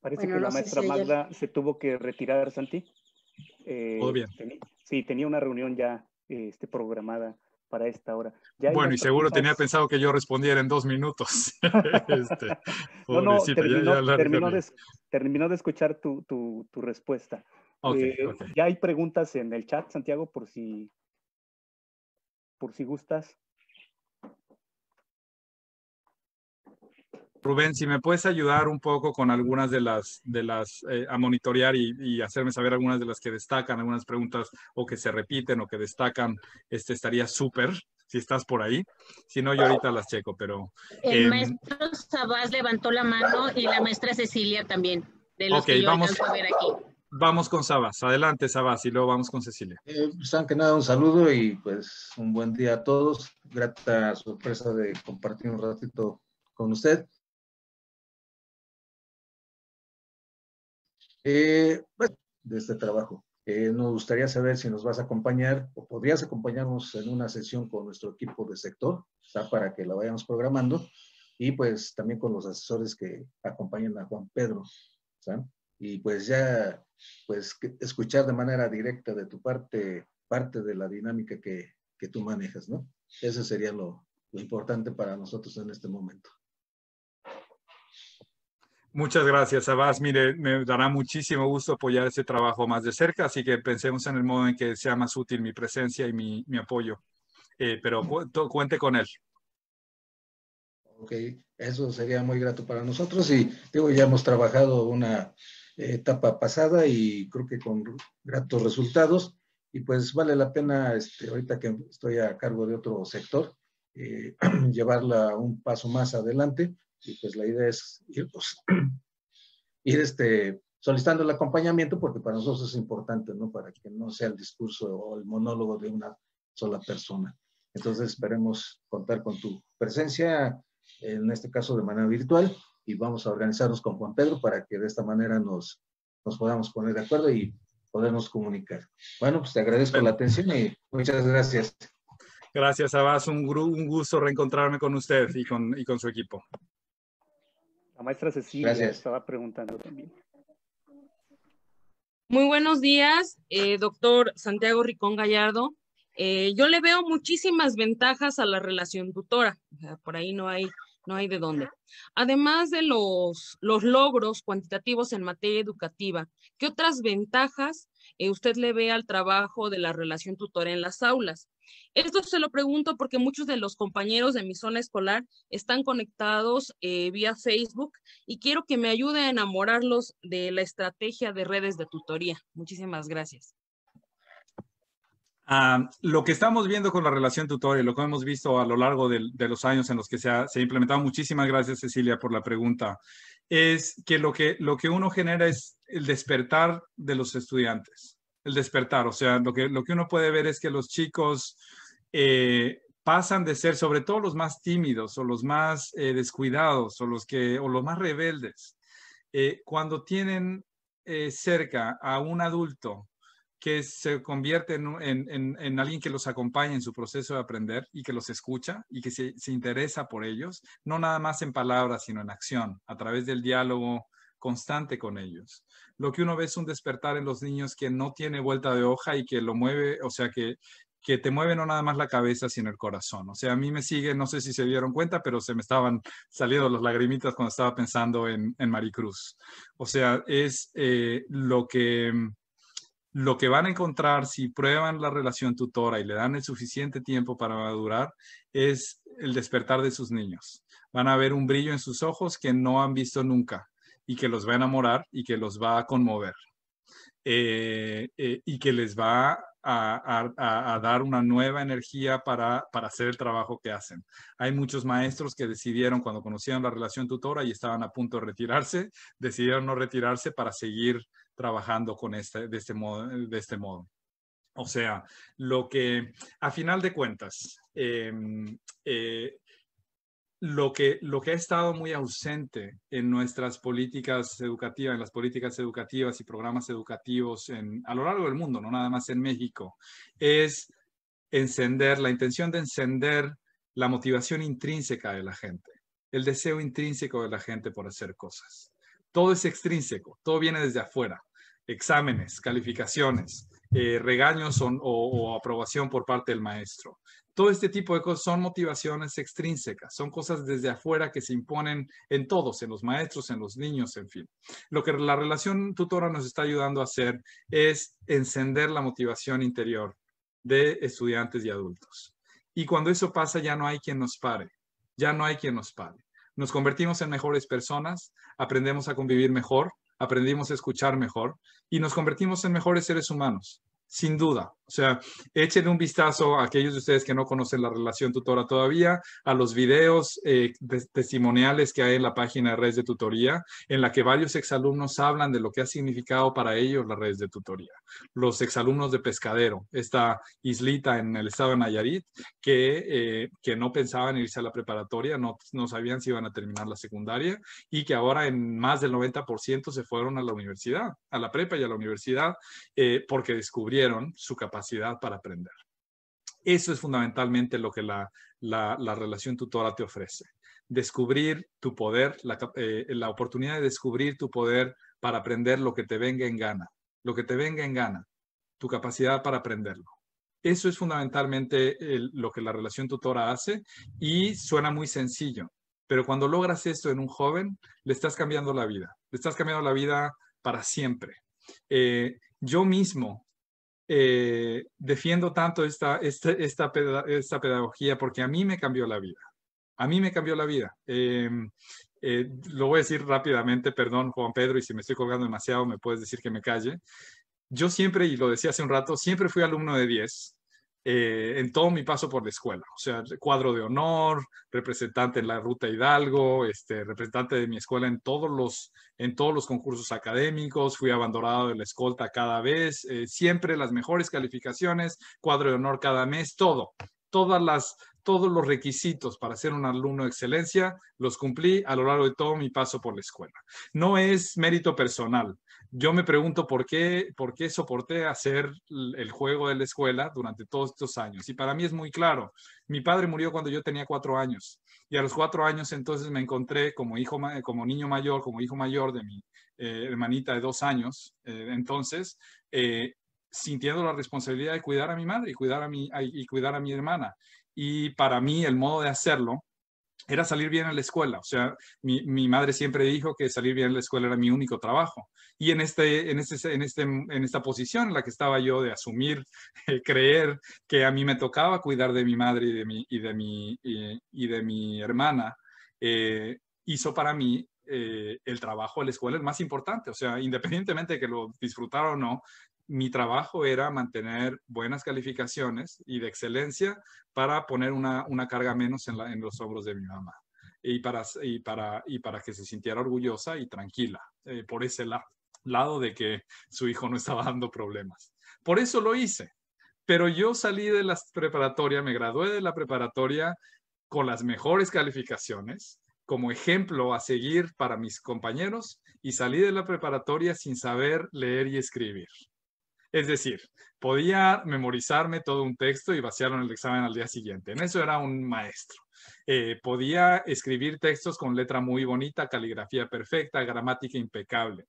Parece que la maestra Magda se tuvo que retirar, Santi. Todo eh, bien. sí, tenía una reunión ya este, programada para esta hora. bueno, y seguro tenía pensado que yo respondiera en dos minutos. (laughs) Este, no, no, terminó, de, escuchar tu, respuesta. Eh, ya hay preguntas en el chat, Santiago, por si, por si gustas. Rubén, si me puedes ayudar un poco con algunas de las, de las eh, a monitorear y, hacerme saber algunas de las que destacan, algunas preguntas o que se repiten o que destacan, este estaría súper si estás por ahí. Si no, yo ahorita las checo, pero... El em, maestro Sabás levantó la mano y la maestra Cecilia también, de los que yo vamos, Vamos con Sabas, Adelante, Sabás, y luego vamos con Cecilia. Eh, pues, que nada, un saludo y pues un buen día a todos. Grata sorpresa de compartir un ratito con usted. Eh, de este trabajo. Eh, nos gustaría saber si nos vas a acompañar o podrías acompañarnos en una sesión con nuestro equipo de sector, para que la vayamos programando, y pues también con los asesores que acompañan a Juan Pedro. Y pues ya, pues escuchar de manera directa de tu parte parte de la dinámica que, tú manejas, ¿no? Eso sería lo importante para nosotros en este momento. Muchas gracias, Abbas. Mire, me dará muchísimo gusto apoyar este trabajo más de cerca, así que pensemos en el modo en que sea más útil mi presencia y mi, apoyo. Eh, pero cuente con él. Ok, eso sería muy grato para nosotros y digo, ya hemos trabajado una etapa pasada y creo que con gratos resultados y pues vale la pena, este, ahorita que estoy a cargo de otro sector, eh, (clears throat) llevarla un paso más adelante y pues la idea es (clears throat) ir, este, solicitando el acompañamiento porque para nosotros es importante, ¿no? Para que no sea el discurso o el monólogo de una sola persona. Entonces esperemos contar con tu presencia, en este caso de manera virtual, y vamos a organizarnos con Juan Pedro para que de esta manera nos, podamos poner de acuerdo y podernos comunicar. Bueno, pues te agradezco la atención y muchas gracias. Gracias, Abbas. Un, un gusto reencontrarme con usted y y con su equipo. La maestra Cecilia estaba preguntando también. Muy buenos días, eh, doctor Santiago Ricón Gallardo. Eh, yo le veo muchísimas ventajas a la relación tutora, por ahí no hay, no hay de dónde. Además de los, los logros cuantitativos en materia educativa, ¿qué otras ventajas eh, usted le ve al trabajo de la relación tutora en las aulas. Esto se lo pregunto porque muchos de los compañeros de mi zona escolar están conectados eh, vía Facebook y quiero que me ayude a enamorarlos de la estrategia de redes de tutoría. Muchísimas gracias. Ah, lo que estamos viendo con la relación tutorial, lo que hemos visto a lo largo de, los años en los que se ha implementado, muchísimas gracias Cecilia por la pregunta es que lo que, lo que uno genera es el despertar de los estudiantes, el despertar, o sea, lo que, lo que uno puede ver es que los chicos eh, pasan de ser, sobre todo los más tímidos o los más eh, descuidados o los, que, o los más rebeldes, eh, cuando tienen cerca a un adulto que se convierte en, alguien que los acompaña en su proceso de aprender y que los escucha y que se, interesa por ellos, no nada más en palabras, sino en acción, a través del diálogo constante con ellos. Lo que uno ve es un despertar en los niños que no tiene vuelta de hoja y que lo mueve, o sea, que, que te mueve no nada más la cabeza, sino el corazón. O sea, a mí me sigue, no sé si se dieron cuenta, pero se me estaban saliendo las lagrimitas cuando estaba pensando en, Maricruz. O sea, es eh, lo que lo que van a encontrar si prueban la relación tutora y le dan el suficiente tiempo para madurar es el despertar de sus niños. Van a ver un brillo en sus ojos que no han visto nunca y que los va a enamorar y que los va a conmover eh, eh, y que les va a, dar una nueva energía para, para hacer el trabajo que hacen. Hay muchos maestros que decidieron cuando conocieron la relación tutora y estaban a punto de retirarse, decidieron no retirarse para seguir trabajando con este, de, este modo, de este modo. O sea, lo que a final de cuentas, em, eh, lo, que, lo que ha estado muy ausente en nuestras políticas educativas, en las políticas educativas y programas educativos en, a lo largo del mundo, no nada más en México, es encender, la intención de encender la motivación intrínseca de la gente, el deseo intrínseco de la gente por hacer cosas. Todo es extrínseco, todo viene desde afuera exámenes, calificaciones, eh, regaños o aprobación por parte del maestro. Todo este tipo de cosas son motivaciones extrínsecas, son cosas desde afuera que se imponen en todos, en los maestros, en los niños, en fin. Lo que la relación tutora nos está ayudando a hacer es encender la motivación interior de estudiantes y adultos. Y cuando eso pasa ya no hay quien nos pare, ya no hay quien nos pare. Nos convertimos en mejores personas, aprendemos a convivir mejor, aprendimos a escuchar mejor y nos convertimos en mejores seres humanos, sin duda. O sea, echen un vistazo a aquellos de ustedes que no conocen la relación tutora todavía, a los videos eh, testimoniales que hay en la página de redes de tutoría, en la que varios exalumnos hablan de lo que ha significado para ellos las redes de tutoría. Los exalumnos de Pescadero, esta islita en el estado de Nayarit, que, eh, que no pensaban irse a la preparatoria, no, no sabían si iban a terminar la secundaria y que ahora en más del 90% se fueron a la universidad, a la prepa y a la universidad, eh, porque descubrieron su capacidad para aprender. Eso es fundamentalmente lo que la, la, relación tutora te ofrece. Descubrir tu poder, eh, la, oportunidad de descubrir tu poder para aprender lo que te venga en gana, lo que te venga en gana, tu capacidad para aprenderlo. Eso es fundamentalmente lo que la relación tutora hace y suena muy sencillo, pero cuando logras esto en un joven, le estás cambiando la vida, le estás cambiando la vida para siempre. Eh, yo mismo eh, defiendo tanto esta, este, esta, pedagogía porque a mí me cambió la vida. A mí me cambió la vida. Em, eh, lo voy a decir rápidamente, perdón Juan Pedro, y si me estoy colgando demasiado me puedes decir que me calle. Yo siempre, y lo decía hace un rato, siempre fui alumno de 10. Eh, en todo mi paso por la escuela. O sea, cuadro de honor, representante en la Ruta Hidalgo, este, representante de mi escuela en todos los, en todos los concursos académicos, fui abandonado de la escolta cada vez, eh, siempre las mejores calificaciones, cuadro de honor cada mes, todo. Todas las, todos los requisitos para ser un alumno de excelencia, los cumplí a lo largo de todo mi paso por la escuela. No es mérito personal. Yo me pregunto por qué, por qué soporté hacer el juego de la escuela durante todos estos años. Y para mí es muy claro. Mi padre murió cuando yo tenía cuatro años. Y a los cuatro años entonces me encontré como, hijo, eh, como niño mayor, como hijo mayor de mi eh, hermanita de dos años. Eh, entonces, sintiendo la responsabilidad de cuidar a mi madre y cuidar a mi, y cuidar a mi hermana y para mí el modo de hacerlo era salir bien a la escuela. O sea, mi, madre siempre dijo que salir bien a la escuela era mi único trabajo. Y en, este, este, este, en, esta posición en la que estaba yo de asumir, (laughs) eh, creer que a mí me tocaba cuidar de mi madre y de mi, y de mi, y, de mi hermana, eh, hizo para mí eh, el trabajo a la escuela el más importante. O sea, independientemente de que lo disfrutara o no, mi trabajo era mantener buenas calificaciones y de excelencia para poner una, carga menos en, los hombros de mi mamá y para, que se sintiera orgullosa y tranquila eh, por ese lado de que su hijo no estaba dando problemas. Por eso lo hice, pero yo salí de la preparatoria, me gradué de la preparatoria con las mejores calificaciones, como ejemplo a seguir para mis compañeros y salí de la preparatoria sin saber leer y escribir. Es decir, podía memorizarme todo un texto y vaciarlo en el examen al día siguiente. En eso era un maestro. Eh, podía escribir textos con letra muy bonita, caligrafía perfecta, gramática impecable,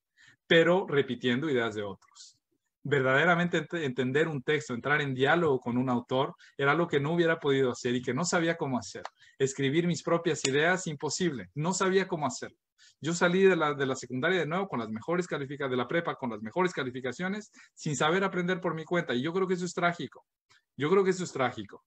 pero repitiendo ideas de otros. Verdaderamente entender un texto, entrar en diálogo con un autor, era lo que no hubiera podido hacer y que no sabía cómo hacer. Escribir mis propias ideas, imposible. No sabía cómo hacerlo. Yo salí de la, de la secundaria de nuevo con las mejores calificaciones, de la prepa con las mejores calificaciones, sin saber aprender por mi cuenta. Y yo creo que eso es trágico. Yo creo que eso es trágico.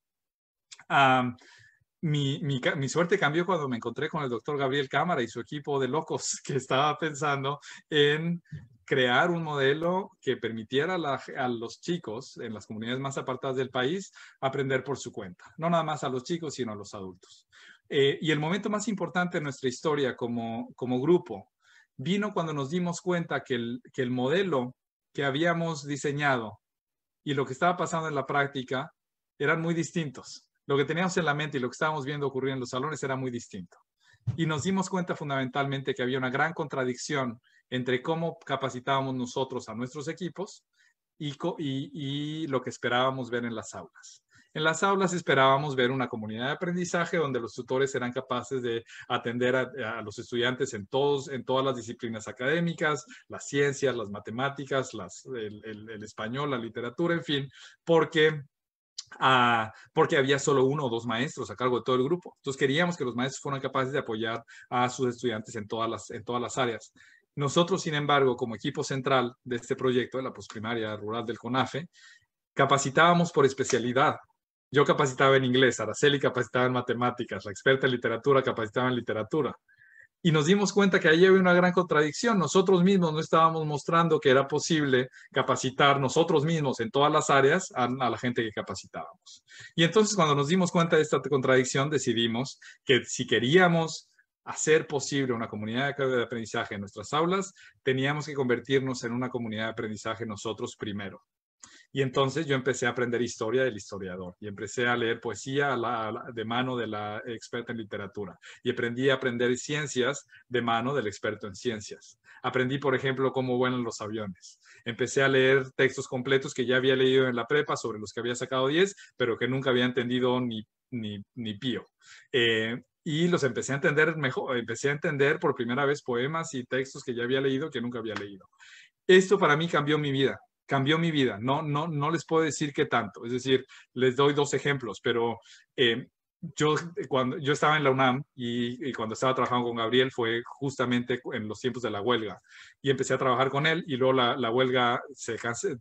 mi, mi, suerte cambió cuando me encontré con el doctor Gabriel Cámara y su equipo de locos (laughs) que estaba pensando en crear un modelo que permitiera a, los chicos en las comunidades más apartadas del país aprender por su cuenta. No nada más a los chicos, sino a los adultos. Eh, y el momento más importante de nuestra historia como, grupo vino cuando nos dimos cuenta que el, modelo que habíamos diseñado y lo que estaba pasando en la práctica eran muy distintos. Lo que teníamos en la mente y lo que estábamos viendo ocurrir en los salones era muy distinto. Y nos dimos cuenta fundamentalmente que había una gran contradicción entre cómo capacitábamos nosotros a nuestros equipos y lo que esperábamos ver en las aulas. En las aulas esperábamos ver una comunidad de aprendizaje donde los tutores eran capaces de atender a, los estudiantes en, todos, en todas las disciplinas académicas, las ciencias, las matemáticas, el, español, la literatura, en fin, porque ah, porque había solo uno o dos maestros a cargo de todo el grupo. Entonces queríamos que los maestros fueran capaces de apoyar a sus estudiantes en todas las, en todas las áreas. Nosotros, sin embargo, como equipo central de este proyecto de la posprimaria rural del CONAFE, capacitábamos por especialidad yo capacitaba en inglés, Araceli capacitaba en matemáticas, la experta en literatura capacitaba en literatura. Y nos dimos cuenta que ahí había una gran contradicción. Nosotros mismos no estábamos mostrando que era posible capacitar nosotros mismos en todas las áreas a, la gente que capacitábamos. Y entonces cuando nos dimos cuenta de esta contradicción, decidimos que si queríamos hacer posible una comunidad de aprendizaje en nuestras aulas, teníamos que convertirnos en una comunidad de aprendizaje nosotros primero. Y entonces yo empecé a aprender historia del historiador y empecé a leer poesía de mano de la experta en literatura y aprendí a aprender ciencias de mano del experto en ciencias. Aprendí, por ejemplo, cómo vuelan los aviones. Empecé a leer textos completos que ya había leído en la prepa sobre los que había sacado 10, pero que nunca había entendido ni, ni, pío. Eh, y los empecé a entender mejor, empecé a entender por primera vez poemas y textos que ya había leído que nunca había leído. Esto para mí cambió mi vida cambió mi vida. No, no, no les puedo decir qué tanto. Es decir, les doy dos ejemplos, pero eh, yo, cuando, yo estaba en la UNAM y, cuando estaba trabajando con Gabriel fue justamente en los tiempos de la huelga y empecé a trabajar con él y luego la, huelga se,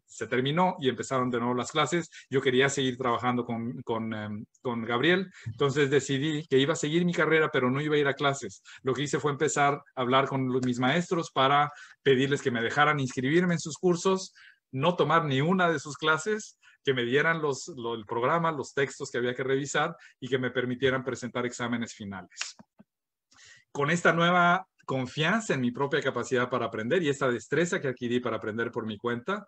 se terminó y empezaron de nuevo las clases. Yo quería seguir trabajando con, con, em, con, Gabriel, entonces decidí que iba a seguir mi carrera pero no iba a ir a clases. Lo que hice fue empezar a hablar con mis maestros para pedirles que me dejaran inscribirme en sus cursos no tomar ni una de sus clases, que me dieran los, el programa, los textos que había que revisar y que me permitieran presentar exámenes finales. Con esta nueva confianza en mi propia capacidad para aprender y esta destreza que adquirí para aprender por mi cuenta,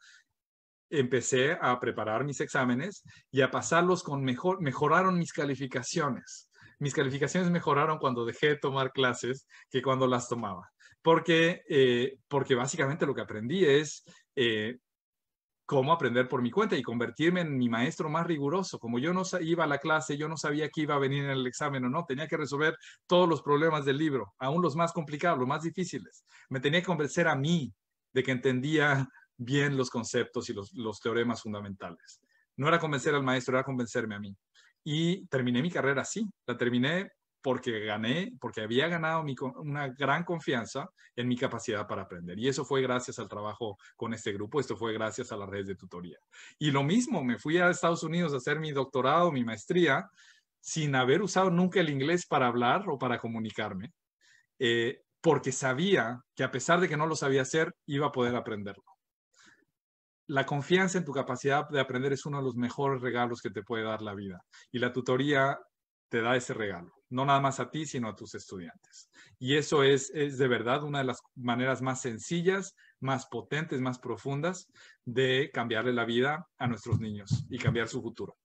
empecé a preparar mis exámenes y a pasarlos con mejor, mejoraron mis calificaciones. Mis calificaciones mejoraron cuando dejé de tomar clases que cuando las tomaba, porque, eh, porque básicamente lo que aprendí es eh, cómo aprender por mi cuenta y convertirme en mi maestro más riguroso. Como yo no iba a la clase, yo no sabía que iba a venir en el examen o no, tenía que resolver todos los problemas del libro, aún los más complicados, los más difíciles. Me tenía que convencer a mí de que entendía bien los conceptos y los, los teoremas fundamentales. No era convencer al maestro, era convencerme a mí. Y terminé mi carrera así, la terminé porque gané, porque había ganado una gran confianza en mi capacidad para aprender. Y eso fue gracias al trabajo con este grupo, esto fue gracias a las redes de tutoría. Y lo mismo, me fui a Estados Unidos a hacer mi doctorado, mi maestría, sin haber usado nunca el inglés para hablar o para comunicarme, eh, porque sabía que a pesar de que no lo sabía hacer, iba a poder aprenderlo. La confianza en tu capacidad de aprender es uno de los mejores regalos que te puede dar la vida y la tutoría te da ese regalo no nada más a ti, sino a tus estudiantes. Y eso es, es de verdad una de las maneras más sencillas, más potentes, más profundas de cambiarle la vida a nuestros niños y cambiar su futuro.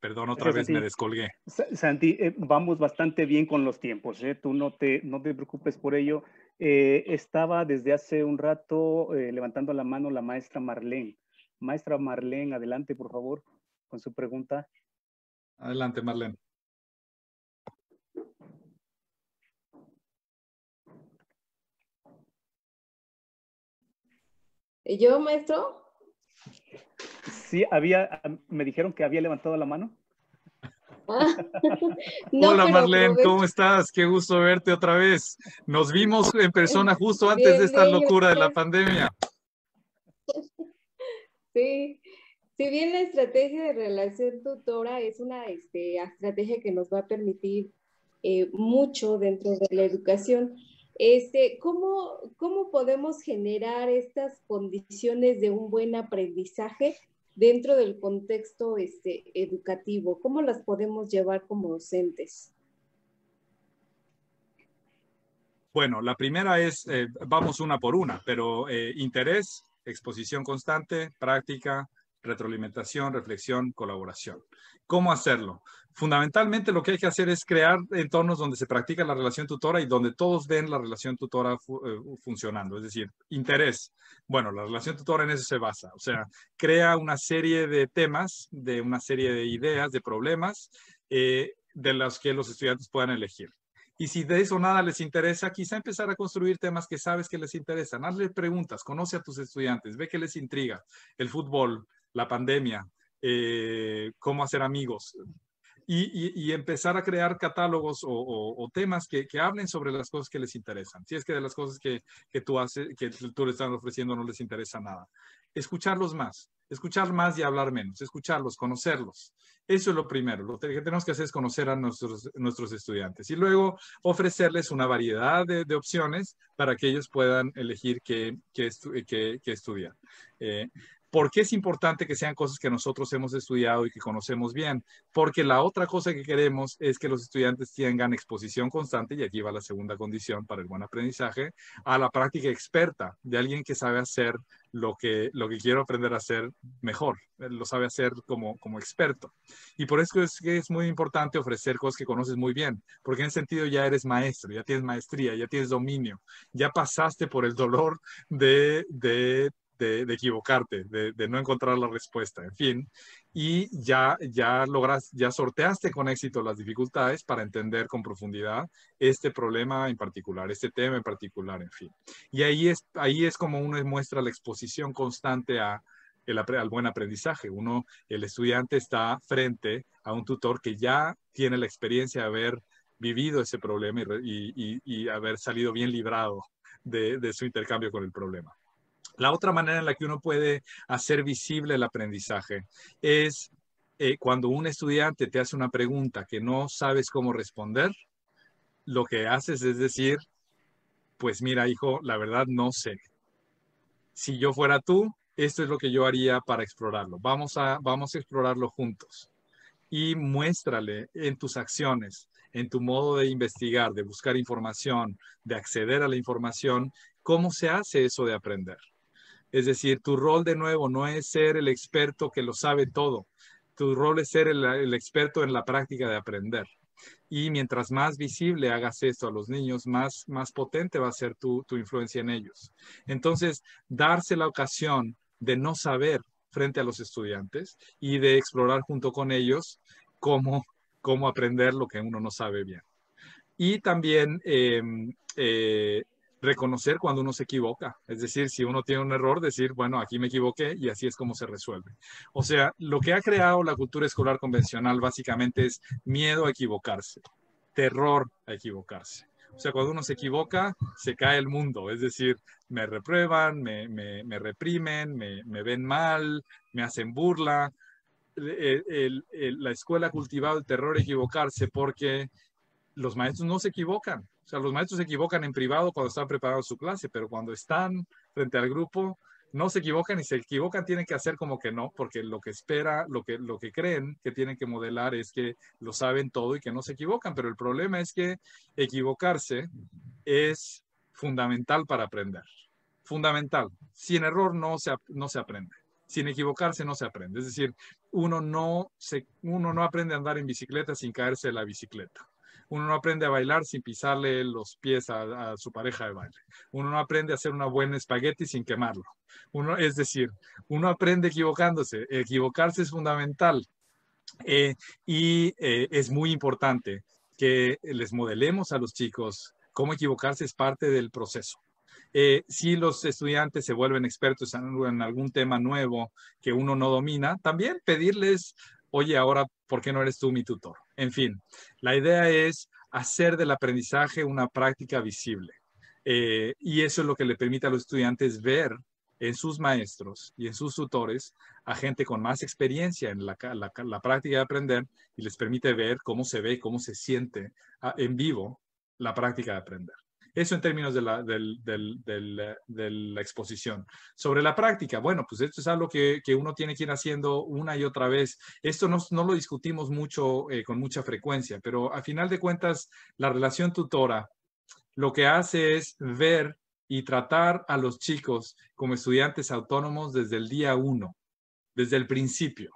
Perdón, otra vez me descolgué. Santi, eh, vamos bastante bien con los tiempos, ¿eh? tú no te, no te preocupes por ello. Eh, estaba desde hace un rato levantando la mano la maestra Marlene. Maestra Marlene, adelante, por favor, con su pregunta. Adelante, Marlene. ¿Y yo, maestro? Sí, había, me dijeron que había levantado la mano. Ah, (laughs) Hola Marlene, ¿cómo estás? Qué gusto verte otra vez. Nos vimos en persona justo antes de esta locura de la pandemia. (laughs) Sí, si bien la estrategia de relación tutora es una este, estrategia que nos va a permitir eh, mucho dentro de la educación, este, ¿cómo, podemos generar estas condiciones de un buen aprendizaje dentro del contexto este, educativo? ¿Cómo las podemos llevar como docentes? Bueno, la primera es, eh, vamos una por una, pero eh, interés, exposición constante, práctica, retroalimentación, reflexión, colaboración. ¿Cómo hacerlo? Fundamentalmente lo que hay que hacer es crear entornos donde se practica la relación tutora y donde todos ven la relación tutora eh, funcionando, es decir, interés. Bueno, la relación tutora en eso se basa, o sea, crea una serie de temas, de una serie de ideas, de problemas, eh, de los que los estudiantes puedan elegir. Y si de eso nada les interesa, quizá empezar a construir temas que sabes que les interesan. Hazle preguntas, conoce a tus estudiantes, ve que les intriga. El fútbol, la pandemia, eh, cómo hacer amigos. Y, empezar a crear catálogos o, temas que, hablen sobre las cosas que les interesan. Si es que de las cosas que, tú, haces, que tú le estás ofreciendo no les interesa nada. Escucharlos más, escuchar más y hablar menos, escucharlos, conocerlos. Eso es lo primero. Lo que tenemos que hacer es conocer a nuestros, nuestros estudiantes y luego ofrecerles una variedad de, opciones para que ellos puedan elegir qué, qué, eh, qué, estudiar. Eh, ¿Por qué es importante que sean cosas que nosotros hemos estudiado y que conocemos bien? Porque la otra cosa que queremos es que los estudiantes tengan exposición constante, y aquí va la segunda condición para el buen aprendizaje, a la práctica experta de alguien que sabe hacer lo que, lo que quiero aprender a hacer mejor, lo sabe hacer como, como experto. Y por eso es que es muy importante ofrecer cosas que conoces muy bien, porque en ese sentido ya eres maestro, ya tienes maestría, ya tienes dominio, ya pasaste por el dolor de, de de, equivocarte, de, no encontrar la respuesta, en fin. Y ya, ya logras, ya sorteaste con éxito las dificultades para entender con profundidad este problema en particular, este tema en particular, en fin. Y ahí es, ahí es como uno muestra la exposición constante a, al buen aprendizaje. Uno, el estudiante está frente a un tutor que ya tiene la experiencia de haber vivido ese problema y, haber salido bien librado de, su intercambio con el problema. La otra manera en la que uno puede hacer visible el aprendizaje es eh, cuando un estudiante te hace una pregunta que no sabes cómo responder, lo que haces es decir, pues mira hijo, la verdad no sé. Si yo fuera tú, esto es lo que yo haría para explorarlo. Vamos a, vamos a explorarlo juntos. Y muéstrale en tus acciones, en tu modo de investigar, de buscar información, de acceder a la información, cómo se hace eso de aprender. Es decir, tu rol de nuevo no es ser el experto que lo sabe todo. Tu rol es ser el, experto en la práctica de aprender. Y mientras más visible hagas esto a los niños, más, más potente va a ser tu, influencia en ellos. Entonces, darse la ocasión de no saber frente a los estudiantes y de explorar junto con ellos cómo, cómo aprender lo que uno no sabe bien. Y también em, eh, reconocer cuando uno se equivoca. Es decir, si uno tiene un error, decir, bueno, aquí me equivoqué y así es como se resuelve. O sea, lo que ha creado la cultura escolar convencional básicamente es miedo a equivocarse, terror a equivocarse. O sea, cuando uno se equivoca, se cae el mundo. Es decir, me reprueban, me, reprimen, me, ven mal, me hacen burla. la escuela ha cultivado el terror a equivocarse porque los maestros no se equivocan. O sea, los maestros se equivocan en privado cuando están preparando su clase, pero cuando están frente al grupo, no se equivocan y se equivocan, tienen que hacer como que no, porque lo que espera, lo que, lo que creen que tienen que modelar es que lo saben todo y que no se equivocan, pero el problema es que equivocarse es fundamental para aprender, fundamental. Sin error no se, no se aprende, sin equivocarse no se aprende, es decir, uno no, se, uno no aprende a andar en bicicleta sin caerse de la bicicleta. Uno no aprende a bailar sin pisarle los pies a, su pareja de baile. Uno no aprende a hacer una buena espagueti sin quemarlo. Uno, es decir, uno aprende equivocándose. Equivocarse es fundamental eh, y eh, es muy importante que les modelemos a los chicos cómo equivocarse es parte del proceso. Eh, si los estudiantes se vuelven expertos en, en algún tema nuevo que uno no domina, también pedirles, oye, ahora, ¿por qué no eres tú mi tutor? En fin, la idea es hacer del aprendizaje una práctica visible. Eh, y eso es lo que le permite a los estudiantes ver en sus maestros y en sus tutores a gente con más experiencia en la, práctica de aprender y les permite ver cómo se ve, y cómo se siente ah, en vivo la práctica de aprender. Eso en términos eh, de la, exposición. Sobre la práctica, bueno, pues esto es algo que, uno tiene que ir haciendo una y otra vez. Esto no, no lo discutimos mucho, eh, con mucha frecuencia, pero a final de cuentas, la relación tutora lo que hace es ver y tratar a los chicos como estudiantes autónomos desde el día uno, desde el principio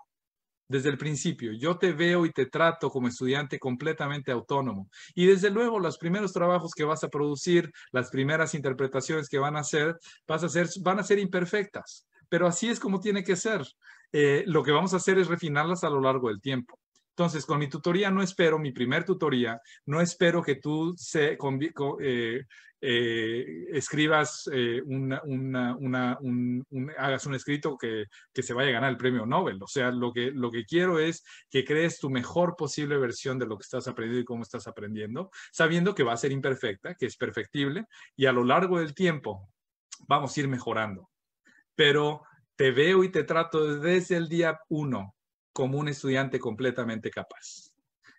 desde el principio. Yo te veo y te trato como estudiante completamente autónomo. Y desde luego, los primeros trabajos que vas a producir, las primeras interpretaciones que van a hacer, van a ser imperfectas. Pero así es como tiene que ser. Eh, lo que vamos a hacer es refinarlas a lo largo del tiempo. Entonces, con mi tutoría no espero, mi primer tutoría, no espero que tú se, con, eh, eh, escribas eh, un, hagas un escrito que, se vaya a ganar el premio Nobel. O sea, lo que, lo que quiero es que crees tu mejor posible versión de lo que estás aprendiendo y cómo estás aprendiendo, sabiendo que va a ser imperfecta, que es perfectible, y a lo largo del tiempo vamos a ir mejorando. Pero te veo y te trato desde el día uno como un estudiante completamente capaz.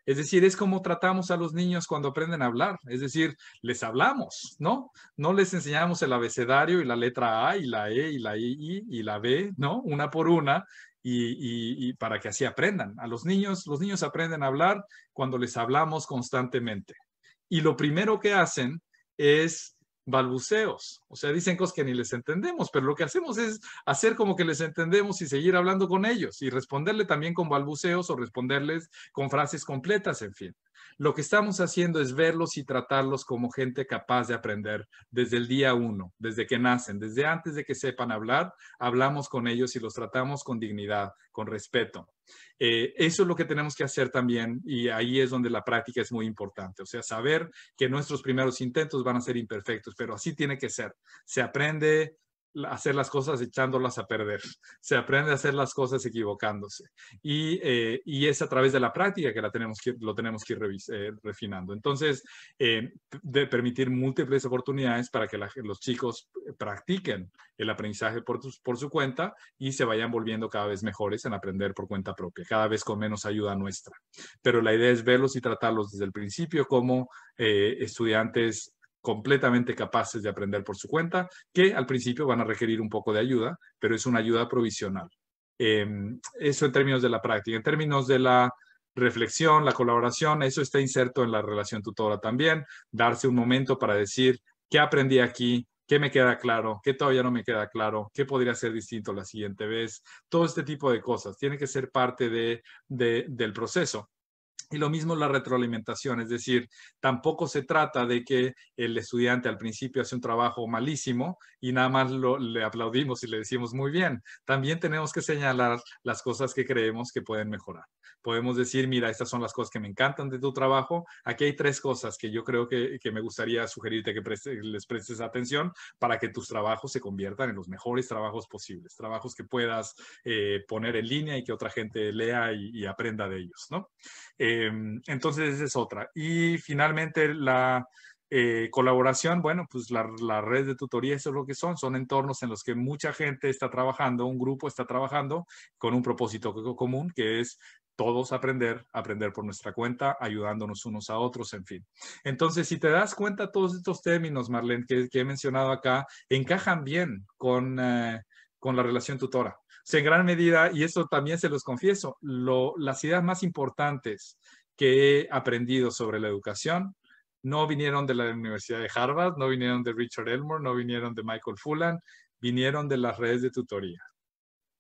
Es decir, es como tratamos a los niños cuando aprenden a hablar. Es decir, les hablamos, ¿no? No les enseñamos el abecedario y la letra A y la E y la I y la B, ¿no? Una por una. Y, para que así aprendan. A los niños, los niños aprenden a hablar cuando les hablamos constantemente. Y lo primero que hacen es balbuceos, o sea, dicen cosas que ni les entendemos, pero lo que hacemos es hacer como que les entendemos y seguir hablando con ellos y responderle también con balbuceos o responderles con frases completas, en fin. Lo que estamos haciendo es verlos y tratarlos como gente capaz de aprender desde el día uno, desde que nacen, desde antes de que sepan hablar, hablamos con ellos y los tratamos con dignidad, con respeto. Eh, eso es lo que tenemos que hacer también y ahí es donde la práctica es muy importante, o sea, saber que nuestros primeros intentos van a ser imperfectos, pero así tiene que ser. Se aprende, hacer las cosas echándolas a perder. (laughs) Se aprende a hacer las cosas equivocándose. Eh, y, es a través de la práctica que, la tenemos que lo tenemos que ir eh, refinando. Entonces, eh, de permitir múltiples oportunidades para que los chicos practiquen el aprendizaje por, por su cuenta y se vayan volviendo cada vez mejores en aprender por cuenta propia, cada vez con menos ayuda nuestra. Pero la idea es verlos y tratarlos desde el principio como estudiantes completamente capaces de aprender por su cuenta, que al principio van a requerir un poco de ayuda, pero es una ayuda provisional. Em, eso en términos de la práctica. En términos de la reflexión, la colaboración, eso está inserto en la relación tutora también, darse un momento para decir qué aprendí aquí, qué me queda claro, qué todavía no me queda claro, qué podría ser distinto la siguiente vez, todo este tipo de cosas tiene que ser parte de, del proceso. Y lo mismo la retroalimentación, es decir, tampoco se trata de que el estudiante al principio hace un trabajo malísimo y nada más le aplaudimos y le decimos muy bien. También tenemos que señalar las cosas que creemos que pueden mejorar. Podemos decir, mira, estas son las cosas que me encantan de tu trabajo. Aquí hay tres cosas que yo creo que, me gustaría sugerirte que les prestes atención para que tus trabajos se conviertan en los mejores trabajos posibles, trabajos que puedas eh, poner en línea y que otra gente lea y, aprenda de ellos, ¿no? Em, entonces, esa es otra. Y finalmente, la eh, colaboración, bueno, pues la, red de tutoría, eso es lo que son, son entornos en los que mucha gente está trabajando, un grupo está trabajando con un propósito común, que es todos aprender, aprender por nuestra cuenta, ayudándonos unos a otros, en fin. Entonces, si te das cuenta, todos estos términos, Marlene, que, he mencionado acá, encajan bien con, eh, con la relación tutora en gran medida, y eso también se los confieso, las ideas más importantes que he aprendido sobre la educación no vinieron de la Universidad de Harvard, no vinieron de Richard Elmore, no vinieron de Michael Fulan, vinieron de las redes de tutoría.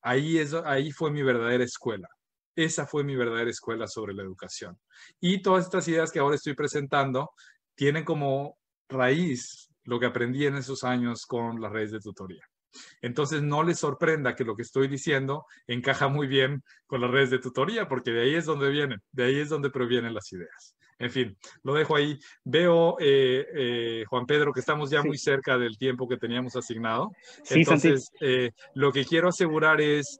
Ahí, es, ahí fue mi verdadera escuela. Esa fue mi verdadera escuela sobre la educación. Y todas estas ideas que ahora estoy presentando tienen como raíz lo que aprendí en esos años con las redes de tutoría. Entonces, no les sorprenda que lo que estoy diciendo encaja muy bien con las redes de tutoría, porque de ahí es donde vienen, de ahí es donde provienen las ideas. En fin, lo dejo ahí. Veo, eh, eh, Juan Pedro, que estamos ya muy cerca del tiempo que teníamos asignado. Entonces, eh, lo que quiero asegurar es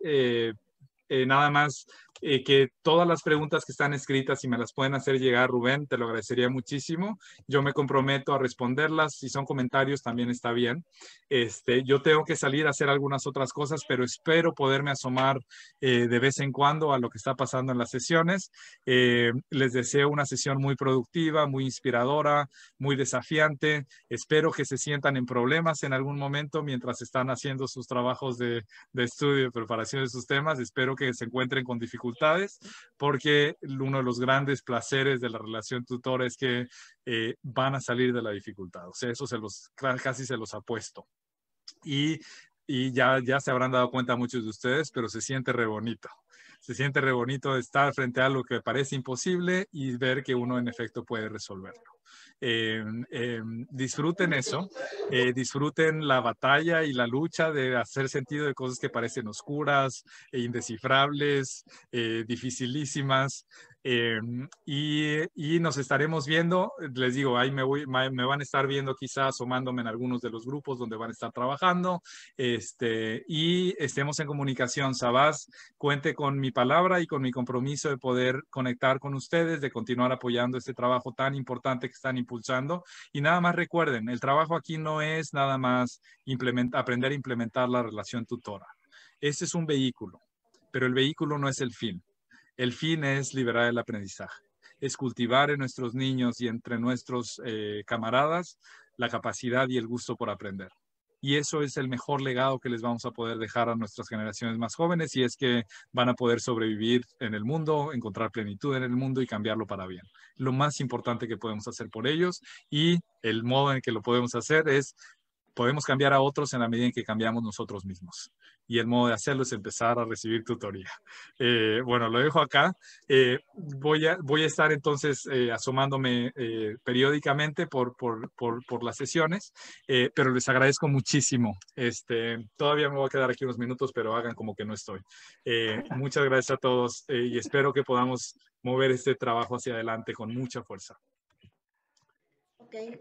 nada más eh, que todas las preguntas que están escritas, si me las pueden hacer llegar, Rubén, te lo agradecería muchísimo. Yo me comprometo a responderlas. Si son comentarios, también está bien. Este, yo tengo que salir a hacer algunas otras cosas, pero espero poderme asomar eh, de vez en cuando a lo que está pasando en las sesiones. Eh, les deseo una sesión muy productiva, muy inspiradora, muy desafiante. Espero que se sientan en problemas en algún momento mientras están haciendo sus trabajos de, de estudio, y preparación de sus temas. Espero que se encuentren con dificultades dificultades, porque uno de los grandes placeres de la relación tutor es que eh, van a salir de la dificultad. O sea, eso se los, casi se los apuesto. Y, y ya, ya se habrán dado cuenta muchos de ustedes, pero se siente re bonito se siente re bonito estar frente a algo que parece imposible y ver que uno en efecto puede resolverlo. Em, em, disfruten eso, eh, disfruten la batalla y la lucha de hacer sentido de cosas que parecen oscuras, e indescifrables, eh, dificilísimas. Em, y, nos estaremos viendo, les digo, ahí me, voy, me van a estar viendo quizás asomándome en algunos de los grupos donde van a estar trabajando, este, y estemos en comunicación. Sabás, cuente con mi palabra y con mi compromiso de poder conectar con ustedes, de continuar apoyando este trabajo tan importante que están impulsando. Y nada más recuerden, el trabajo aquí no es nada más aprender a implementar la relación tutora. Ese es un vehículo, pero el vehículo no es el fin. El fin es liberar el aprendizaje, es cultivar en nuestros niños y entre nuestros eh, camaradas la capacidad y el gusto por aprender y eso es el mejor legado que les vamos a poder dejar a nuestras generaciones más jóvenes y es que van a poder sobrevivir en el mundo, encontrar plenitud en el mundo y cambiarlo para bien. Lo más importante que podemos hacer por ellos y el modo en que lo podemos hacer es podemos cambiar a otros en la medida en que cambiamos nosotros mismos. Y el modo de hacerlo es empezar a recibir tutoría. Eh, bueno, lo dejo acá. Eh, voy, a, voy a estar entonces eh, asomándome periódicamente por, las sesiones, pero les agradezco muchísimo. Este, todavía me voy a quedar aquí unos minutos, pero hagan como que no estoy. muchas gracias a todos y espero que podamos mover este trabajo hacia adelante con mucha fuerza. Okay.